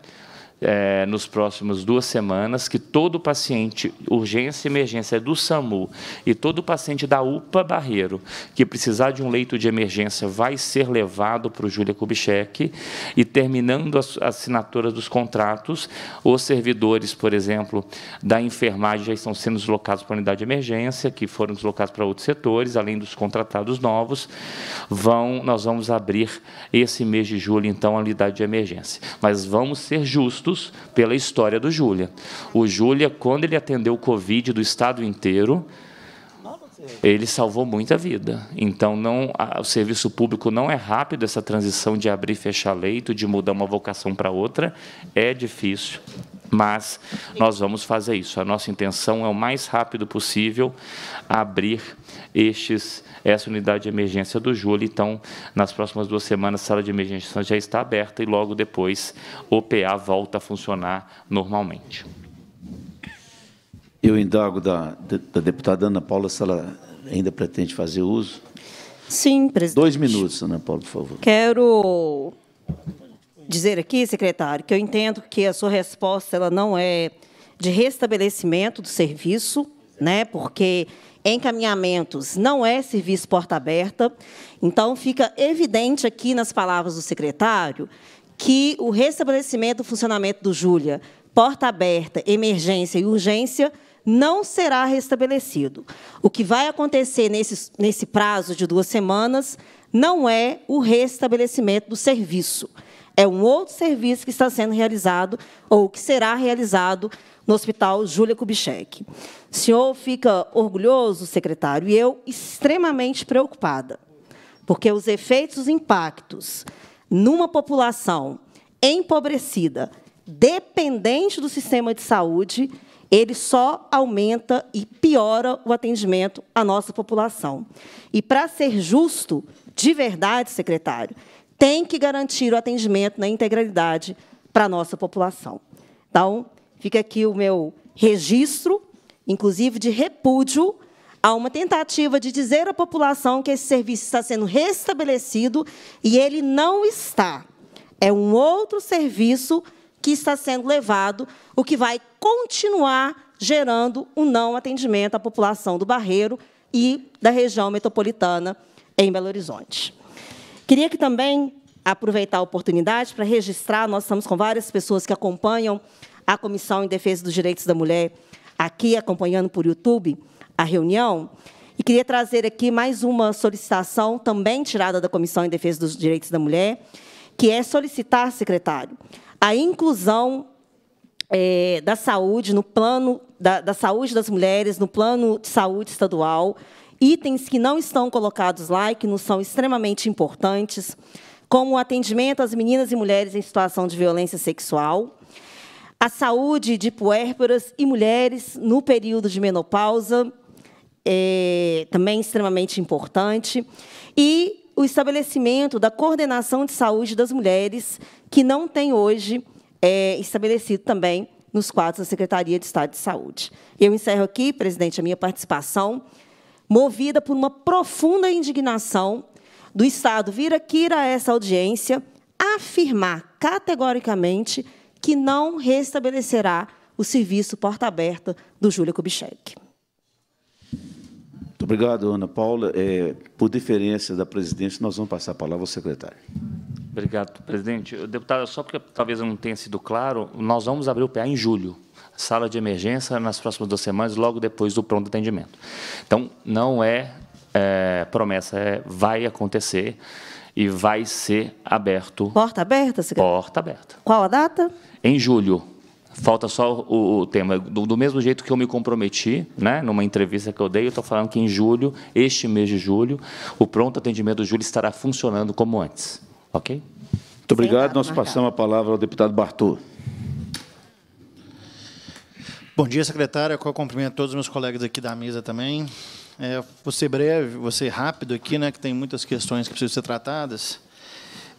Speaker 2: é, nos próximos duas semanas que todo paciente, urgência e emergência do SAMU, e todo paciente da UPA Barreiro que precisar de um leito de emergência vai ser levado para o Júlia Kubitschek, e terminando as assinaturas dos contratos, os servidores, por exemplo, da enfermagem já estão sendo deslocados para a unidade de emergência, que foram deslocados para outros setores, além dos contratados novos, vão, nós vamos abrir esse mês de julho, então, a unidade de emergência. Mas vamos ser justos pela história do Júlia. O Júlia, quando ele atendeu o Covid do estado inteiro, ele salvou muita vida. Então, não, a, o serviço público não é rápido, essa transição de abrir e fechar leito, de mudar uma vocação para outra, é difícil. Mas nós vamos fazer isso. A nossa intenção é o mais rápido possível abrir estes essa unidade de emergência do Júlio. Então, nas próximas duas semanas, a sala de emergência já está aberta e logo depois o PA volta a funcionar normalmente.
Speaker 1: Eu indago da, da deputada Ana Paula se ela ainda pretende fazer uso. Sim, presidente. Dois minutos, Ana Paula, por favor.
Speaker 9: Quero dizer aqui, secretário, que eu entendo que a sua resposta ela não é de restabelecimento do serviço, né? Porque encaminhamentos não é serviço porta aberta. Então, fica evidente aqui nas palavras do secretário que o restabelecimento do funcionamento do Júlia, porta aberta, emergência e urgência, não será restabelecido. O que vai acontecer nesse, nesse prazo de duas semanas não é o restabelecimento do serviço. É um outro serviço que está sendo realizado ou que será realizado no Hospital Júlia Kubitschek. O senhor fica orgulhoso, secretário, e eu extremamente preocupada, porque os efeitos, os impactos numa população empobrecida, dependente do sistema de saúde, ele só aumenta e piora o atendimento à nossa população. E, para ser justo, de verdade, secretário, tem que garantir o atendimento na integralidade para a nossa população. Então, Fica aqui o meu registro, inclusive de repúdio a uma tentativa de dizer à população que esse serviço está sendo restabelecido e ele não está. É um outro serviço que está sendo levado, o que vai continuar gerando um não atendimento à população do Barreiro e da região metropolitana em Belo Horizonte. Queria que também aproveitar a oportunidade para registrar, nós estamos com várias pessoas que acompanham à Comissão em Defesa dos Direitos da Mulher, aqui acompanhando por YouTube a reunião. E queria trazer aqui mais uma solicitação, também tirada da Comissão em Defesa dos Direitos da Mulher, que é solicitar, secretário, a inclusão é, da saúde no plano da, da saúde das mulheres, no plano de saúde estadual, itens que não estão colocados lá e que nos são extremamente importantes, como o atendimento às meninas e mulheres em situação de violência sexual, a saúde de puérperas e mulheres no período de menopausa, é, também extremamente importante, e o estabelecimento da coordenação de saúde das mulheres, que não tem hoje é, estabelecido também nos quadros da Secretaria de Estado de Saúde. Eu encerro aqui, presidente, a minha participação, movida por uma profunda indignação do Estado vir aqui a essa audiência afirmar categoricamente que não restabelecerá o serviço porta aberta do Júlia Kubitschek.
Speaker 1: Muito obrigado, Ana Paula. É, por diferença da presidente, nós vamos passar a palavra ao secretário.
Speaker 2: Obrigado, presidente. Deputada, só porque talvez não tenha sido claro, nós vamos abrir o PA em julho sala de emergência nas próximas duas semanas, logo depois do pronto atendimento. Então, não é, é promessa, é, vai acontecer e vai ser aberto. Porta aberta, secretário? Porta aberta. Qual a data? em julho. Falta só o, o tema. Do, do, mesmo jeito que eu me comprometi, né, numa entrevista que eu dei, eu estou falando que em julho, este mês de julho, o pronto atendimento do julho estará funcionando como antes. Ok? Muito obrigado. Nós passamos a palavra ao deputado
Speaker 1: Bartô.
Speaker 8: Bom dia, secretária. Eu cumprimento todos os meus colegas aqui da mesa também. É, vou ser breve, vou ser rápido aqui, né, que tem muitas questões que precisam ser tratadas.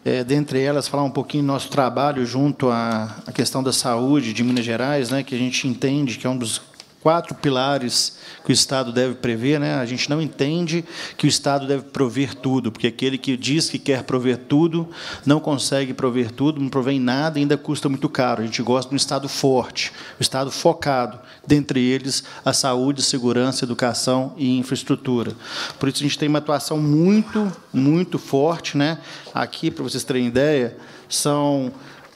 Speaker 8: É, dentre elas, falar um pouquinho do nosso trabalho junto à, à questão da saúde de Minas Gerais, né, que a gente entende que é um dos quatro pilares que o Estado deve prever. Né? A gente não entende que o Estado deve prover tudo, porque aquele que diz que quer prover tudo não consegue prover tudo, não provém nada, ainda custa muito caro. A gente gosta de um Estado forte, um Estado focado, dentre eles a saúde, segurança, educação e infraestrutura. Por isso, a gente tem uma atuação muito, muito forte. Né? Aqui, para vocês terem ideia, são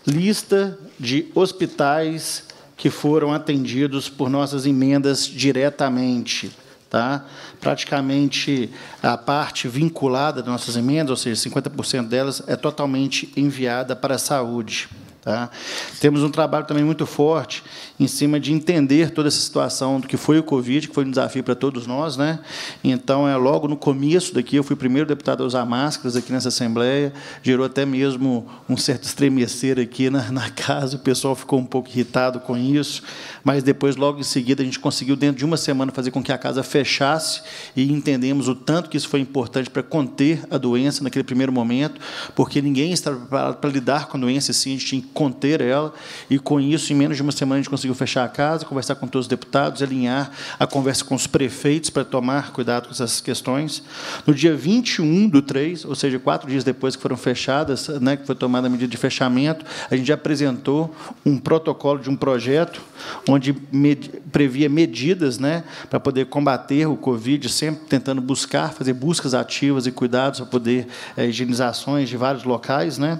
Speaker 8: lista de hospitais que foram atendidos por nossas emendas diretamente. Tá? Praticamente a parte vinculada das nossas emendas, ou seja, 50% delas, é totalmente enviada para a saúde. Tá? Temos um trabalho também muito forte em cima de entender toda essa situação do que foi o Covid, que foi um desafio para todos nós. Né? Então, é logo no começo daqui, eu fui o primeiro deputado a usar máscaras aqui nessa Assembleia, gerou até mesmo um certo estremecer aqui na, na casa, o pessoal ficou um pouco irritado com isso, mas depois, logo em seguida, a gente conseguiu, dentro de uma semana, fazer com que a casa fechasse e entendemos o tanto que isso foi importante para conter a doença naquele primeiro momento, porque ninguém estava preparado para lidar com a doença, assim, a gente tinha que conter ela, e com isso, em menos de uma semana, a gente conseguiu conseguiu fechar a casa, conversar com todos os deputados, alinhar a conversa com os prefeitos para tomar cuidado com essas questões. No dia 21 do 3, ou seja, quatro dias depois que foram fechadas, né, que foi tomada a medida de fechamento, a gente apresentou um protocolo de um projeto onde med previa medidas né, para poder combater o Covid, sempre tentando buscar, fazer buscas ativas e cuidados para poder é, higienizações de vários locais. Né?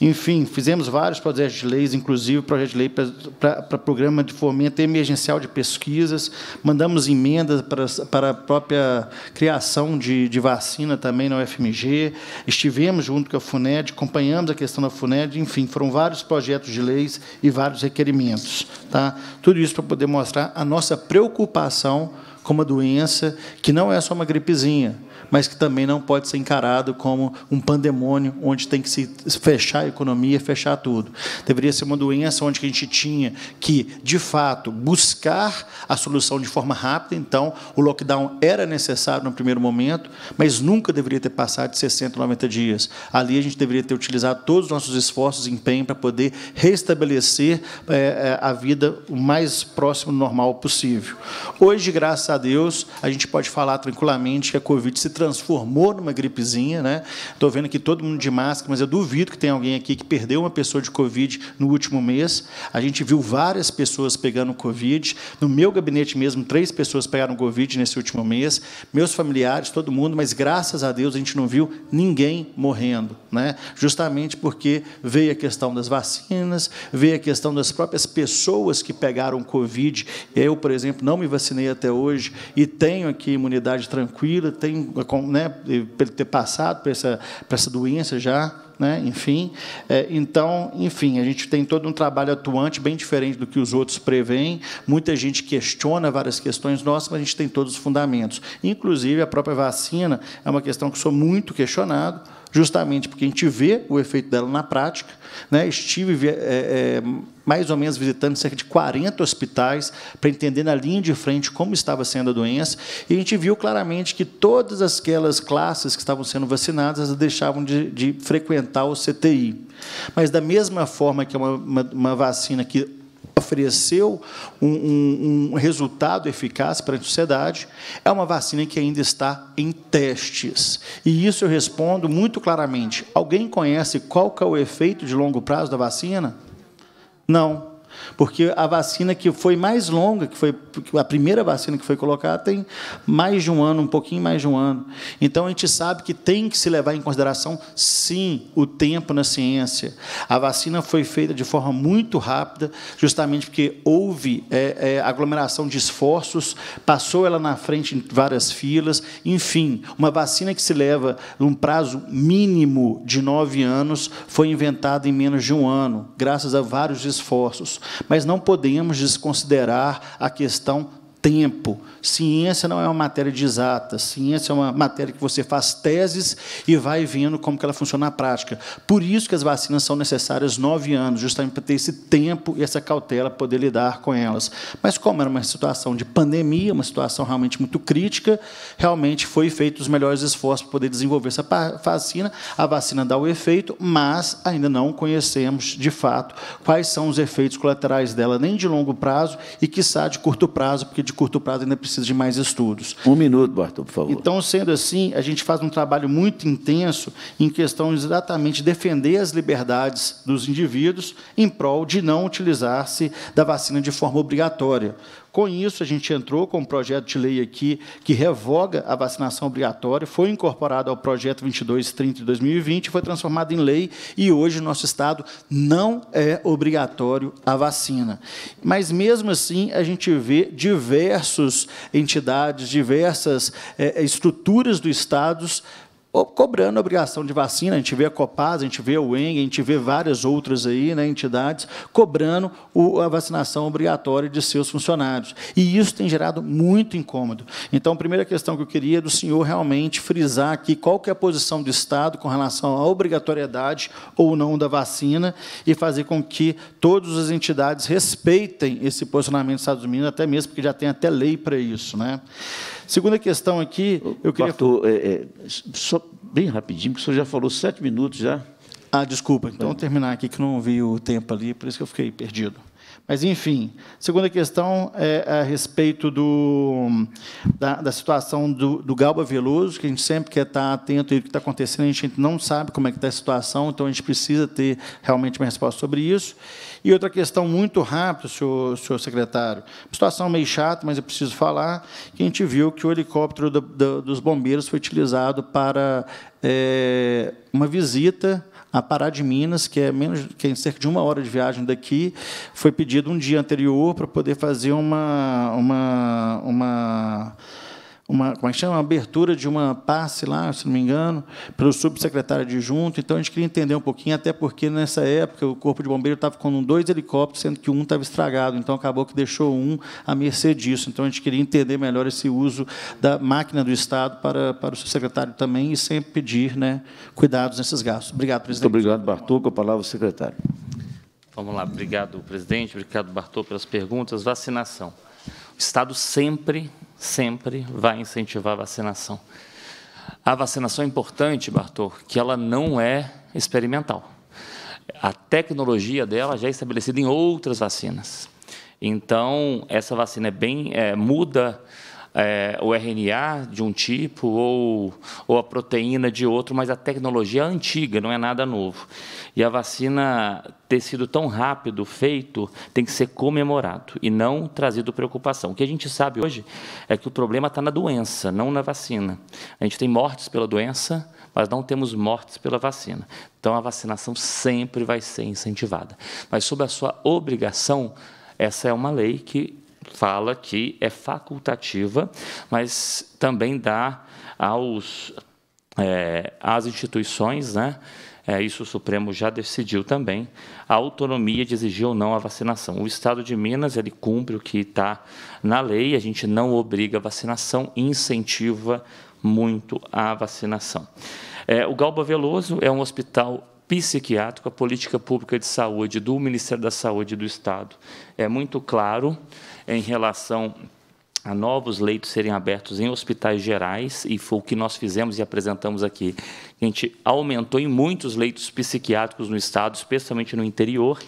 Speaker 8: Enfim, fizemos vários projetos de leis, inclusive projeto de lei para, para programas programa de fomento emergencial de pesquisas, mandamos emendas para, para a própria criação de, de vacina também na UFMG, estivemos junto com a FUNED, acompanhamos a questão da FUNED, enfim, foram vários projetos de leis e vários requerimentos. Tá? Tudo isso para poder mostrar a nossa preocupação com uma doença que não é só uma gripezinha, mas que também não pode ser encarado como um pandemônio onde tem que se fechar a economia, fechar tudo. Deveria ser uma doença onde a gente tinha que, de fato, buscar a solução de forma rápida. Então, o lockdown era necessário no primeiro momento, mas nunca deveria ter passado de 60, 90 dias. Ali a gente deveria ter utilizado todos os nossos esforços e empenho para poder restabelecer eh, eh, a vida o mais próximo do normal possível. Hoje, graças a Deus, a gente pode falar tranquilamente que a Covid se transformou numa gripezinha. Né? Estou vendo aqui todo mundo de máscara, mas eu duvido que tenha alguém aqui que perdeu uma pessoa de Covid no último mês. A gente viu várias pessoas pegando Covid. No meu gabinete mesmo, três pessoas pegaram Covid nesse último mês. Meus familiares, todo mundo, mas graças a Deus a gente não viu ninguém morrendo. Né? Justamente porque veio a questão das vacinas, veio a questão das próprias pessoas que pegaram Covid. Eu, por exemplo, não me vacinei até hoje e tenho aqui imunidade tranquila, tenho a né, ele ter passado por essa, por essa doença já, né, enfim. É, então, enfim, a gente tem todo um trabalho atuante bem diferente do que os outros preveem. Muita gente questiona várias questões nossas, mas a gente tem todos os fundamentos. Inclusive, a própria vacina é uma questão que sou muito questionado, justamente porque a gente vê o efeito dela na prática. Né? Estive é, é, mais ou menos visitando cerca de 40 hospitais para entender na linha de frente como estava sendo a doença, e a gente viu claramente que todas aquelas classes que estavam sendo vacinadas deixavam de, de frequentar o CTI. Mas, da mesma forma que é uma, uma, uma vacina que ofereceu um, um, um resultado eficaz para a sociedade, é uma vacina que ainda está em testes. E isso eu respondo muito claramente. Alguém conhece qual que é o efeito de longo prazo da vacina? Não. Porque a vacina que foi mais longa, que foi a primeira vacina que foi colocada, tem mais de um ano, um pouquinho mais de um ano. Então a gente sabe que tem que se levar em consideração, sim, o tempo na ciência. A vacina foi feita de forma muito rápida, justamente porque houve é, é, aglomeração de esforços, passou ela na frente em várias filas, enfim, uma vacina que se leva num prazo mínimo de nove anos foi inventada em menos de um ano, graças a vários esforços. Mas não podemos desconsiderar a questão tempo. Ciência não é uma matéria de exata. Ciência é uma matéria que você faz teses e vai vendo como que ela funciona na prática. Por isso que as vacinas são necessárias nove anos, justamente para ter esse tempo e essa cautela para poder lidar com elas. Mas como era uma situação de pandemia, uma situação realmente muito crítica, realmente foi feito os melhores esforços para poder desenvolver essa vacina. A vacina dá o efeito, mas ainda não conhecemos de fato quais são os efeitos colaterais dela, nem de longo prazo e quiçá de curto prazo, porque de de curto prazo ainda precisa de mais estudos. Um minuto, Bartol, por favor. Então, sendo assim, a gente faz um trabalho muito intenso em questão exatamente defender as liberdades dos indivíduos em prol de não utilizar-se da vacina de forma obrigatória. Com isso, a gente entrou com um projeto de lei aqui que revoga a vacinação obrigatória, foi incorporado ao projeto 2230 de 2020, foi transformado em lei e hoje nosso estado não é obrigatório a vacina. Mas mesmo assim, a gente vê diversas entidades, diversas é, estruturas do estado cobrando a obrigação de vacina, a gente vê a Copasa, a gente vê o ENG, a gente vê várias outras aí, né, entidades cobrando o, a vacinação obrigatória de seus funcionários. E isso tem gerado muito incômodo. Então, a primeira questão que eu queria é do senhor realmente frisar aqui qual que é a posição do Estado com relação à obrigatoriedade ou não da vacina e fazer com que todas as entidades respeitem esse posicionamento dos Estados Unidos, até mesmo porque já tem até lei para isso. Né? Segunda questão aqui, eu queria... é, é, só bem rapidinho, porque o senhor já falou sete minutos já. Ah, desculpa, então é. vou terminar aqui, que não vi o tempo ali, por isso que eu fiquei perdido. Mas, enfim, segunda questão é a respeito do, da, da situação do, do, Galba Veloso, que a gente sempre quer estar atento ao que está acontecendo, a gente não sabe como é que está a situação, então a gente precisa ter realmente uma resposta sobre isso. E outra questão muito rápida, senhor, senhor secretário, situação meio chata, mas eu preciso falar, que a gente viu que o helicóptero do, do, dos bombeiros foi utilizado para é, uma visita a Pará de Minas, que é menos que é cerca de uma hora de viagem daqui, foi pedido um dia anterior para poder fazer uma, uma, uma uma, como é que chama? Uma abertura de uma passe lá, se não me engano, pelo subsecretário adjunto. Então, a gente queria entender um pouquinho, até porque nessa época o Corpo de Bombeiros estava com dois helicópteros, sendo que um estava estragado. Então, acabou que deixou um à mercê disso. Então, a gente queria entender melhor esse uso da máquina do Estado para, para o secretário também e sempre pedir né, cuidados nesses gastos. Obrigado, presidente. Muito obrigado, Bartô. Com a palavra, o secretário.
Speaker 2: Vamos lá. Obrigado, presidente. Obrigado, Bartô, pelas perguntas. Vacinação. O Estado sempre sempre vai incentivar a vacinação. A vacinação é importante, Bartô, que ela não é experimental. A tecnologia dela já é estabelecida em outras vacinas. Então, essa vacina é bem é, muda é, o RNA de um tipo ou, ou a proteína de outro, mas a tecnologia é antiga, não é nada novo. E a vacina ter sido tão rápido feito tem que ser comemorado e não trazido preocupação. O que a gente sabe hoje é que o problema está na doença, não na vacina. A gente tem mortes pela doença, mas não temos mortes pela vacina. Então a vacinação sempre vai ser incentivada. Mas sob a sua obrigação, essa é uma lei que fala que é facultativa, mas também dá aos, é, às instituições, né, é, isso o Supremo já decidiu também, a autonomia de exigir ou não a vacinação. O Estado de Minas ele cumpre o que está na lei, a gente não obriga a vacinação, incentiva muito a vacinação. É, o Galba Veloso é um hospital psiquiátrico, a política pública de saúde do Ministério da Saúde do Estado é muito claro em relação a novos leitos serem abertos em hospitais gerais, e foi o que nós fizemos e apresentamos aqui. A gente aumentou em muitos leitos psiquiátricos no Estado, especialmente no interior,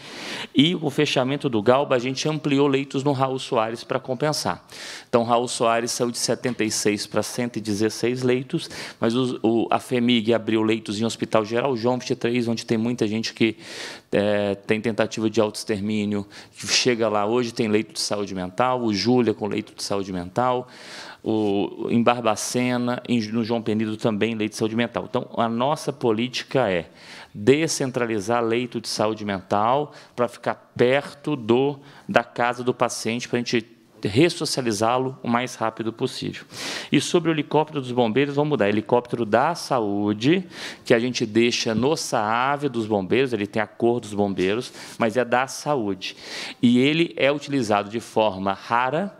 Speaker 2: e o fechamento do Galba, a gente ampliou leitos no Raul Soares para compensar. Então, Raul Soares saiu de 76 para 116 leitos, mas o, o, a FEMIG abriu leitos em Hospital Geral João 23, onde tem muita gente que é, tem tentativa de autoextermínio, chega lá hoje, tem leito de saúde mental, o Júlia com leito de saúde mental o, em Barbacena, em, no João Penido também, lei de saúde mental. Então, a nossa política é descentralizar leito de saúde mental para ficar perto do, da casa do paciente, para a gente ressocializá-lo o mais rápido possível. E sobre o helicóptero dos bombeiros, vamos mudar. Helicóptero da saúde, que a gente deixa no SAAV dos bombeiros, ele tem a cor dos bombeiros, mas é da saúde. E ele é utilizado de forma rara,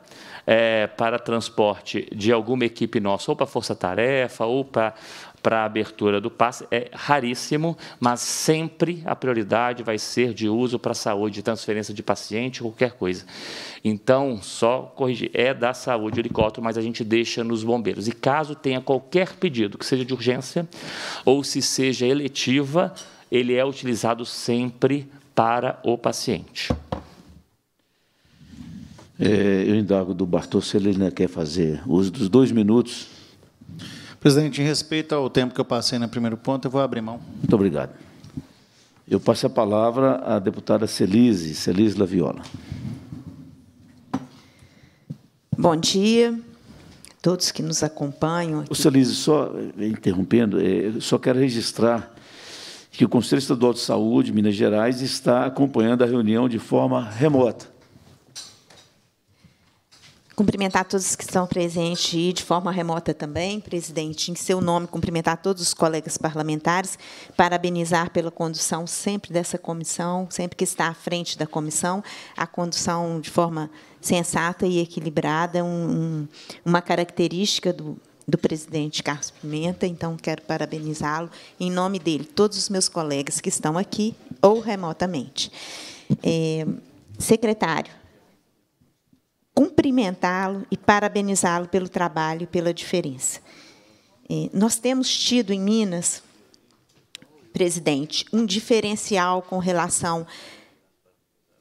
Speaker 2: é, para transporte de alguma equipe nossa, ou para força-tarefa, ou para para a abertura do passe. É raríssimo, mas sempre a prioridade vai ser de uso para saúde, de transferência de paciente, qualquer coisa. Então, só corrigir, é da saúde o helicóptero, mas a gente deixa nos bombeiros. E caso tenha qualquer pedido, que seja de urgência ou se seja eletiva, ele é utilizado sempre para o paciente.
Speaker 1: É, eu indago do Bartol se ele ainda quer fazer uso dos dois minutos.
Speaker 8: Presidente, em respeito ao tempo que eu passei no primeiro ponto, eu vou abrir mão.
Speaker 1: Muito obrigado. Eu passo a palavra à deputada Celise, Celise Laviola.
Speaker 10: Bom dia todos que nos acompanham.
Speaker 1: Aqui. O Celise, só eh, interrompendo, eh, só quero registrar que o Conselho Estadual de Saúde, Minas Gerais, está acompanhando a reunião de forma remota.
Speaker 10: Cumprimentar todos que estão presentes e de forma remota também, presidente, em seu nome, cumprimentar todos os colegas parlamentares, parabenizar pela condução sempre dessa comissão, sempre que está à frente da comissão, a condução de forma sensata e equilibrada, um, um, uma característica do, do presidente Carlos Pimenta, então quero parabenizá-lo em nome dele, todos os meus colegas que estão aqui ou remotamente. É, secretário, cumprimentá-lo e parabenizá-lo pelo trabalho e pela diferença. Nós temos tido em Minas, presidente, um diferencial com relação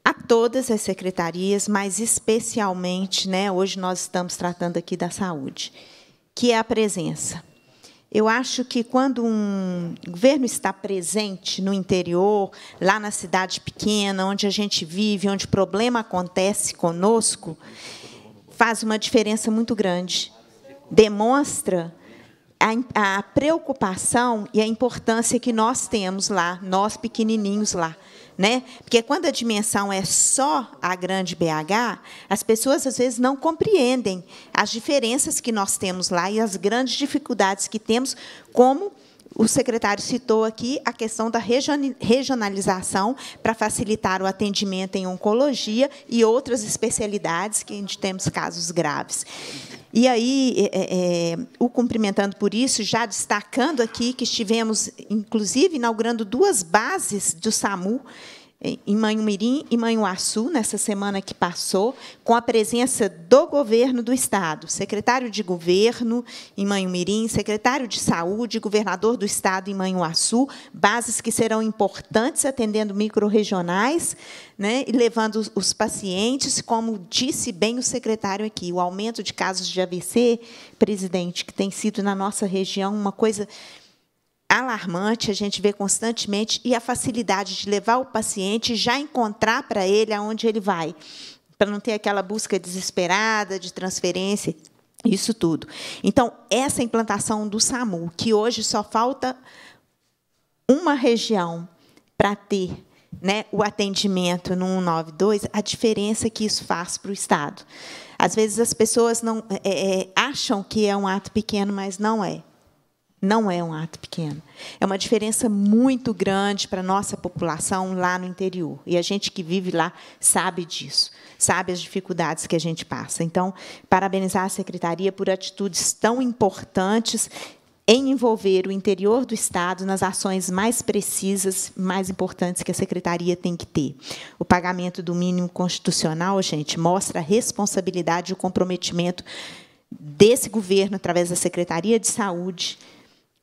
Speaker 10: a todas as secretarias, mas especialmente, né, hoje nós estamos tratando aqui da saúde, que é a presença eu acho que quando um governo está presente no interior, lá na cidade pequena, onde a gente vive, onde o problema acontece conosco, faz uma diferença muito grande. Demonstra a, a preocupação e a importância que nós temos lá, nós pequenininhos lá né? Porque quando a dimensão é só a grande BH, as pessoas às vezes não compreendem as diferenças que nós temos lá e as grandes dificuldades que temos como o secretário citou aqui a questão da regionalização para facilitar o atendimento em oncologia e outras especialidades que a gente temos casos graves. E aí, é, é, é o cumprimentando por isso, já destacando aqui que estivemos, inclusive, inaugurando duas bases do SAMU em Manhumirim e Manhuaçu, nessa semana que passou, com a presença do governo do Estado, secretário de governo em Manhumirim, secretário de saúde, governador do Estado em Manhuaçu, bases que serão importantes atendendo microrregionais né, e levando os pacientes, como disse bem o secretário aqui, o aumento de casos de AVC, presidente, que tem sido na nossa região uma coisa alarmante, a gente vê constantemente, e a facilidade de levar o paciente já encontrar para ele aonde ele vai, para não ter aquela busca desesperada de transferência, isso tudo. Então, essa implantação do SAMU, que hoje só falta uma região para ter né, o atendimento no 192, a diferença que isso faz para o Estado. Às vezes as pessoas não é, é, é, acham que é um ato pequeno, mas não é. Não é um ato pequeno. É uma diferença muito grande para a nossa população lá no interior. E a gente que vive lá sabe disso, sabe as dificuldades que a gente passa. Então, parabenizar a secretaria por atitudes tão importantes em envolver o interior do Estado nas ações mais precisas, mais importantes que a Secretaria tem que ter. O pagamento do mínimo constitucional, gente, mostra a responsabilidade e o comprometimento desse governo, através da Secretaria de Saúde,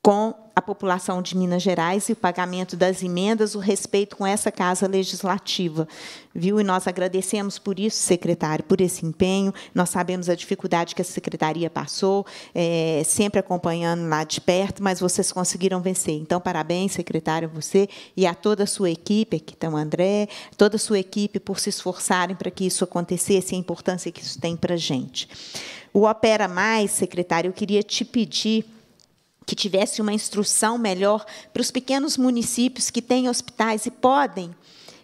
Speaker 10: com a população de Minas Gerais e o pagamento das emendas, o respeito com essa casa legislativa, viu? E nós agradecemos por isso, secretário, por esse empenho. Nós sabemos a dificuldade que a secretaria passou, é, sempre acompanhando lá de perto, mas vocês conseguiram vencer. Então, parabéns, secretário, a você e a toda a sua equipe, aqui está o André, toda a sua equipe por se esforçarem para que isso acontecesse e a importância que isso tem para a gente. O Opera Mais, secretário, eu queria te pedir que tivesse uma instrução melhor para os pequenos municípios que têm hospitais e podem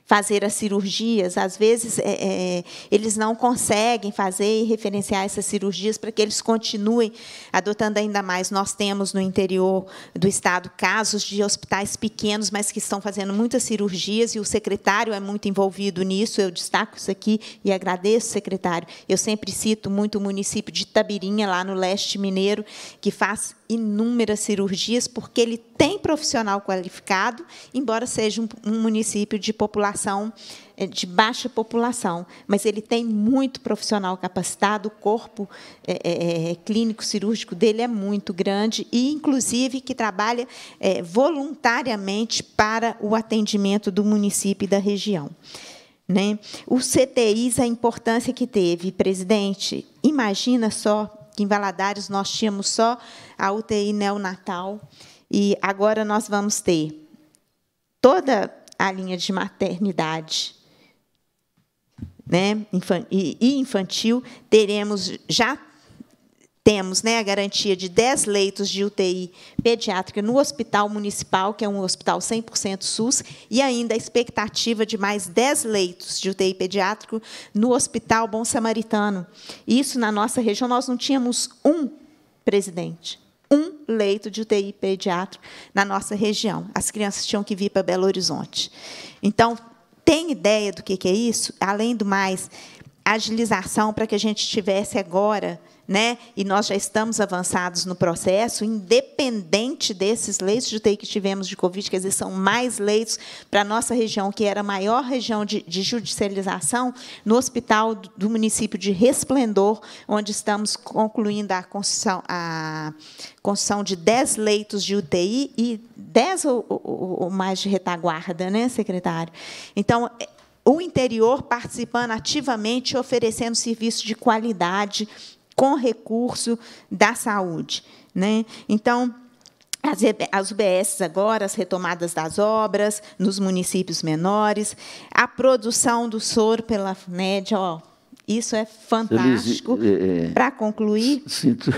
Speaker 10: fazer as cirurgias. Às vezes, é, é, eles não conseguem fazer e referenciar essas cirurgias para que eles continuem adotando ainda mais. Nós temos no interior do Estado casos de hospitais pequenos, mas que estão fazendo muitas cirurgias, e o secretário é muito envolvido nisso. Eu destaco isso aqui e agradeço, secretário. Eu sempre cito muito o município de Tabirinha, lá no leste mineiro, que faz inúmeras cirurgias, porque ele tem profissional qualificado, embora seja um, município de população é, de baixa população, mas ele tem muito profissional capacitado, o corpo é, é, é, clínico cirúrgico dele é muito grande e, inclusive, que trabalha é, voluntariamente para o atendimento do município e da região. Né? Os CTIs, a importância que teve, presidente, imagina só que em Valadares nós tínhamos só a UTI neonatal e agora nós vamos ter toda a linha de maternidade né, e infantil, teremos já temos né, a garantia de 10 leitos de UTI pediátrica no Hospital Municipal, que é um hospital 100% SUS, e ainda a expectativa de mais 10 leitos de UTI pediátrico no Hospital Bom Samaritano. Isso, na nossa região, nós não tínhamos um presidente, um leito de UTI pediátrico na nossa região. As crianças tinham que vir para Belo Horizonte. Então, tem ideia do que é isso? Além do mais, agilização para que a gente tivesse agora né? E nós já estamos avançados no processo, independente desses leitos de UTI que tivemos de Covid, quer dizer, são mais leitos para a nossa região, que era a maior região de, de judicialização, no hospital do, município de Resplendor, onde estamos concluindo a construção, a construção de 10 leitos de UTI e 10 ou, ou, ou mais de retaguarda, né, secretário? Então, é, o interior participando ativamente, oferecendo serviço de qualidade com recurso da saúde. Né? Então, as, UBSs UBS agora, as retomadas das obras nos municípios menores, a produção do soro pela FNED, ó, isso é fantástico. É, é para concluir.
Speaker 1: Sinto.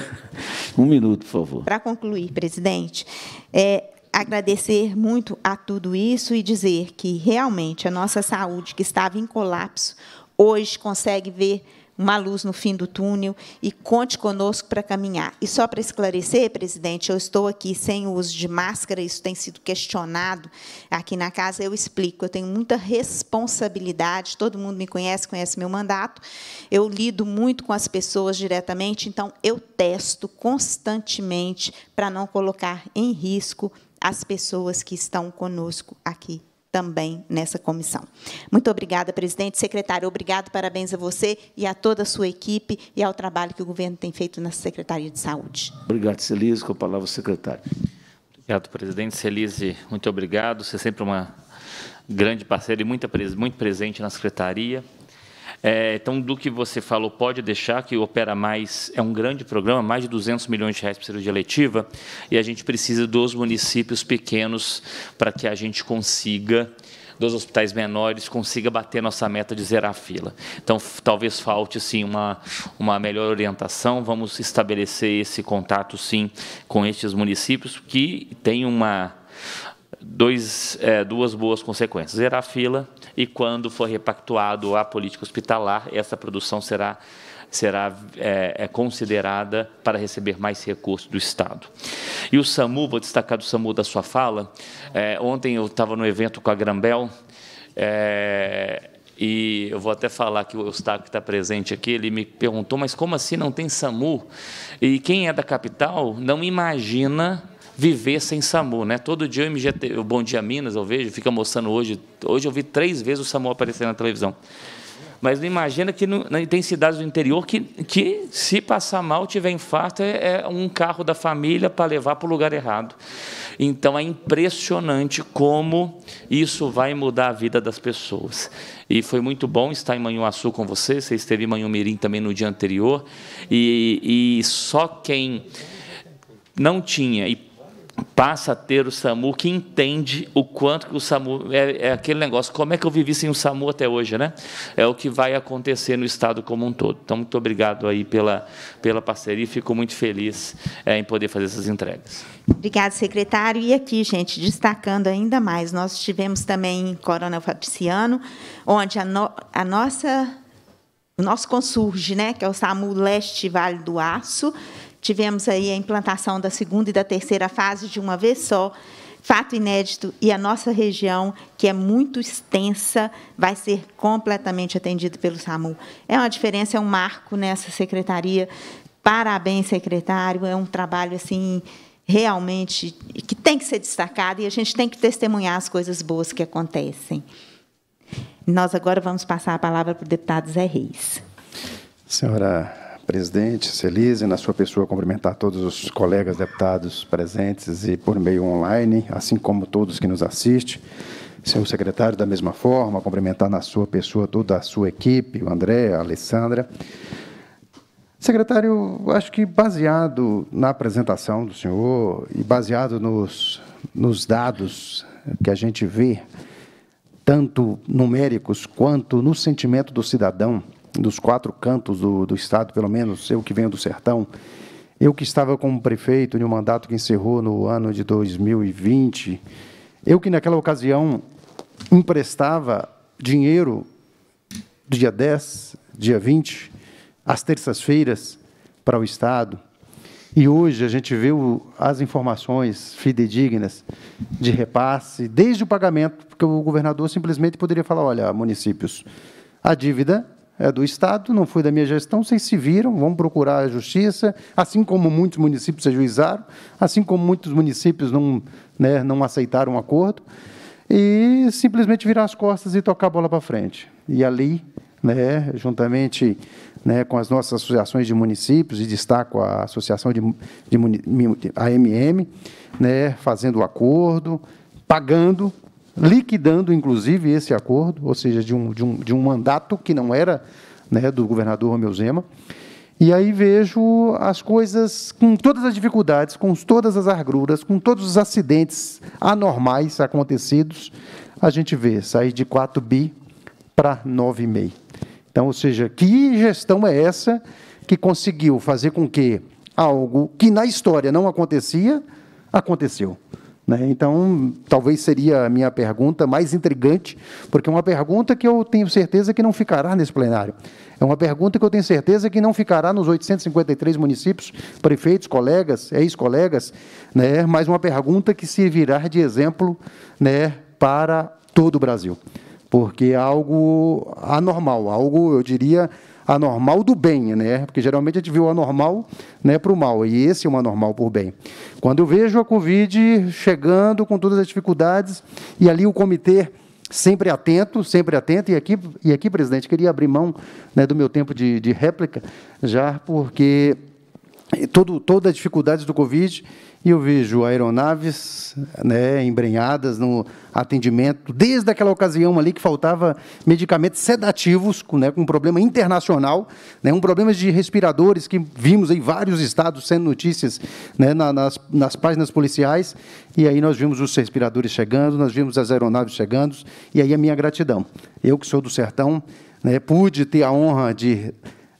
Speaker 1: Um minuto, por favor.
Speaker 10: Para concluir, presidente, é, agradecer muito a tudo isso e dizer que realmente a nossa saúde, que estava em colapso, hoje consegue ver uma luz no fim do túnel e conte conosco para caminhar. E só para esclarecer, presidente, eu estou aqui sem o uso de máscara, isso tem sido questionado aqui na casa, eu explico. Eu tenho muita responsabilidade, todo mundo me conhece, conhece meu mandato. Eu lido muito com as pessoas diretamente, então eu testo constantemente para não colocar em risco as pessoas que estão conosco aqui também nessa comissão. Muito obrigada, presidente. Secretário, obrigado, parabéns a você e a toda a sua equipe e ao trabalho que o governo tem feito na Secretaria de Saúde.
Speaker 2: Obrigado, Celise. Com a palavra, secretário. Obrigado, presidente. Celise, muito obrigado. Você é sempre uma grande parceira e muito presente na secretaria. É, então, do que você falou, pode deixar que Opera Mais é um grande programa, mais de 200 milhões de reais para cirurgia letiva, e a gente precisa dos municípios pequenos para que a gente consiga dos hospitais menores consiga bater nossa meta de zerar a fila. Então, talvez falte, sim, uma, uma melhor orientação. Vamos estabelecer esse contato, sim, com estes municípios que têm uma dois, é, duas boas consequências. Zerar a fila e, quando for repactuado a política hospitalar, essa produção será, será é, é considerada para receber mais recursos do Estado. E o SAMU, vou destacar do SAMU da sua fala, é, ontem eu estava no evento com a Grambel, é, e eu vou até falar que o Eustáquio que está presente aqui, ele me perguntou, mas como assim não tem SAMU? E quem é da capital não imagina viver sem SAMU. Né? Todo dia o, MGT, o Bom Dia Minas eu vejo, fica mostrando hoje. Hoje eu vi três vezes o SAMU aparecer na televisão. Mas imagina que no, tem cidades do interior que, que se passar mal, tiver infarto, é, é um carro da família para levar para o lugar errado. Então é impressionante como isso vai mudar a vida das pessoas. E foi muito bom estar em Manhuaçu com você. Você esteve em Manhumirim também no dia anterior. E, e só quem não tinha e passa a ter o SAMU que entende o quanto que o SAMU é, é, aquele negócio, como é que eu vivi sem o SAMU até hoje, né? É o que vai acontecer no estado como um todo. Então muito obrigado aí pela pela parceria, fico muito feliz é, em poder fazer essas entregas.
Speaker 10: Obrigado, secretário. E aqui, gente, destacando ainda mais, nós tivemos também em Coronel Fabriciano, onde a, no, a nossa o nosso consurge, né, que é o SAMU Leste Vale do Aço, Tivemos aí a implantação da segunda e da terceira fase de uma vez só, fato inédito, e a nossa região, que é muito extensa, vai ser completamente atendida pelo SAMU. É uma diferença, é um marco nessa secretaria. Parabéns, secretário, é um trabalho assim realmente que tem que ser destacado e a gente tem que testemunhar as coisas boas que acontecem. Nós agora vamos passar a palavra para o deputado Zé Reis.
Speaker 11: Senhora presidente Celise, na sua pessoa, cumprimentar todos os colegas deputados presentes e por meio online, assim como todos que nos assistem. Senhor secretário, da mesma forma, cumprimentar na sua pessoa toda a sua equipe, o André, a Alessandra. Secretário, acho que baseado na apresentação do senhor e baseado nos, nos dados que a gente vê, tanto numéricos quanto no sentimento do cidadão, dos quatro cantos do, do Estado, pelo menos eu que venho do sertão, eu que estava como prefeito em um mandato que encerrou no ano de 2020, eu que naquela ocasião emprestava dinheiro dia 10, dia 20, às terças-feiras para o Estado. E hoje a gente vê as informações fidedignas de repasse, desde o pagamento, porque o governador simplesmente poderia falar, olha, municípios, a dívida é, do Estado, não foi da minha gestão, vocês se viram, vão procurar a justiça, assim como muitos municípios se ajuizaram, assim como muitos municípios não, né, não aceitaram o um acordo, e simplesmente virar as costas e tocar a bola para frente. E ali, né, juntamente né, com as nossas associações de municípios, e destaco a Associação de, de, de AMM, né, fazendo o acordo, pagando liquidando, inclusive, esse acordo, ou seja, de um, de um, de um mandato que não era né, do governador Romeu Zema. E aí vejo as coisas com todas as dificuldades, com todas as agruras, com todos os acidentes anormais acontecidos, a gente vê sair de 4 bi para 9,5. Então, ou seja, que gestão é essa que conseguiu fazer com que algo que na história não acontecia, aconteceu? Né? Então, talvez seria a minha pergunta mais intrigante, porque é uma pergunta que eu tenho certeza que não ficará nesse plenário. É uma pergunta que eu tenho certeza que não ficará nos 853 municípios, prefeitos, colegas, ex-colegas, né? mas uma pergunta que servirá de exemplo né, para todo o Brasil. Porque é algo anormal, algo, eu diria, anormal do bem, né? Porque geralmente a gente vê o anormal né, para o mal, e esse é um anormal por bem. Quando eu vejo a Covid chegando com todas as dificuldades, e ali o comitê sempre atento, sempre atento, e aqui, e aqui presidente, queria abrir mão né, do meu tempo de, de réplica, já porque todo, todas as dificuldades do Covid e eu vejo aeronaves né, embrenhadas no atendimento, desde aquela ocasião ali que faltava medicamentos sedativos, com, né, com um problema internacional, né, um problema de respiradores que vimos em vários estados sendo notícias né, na, nas, nas páginas policiais. E aí nós vimos os respiradores chegando, nós vimos as aeronaves chegando, e aí a minha gratidão. Eu que sou do sertão, né, pude ter a honra de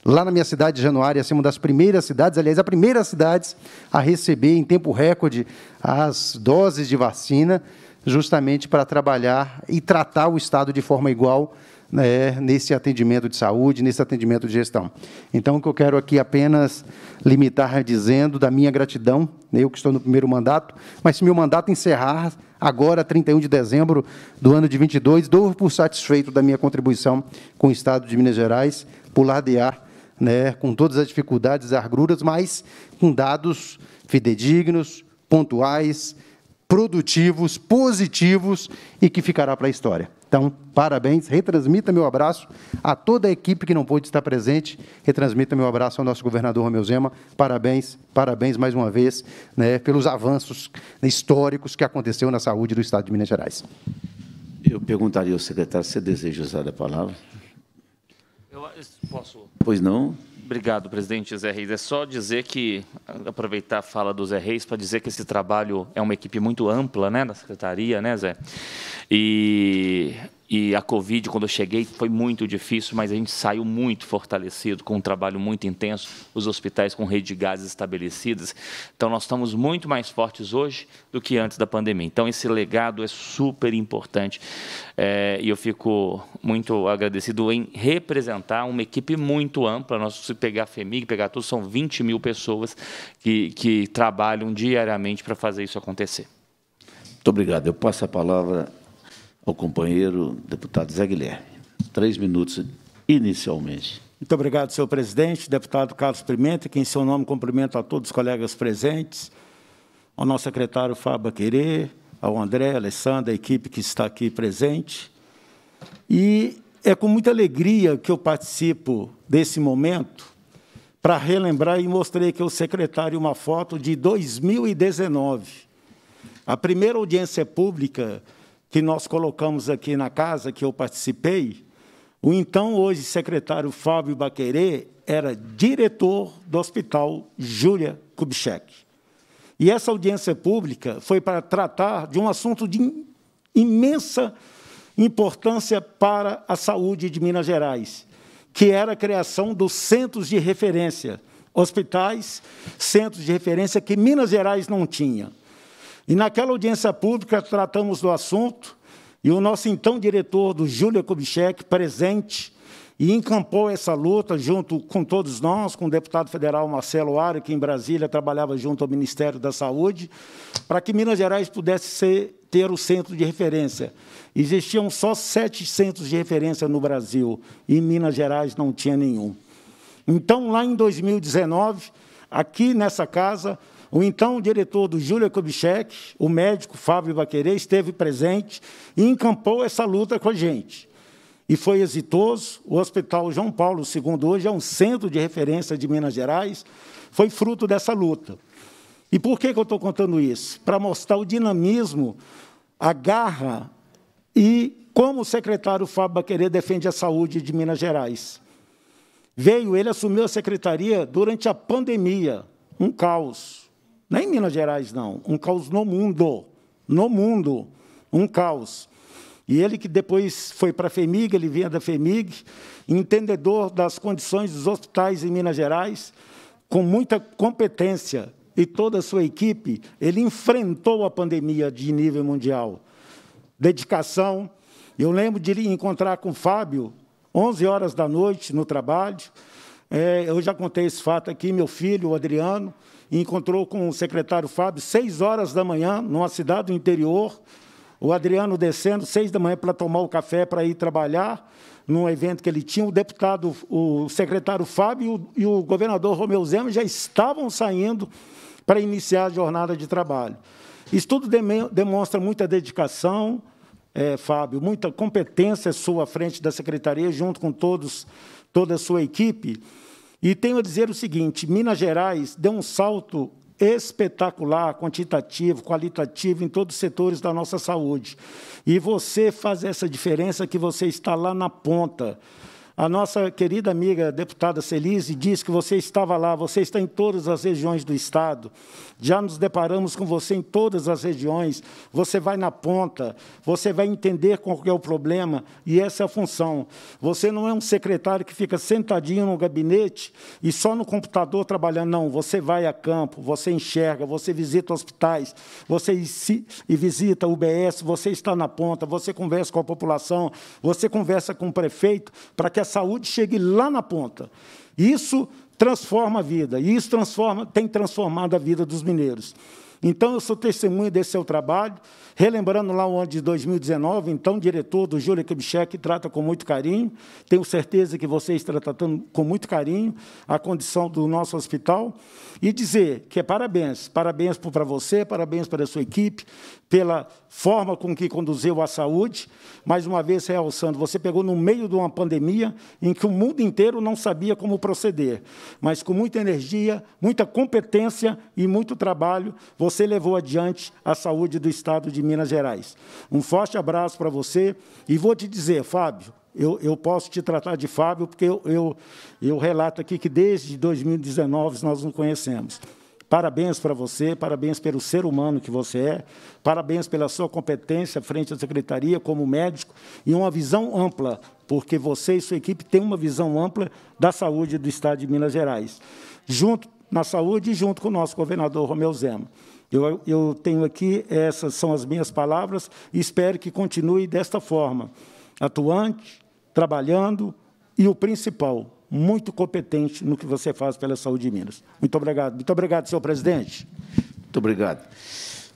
Speaker 11: Lá na minha cidade, Januária, assim, uma das primeiras cidades, aliás, a primeira cidade a receber em tempo recorde as doses de vacina, justamente para trabalhar e tratar o Estado de forma igual né, nesse atendimento de saúde, nesse atendimento de gestão. Então, o que eu quero aqui apenas limitar dizendo da minha gratidão, né, eu que estou no primeiro mandato, mas se meu mandato encerrar agora, 31 de dezembro do ano de 22, dou por satisfeito da minha contribuição com o Estado de Minas Gerais, por ladear né, com todas as dificuldades e agruras, mas com dados fidedignos, pontuais, produtivos, positivos e que ficará para a história. Então, parabéns, retransmita meu abraço a toda a equipe que não pôde estar presente, retransmita meu abraço ao nosso governador Romeu Zema, parabéns, parabéns mais uma vez né, pelos avanços históricos que aconteceu na saúde do Estado de Minas Gerais.
Speaker 1: Eu perguntaria ao secretário se deseja usar a palavra.
Speaker 2: Eu posso. Pois não. Obrigado, presidente Zé Reis. É só dizer que, aproveitar a fala do Zé Reis para dizer que esse trabalho é uma equipe muito ampla né, da secretaria, né, Zé? E e a Covid, quando eu cheguei, foi muito difícil, mas a gente saiu muito fortalecido, com um trabalho muito intenso, os hospitais com rede de gases estabelecidas. Então, nós estamos muito mais fortes hoje do que antes da pandemia. Então, esse legado é super importante. É, e eu fico muito agradecido em representar uma equipe muito ampla. Nós, se pegar a FEMIG, pegar tudo, são 20 mil pessoas que, que trabalham diariamente para fazer isso acontecer.
Speaker 1: Muito obrigado. Eu passo a palavra ao companheiro deputado Zé Guilherme. Três minutos
Speaker 12: inicialmente. Muito obrigado, senhor presidente, deputado Carlos Pimenta, que em seu nome cumprimento a todos os colegas presentes, ao nosso secretário Fábio Querê, ao André, Alessandra, a equipe que está aqui presente. E é com muita alegria que eu participo desse momento para relembrar e mostrei que o secretário uma foto de 2019. A primeira audiência pública que nós colocamos aqui na casa, que eu participei, o então hoje secretário Fábio Baquerê era diretor do Hospital Júlia Kubitschek. E essa audiência pública foi para tratar de um assunto de imensa importância para a saúde de Minas Gerais, que era a criação dos centros de referência, hospitais, centros de referência que Minas Gerais não tinha. E naquela audiência pública tratamos do assunto e o nosso então diretor do Júlio Kubitschek, presente, e encampou essa luta junto com todos nós, com o deputado federal Marcelo Aro, que em Brasília trabalhava junto ao Ministério da Saúde, para que Minas Gerais pudesse ser, ter o centro de referência. Existiam só sete centros de referência no Brasil, e Minas Gerais não tinha nenhum. Então, lá em 2019, aqui nessa casa, o então diretor do Júlia Kubitschek, o médico Fábio Baquerê, esteve presente e encampou essa luta com a gente. E foi exitoso. O Hospital João Paulo II, hoje, é um centro de referência de Minas Gerais, foi fruto dessa luta. E por que, que eu estou contando isso? Para mostrar o dinamismo, a garra e como o secretário Fábio Baquerê defende a saúde de Minas Gerais. Veio, ele assumiu a secretaria durante a pandemia, um caos nem em Minas Gerais, não. Um caos no mundo. No mundo. Um caos. E ele que depois foi para a FEMIG, ele vinha da FEMIG, entendedor das condições dos hospitais em Minas Gerais, com muita competência, e toda a sua equipe, ele enfrentou a pandemia de nível mundial. Dedicação. Eu lembro de encontrar com o Fábio, 11 horas da noite, no trabalho. É, eu já contei esse fato aqui, meu filho, o Adriano, e encontrou com o secretário Fábio, seis horas da manhã, numa cidade do interior, o Adriano descendo, seis da manhã, para tomar o café, para ir trabalhar, num evento que ele tinha. O deputado, o secretário Fábio e o, governador Romeu Zema já estavam saindo para iniciar a jornada de trabalho. Isso tudo demonstra muita dedicação, é, Fábio, muita competência sua à frente da secretaria, junto com todos, toda a sua equipe. E tenho a dizer o seguinte: Minas Gerais deu um salto espetacular, quantitativo, qualitativo em todos os setores da nossa saúde. E você faz essa diferença que você está lá na ponta. A nossa querida amiga deputada Celise diz que você estava lá, você está em todas as regiões do estado já nos deparamos com você em todas as regiões, você vai na ponta, você vai entender qual é o problema, e essa é a função. Você não é um secretário que fica sentadinho no gabinete e só no computador trabalhando, não, você vai a campo, você enxerga, você visita hospitais, você e visita UBS, você está na ponta, você conversa com a população, você conversa com o prefeito, para que a saúde chegue lá na ponta. Isso transforma a vida. E isso transforma, tem transformado a vida dos mineiros. Então, eu sou testemunho desse seu trabalho, relembrando lá o ano de 2019, então diretor do Júlio que trata com muito carinho, tenho certeza que você está tratando com muito carinho a condição do nosso hospital, e dizer que é parabéns, parabéns para você, parabéns para a sua equipe, pela forma com que conduziu a saúde, mais uma vez realçando, você pegou no meio de uma pandemia em que o mundo inteiro não sabia como proceder, mas com muita energia, muita competência e muito trabalho, você levou adiante a saúde do Estado de Minas Gerais. Um forte abraço para você e vou te dizer, Fábio, eu, eu, posso te tratar de Fábio, porque eu, eu, eu relato aqui que desde 2019 nós nos conhecemos. Parabéns para você, parabéns pelo ser humano que você é, parabéns pela sua competência frente à secretaria como médico e uma visão ampla, porque você e sua equipe têm uma visão ampla da saúde do Estado de Minas Gerais, junto na saúde e junto com o nosso governador Romeu Zema. Eu, eu tenho aqui, essas são as minhas palavras, e espero que continue desta forma, atuante, trabalhando e o principal, muito competente no que você faz pela saúde de Minas. Muito obrigado. Muito obrigado,
Speaker 1: senhor presidente. Muito obrigado.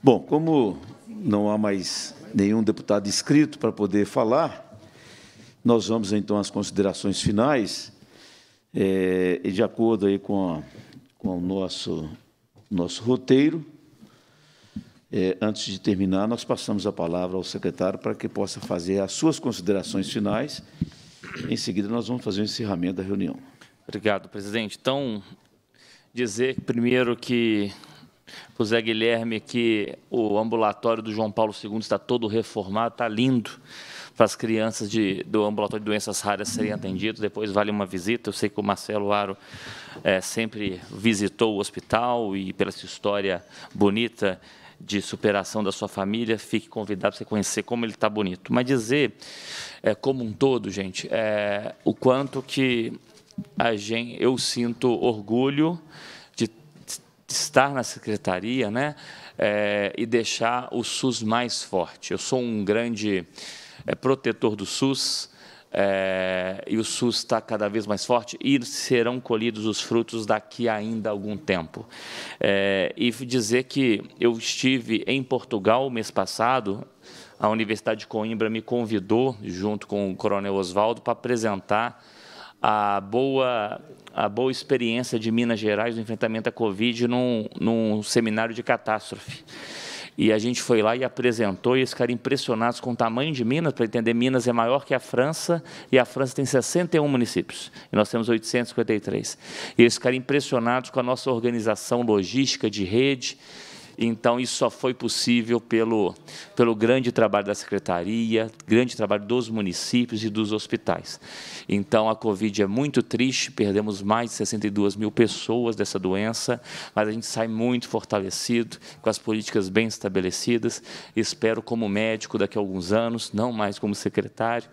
Speaker 1: Bom, como não há mais nenhum deputado inscrito para poder falar, nós vamos, então, às considerações finais. É, e de acordo aí com, a, com o nosso, nosso roteiro, é, antes de terminar, nós passamos a palavra ao secretário para que possa fazer as suas considerações finais em seguida, nós vamos fazer o encerramento da reunião.
Speaker 2: Obrigado, presidente. Então, dizer primeiro que o Zé Guilherme que o ambulatório do João Paulo II está todo reformado, está lindo para as crianças de, do ambulatório de doenças raras serem atendidas. Depois vale uma visita. Eu sei que o Marcelo Aro é, sempre visitou o hospital e, pela sua história bonita, de superação da sua família, fique convidado para você conhecer como ele está bonito. Mas dizer, é, como um todo, gente, é, o quanto que a gente, eu sinto orgulho de, de estar na secretaria né, é, e deixar o SUS mais forte. Eu sou um grande é, protetor do SUS, é, e o SUS está cada vez mais forte e serão colhidos os frutos daqui ainda algum tempo. É, e dizer que eu estive em Portugal mês passado, a Universidade de Coimbra me convidou, junto com o Coronel Oswaldo, para apresentar a boa, a boa experiência de Minas Gerais no enfrentamento à Covid num, num seminário de catástrofe. E a gente foi lá e apresentou, e eles ficaram impressionados com o tamanho de Minas, para entender, Minas é maior que a França, e a França tem 61 municípios, e nós temos 853. E eles ficaram impressionados com a nossa organização logística de rede, então, isso só foi possível pelo, pelo grande trabalho da secretaria, grande trabalho dos municípios e dos hospitais. Então, a Covid é muito triste, perdemos mais de 62 mil pessoas dessa doença, mas a gente sai muito fortalecido, com as políticas bem estabelecidas. Espero, como médico, daqui a alguns anos, não mais como secretário,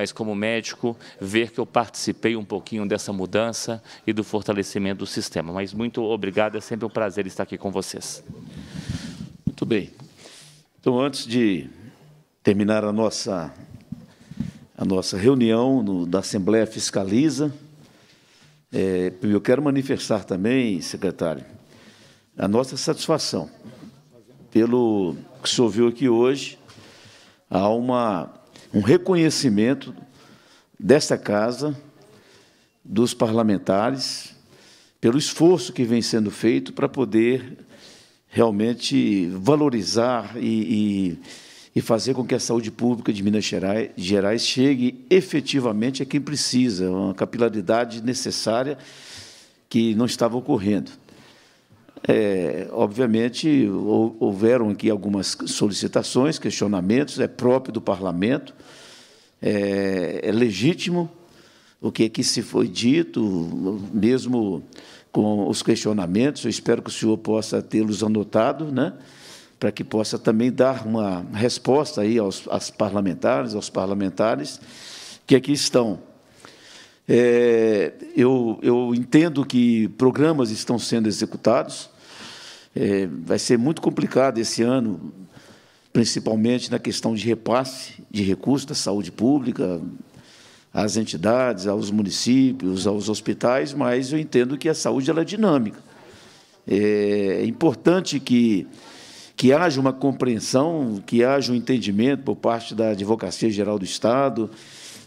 Speaker 2: mas como médico, ver que eu participei um pouquinho dessa mudança e do fortalecimento do sistema. Mas muito obrigado, é sempre um prazer estar aqui com vocês. Muito bem. Então, antes de
Speaker 1: terminar a nossa, a nossa reunião no, da Assembleia Fiscaliza, é, eu quero manifestar também, secretário, a nossa satisfação pelo que se ouviu aqui hoje. Há uma um reconhecimento desta casa, dos parlamentares, pelo esforço que vem sendo feito para poder realmente valorizar e, e, e, fazer com que a saúde pública de Minas Gerais, Gerais chegue efetivamente a quem precisa, uma capilaridade necessária que não estava ocorrendo. É, obviamente, houveram aqui algumas solicitações, questionamentos, é próprio do parlamento, é, é legítimo o que aqui é se foi dito, mesmo com os questionamentos, eu espero que o senhor possa tê-los anotado, né? para que possa também dar uma resposta aí aos, parlamentares, aos parlamentares que aqui estão. É, eu, eu entendo que programas estão sendo executados. É, vai ser muito complicado esse ano, principalmente na questão de repasse de recursos da saúde pública às entidades, aos municípios, aos hospitais, mas eu entendo que a saúde ela é dinâmica. É, é importante que, que haja uma compreensão, que haja um entendimento por parte da Advocacia Geral do Estado,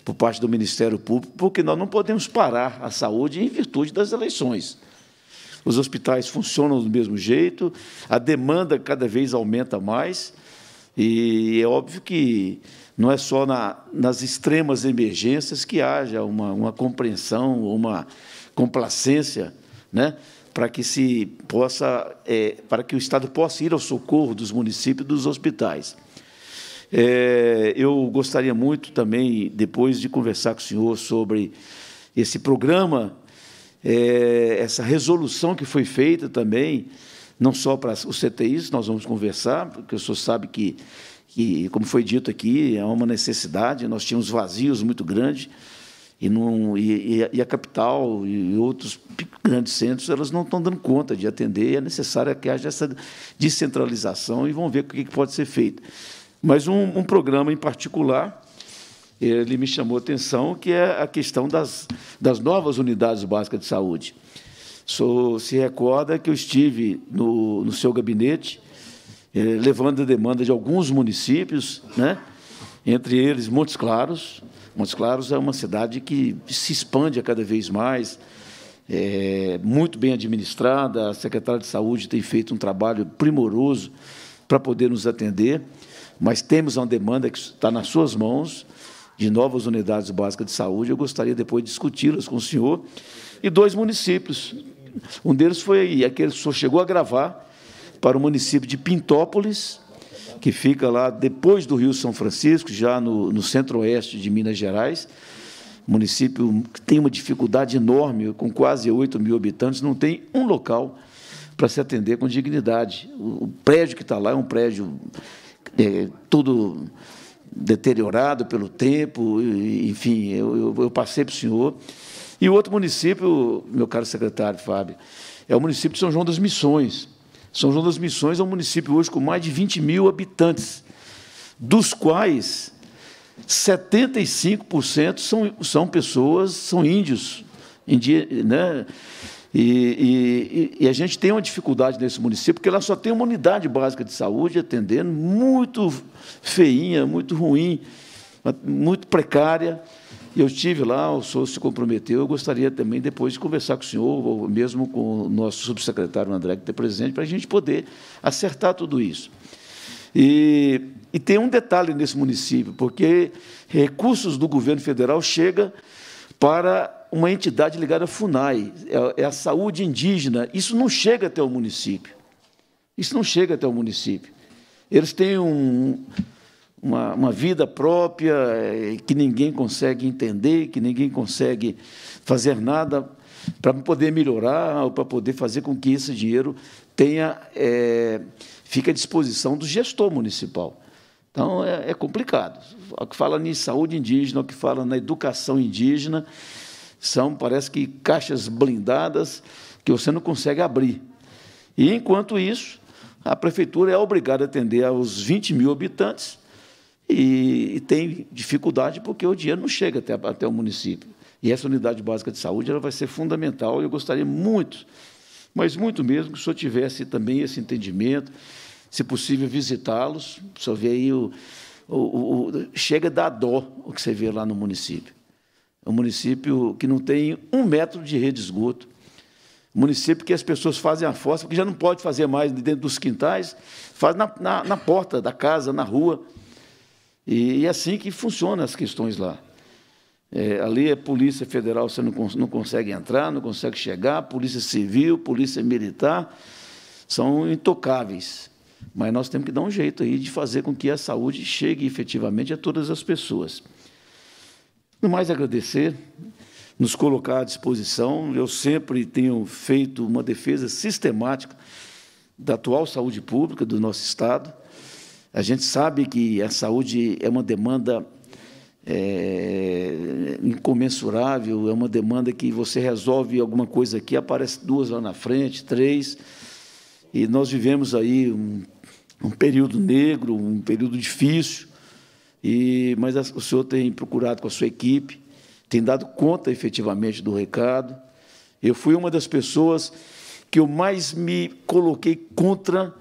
Speaker 1: por parte do Ministério Público, porque nós não podemos parar a saúde em virtude das eleições. Os hospitais funcionam do mesmo jeito, a demanda cada vez aumenta mais, e é óbvio que não é só na, nas extremas emergências que haja uma, uma compreensão, uma complacência, né? para que se possa, é, para que o Estado possa ir ao socorro dos municípios e dos hospitais. É, eu gostaria muito também, depois, de conversar com o senhor sobre esse programa, é, essa resolução que foi feita também, não só para os CTIs, nós vamos conversar, porque o senhor sabe que, que como foi dito aqui, é uma necessidade, nós tínhamos vazios muito grandes, e, não, e, e, a capital e outros grandes centros elas não estão dando conta de atender e é necessário que haja essa descentralização e vão ver o que pode ser feito. Mas um, um programa em particular, ele me chamou a atenção, que é a questão das, das novas unidades básicas de saúde. So, se recorda que eu estive no, no seu gabinete, eh, levando a demanda de alguns municípios, né? entre eles Montes Claros. Montes Claros é uma cidade que se expande a cada vez mais, é muito bem administrada, a secretária de Saúde tem feito um trabalho primoroso para poder nos atender. Mas temos uma demanda que está nas suas mãos de novas unidades básicas de saúde. Eu gostaria depois de discuti-las com o senhor. E dois municípios. Um deles foi aquele que o senhor chegou a gravar para o município de Pintópolis, que fica lá depois do Rio São Francisco, já no, no centro-oeste de Minas Gerais. Município que tem uma dificuldade enorme, com quase 8 mil habitantes, não tem um local para se atender com dignidade. O prédio que está lá é um prédio é, tudo deteriorado pelo tempo, enfim, eu, eu, eu passei para o senhor. E o outro município, meu caro secretário Fábio, é o município de São João das Missões. São João das Missões é um município hoje com mais de 20 mil habitantes, dos quais 75% são, são pessoas, são índios. Indi, né? E, e, e, a gente tem uma dificuldade nesse município, porque ela só tem uma unidade básica de saúde atendendo, muito feinha, muito ruim, muito precária. E Eu estive lá, o senhor se comprometeu, eu gostaria também depois de conversar com o senhor, ou mesmo com o nosso subsecretário André, que está presente, para a gente poder acertar tudo isso. E, e tem um detalhe nesse município, porque recursos do governo federal chegam para uma entidade ligada à FUNAI, é, é a saúde indígena. Isso não chega até o município. Isso não chega até o município. Eles têm um, uma, uma, vida própria é, que ninguém consegue entender, que ninguém consegue fazer nada para poder melhorar ou para poder fazer com que esse dinheiro tenha é, fique à disposição do gestor municipal. Então é, é complicado. O que fala em saúde indígena, o que fala na educação indígena, são, parece que, caixas blindadas que você não consegue abrir. E, enquanto isso, a prefeitura é obrigada a atender aos 20 mil habitantes e, e tem dificuldade porque o dinheiro não chega até, até o município. E essa unidade básica de saúde ela vai ser fundamental e eu gostaria muito, mas muito mesmo, que o senhor tivesse também esse entendimento, se possível, visitá-los. O senhor vê aí o, o, o, chega da dó o que você vê lá no município. É um município que não tem um metro de rede de esgoto. Município que as pessoas fazem a fossa, porque já não pode fazer mais dentro dos quintais, faz na, na, na porta da casa, na rua. E é assim que funcionam as questões lá. É, ali é Polícia Federal, você não, não consegue entrar, não consegue chegar, Polícia Civil, Polícia Militar, são intocáveis. Mas nós temos que dar um jeito aí de fazer com que a saúde chegue efetivamente a todas as pessoas. No mais, agradecer, nos colocar à disposição. Eu sempre tenho feito uma defesa sistemática da atual saúde pública do nosso Estado. A gente sabe que a saúde é uma demanda é, incomensurável, é uma demanda que você resolve alguma coisa aqui, aparece duas lá na frente, três. E nós vivemos aí um, um período negro, um período difícil, e, mas o senhor tem procurado com a sua equipe, tem dado conta efetivamente do recado. Eu fui uma das pessoas que eu mais me coloquei contra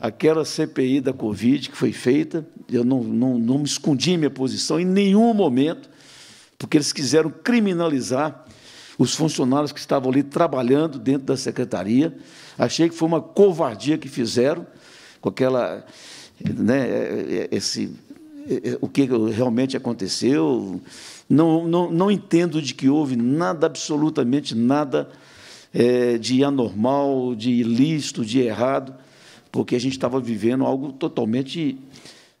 Speaker 1: aquela CPI da Covid que foi feita. Eu não, não, não me escondi minha posição em nenhum momento, porque eles quiseram criminalizar os funcionários que estavam ali trabalhando dentro da secretaria. Achei que foi uma covardia que fizeram com aquela, né, é, é, esse eh, eh, o que realmente aconteceu. Não, não, não entendo de que houve nada, absolutamente nada é, de anormal, de ilícito, de errado, porque a gente estava vivendo algo totalmente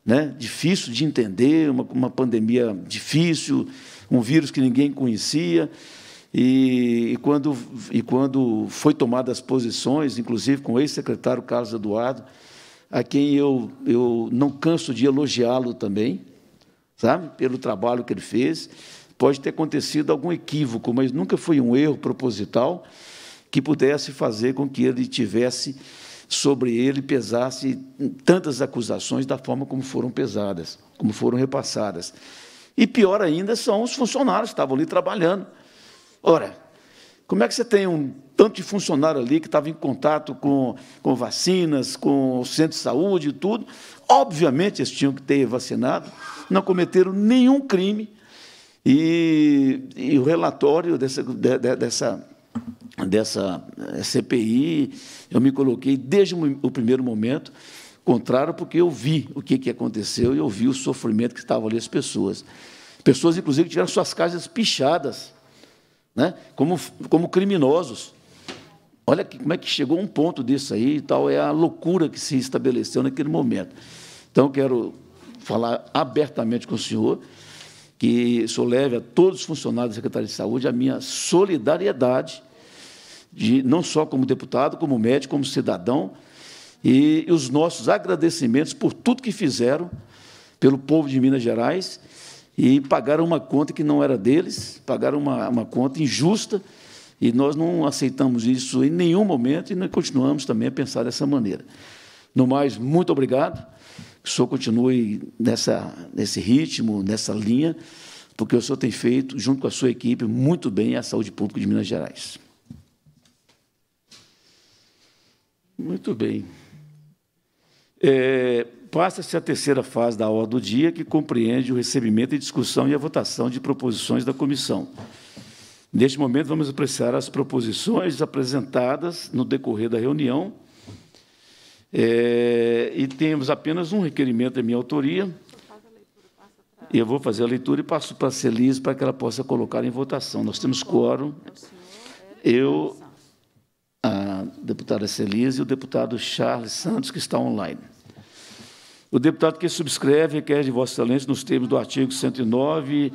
Speaker 1: né, difícil de entender, uma, uma pandemia difícil, um vírus que ninguém conhecia. E, e, quando, e quando foi tomadas as posições, inclusive com o ex-secretário Carlos Eduardo, a quem eu, eu não canso de elogiá-lo também, sabe, pelo trabalho que ele fez. Pode ter acontecido algum equívoco, mas nunca foi um erro proposital que pudesse fazer com que ele tivesse sobre ele pesasse tantas acusações da forma como foram pesadas, como foram repassadas. E pior ainda são os funcionários que estavam ali trabalhando. Ora, como é que você tem um tanto de funcionário ali que estava em contato com, com vacinas, com o centro de saúde e tudo? Obviamente, eles tinham que ter vacinado, não cometeram nenhum crime. E, e o relatório dessa, de, de, dessa, dessa eh, CPI, eu me coloquei desde o primeiro momento contrário, porque eu vi o que, que aconteceu e eu vi o sofrimento que estavam ali as pessoas. Pessoas, inclusive, que tiveram suas casas pichadas né? como, como criminosos. Olha que, como é que chegou um ponto disso aí e tal, é a loucura que se estabeleceu naquele momento. Então, quero falar abertamente com o senhor que o senhor leve a todos os funcionários da Secretaria de Saúde a minha solidariedade, de, não só como deputado, como médico, como cidadão, e os nossos agradecimentos por tudo que fizeram pelo povo de Minas Gerais e pagaram uma conta que não era deles, pagaram uma, uma conta injusta, e nós não aceitamos isso em nenhum momento e nós continuamos também a pensar dessa maneira. No mais, muito obrigado. Que o senhor continue nessa, nesse ritmo, nessa linha, porque o senhor tem feito, junto com a sua equipe, muito bem a saúde pública de Minas Gerais. Muito bem. É, Passa-se a terceira fase da ordem do dia, que compreende o recebimento e discussão e a votação de proposições da comissão. Neste momento, vamos apreciar as proposições apresentadas no decorrer da reunião. É, e temos apenas um requerimento da minha autoria. Eu vou fazer a leitura e passo para a Celise para que ela possa colocar em votação. Nós temos quórum. Eu, a deputada Celise e o deputado Charles Santos, que está online. O deputado que subscreve requer é de Vossa Excelência, nos termos do artigo 109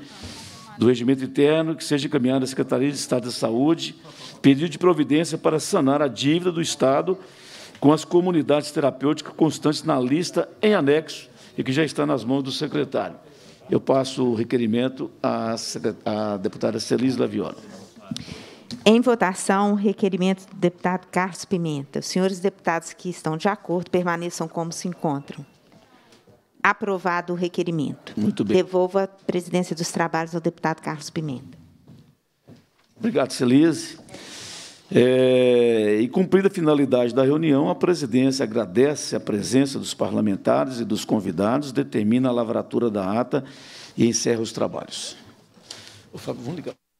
Speaker 1: do Regimento Interno, que seja encaminhado à Secretaria de Estado da Saúde pedido de providência para sanar a dívida do Estado com as comunidades terapêuticas constantes na lista em anexo e que já está nas mãos do secretário. Eu passo o requerimento à, à deputada Celis Laviola.
Speaker 10: Em votação, o requerimento do deputado Carlos Pimenta. Os senhores deputados que estão de acordo permaneçam como se encontram. Aprovado o requerimento. Muito bem. Devolvo a presidência dos trabalhos ao deputado Carlos Pimenta.
Speaker 1: Obrigado, Celise. É, e cumprida a finalidade da reunião, a presidência agradece a presença dos parlamentares e dos convidados, determina a lavratura da ata e encerra os trabalhos. Ô, Fábio, vamos ligar.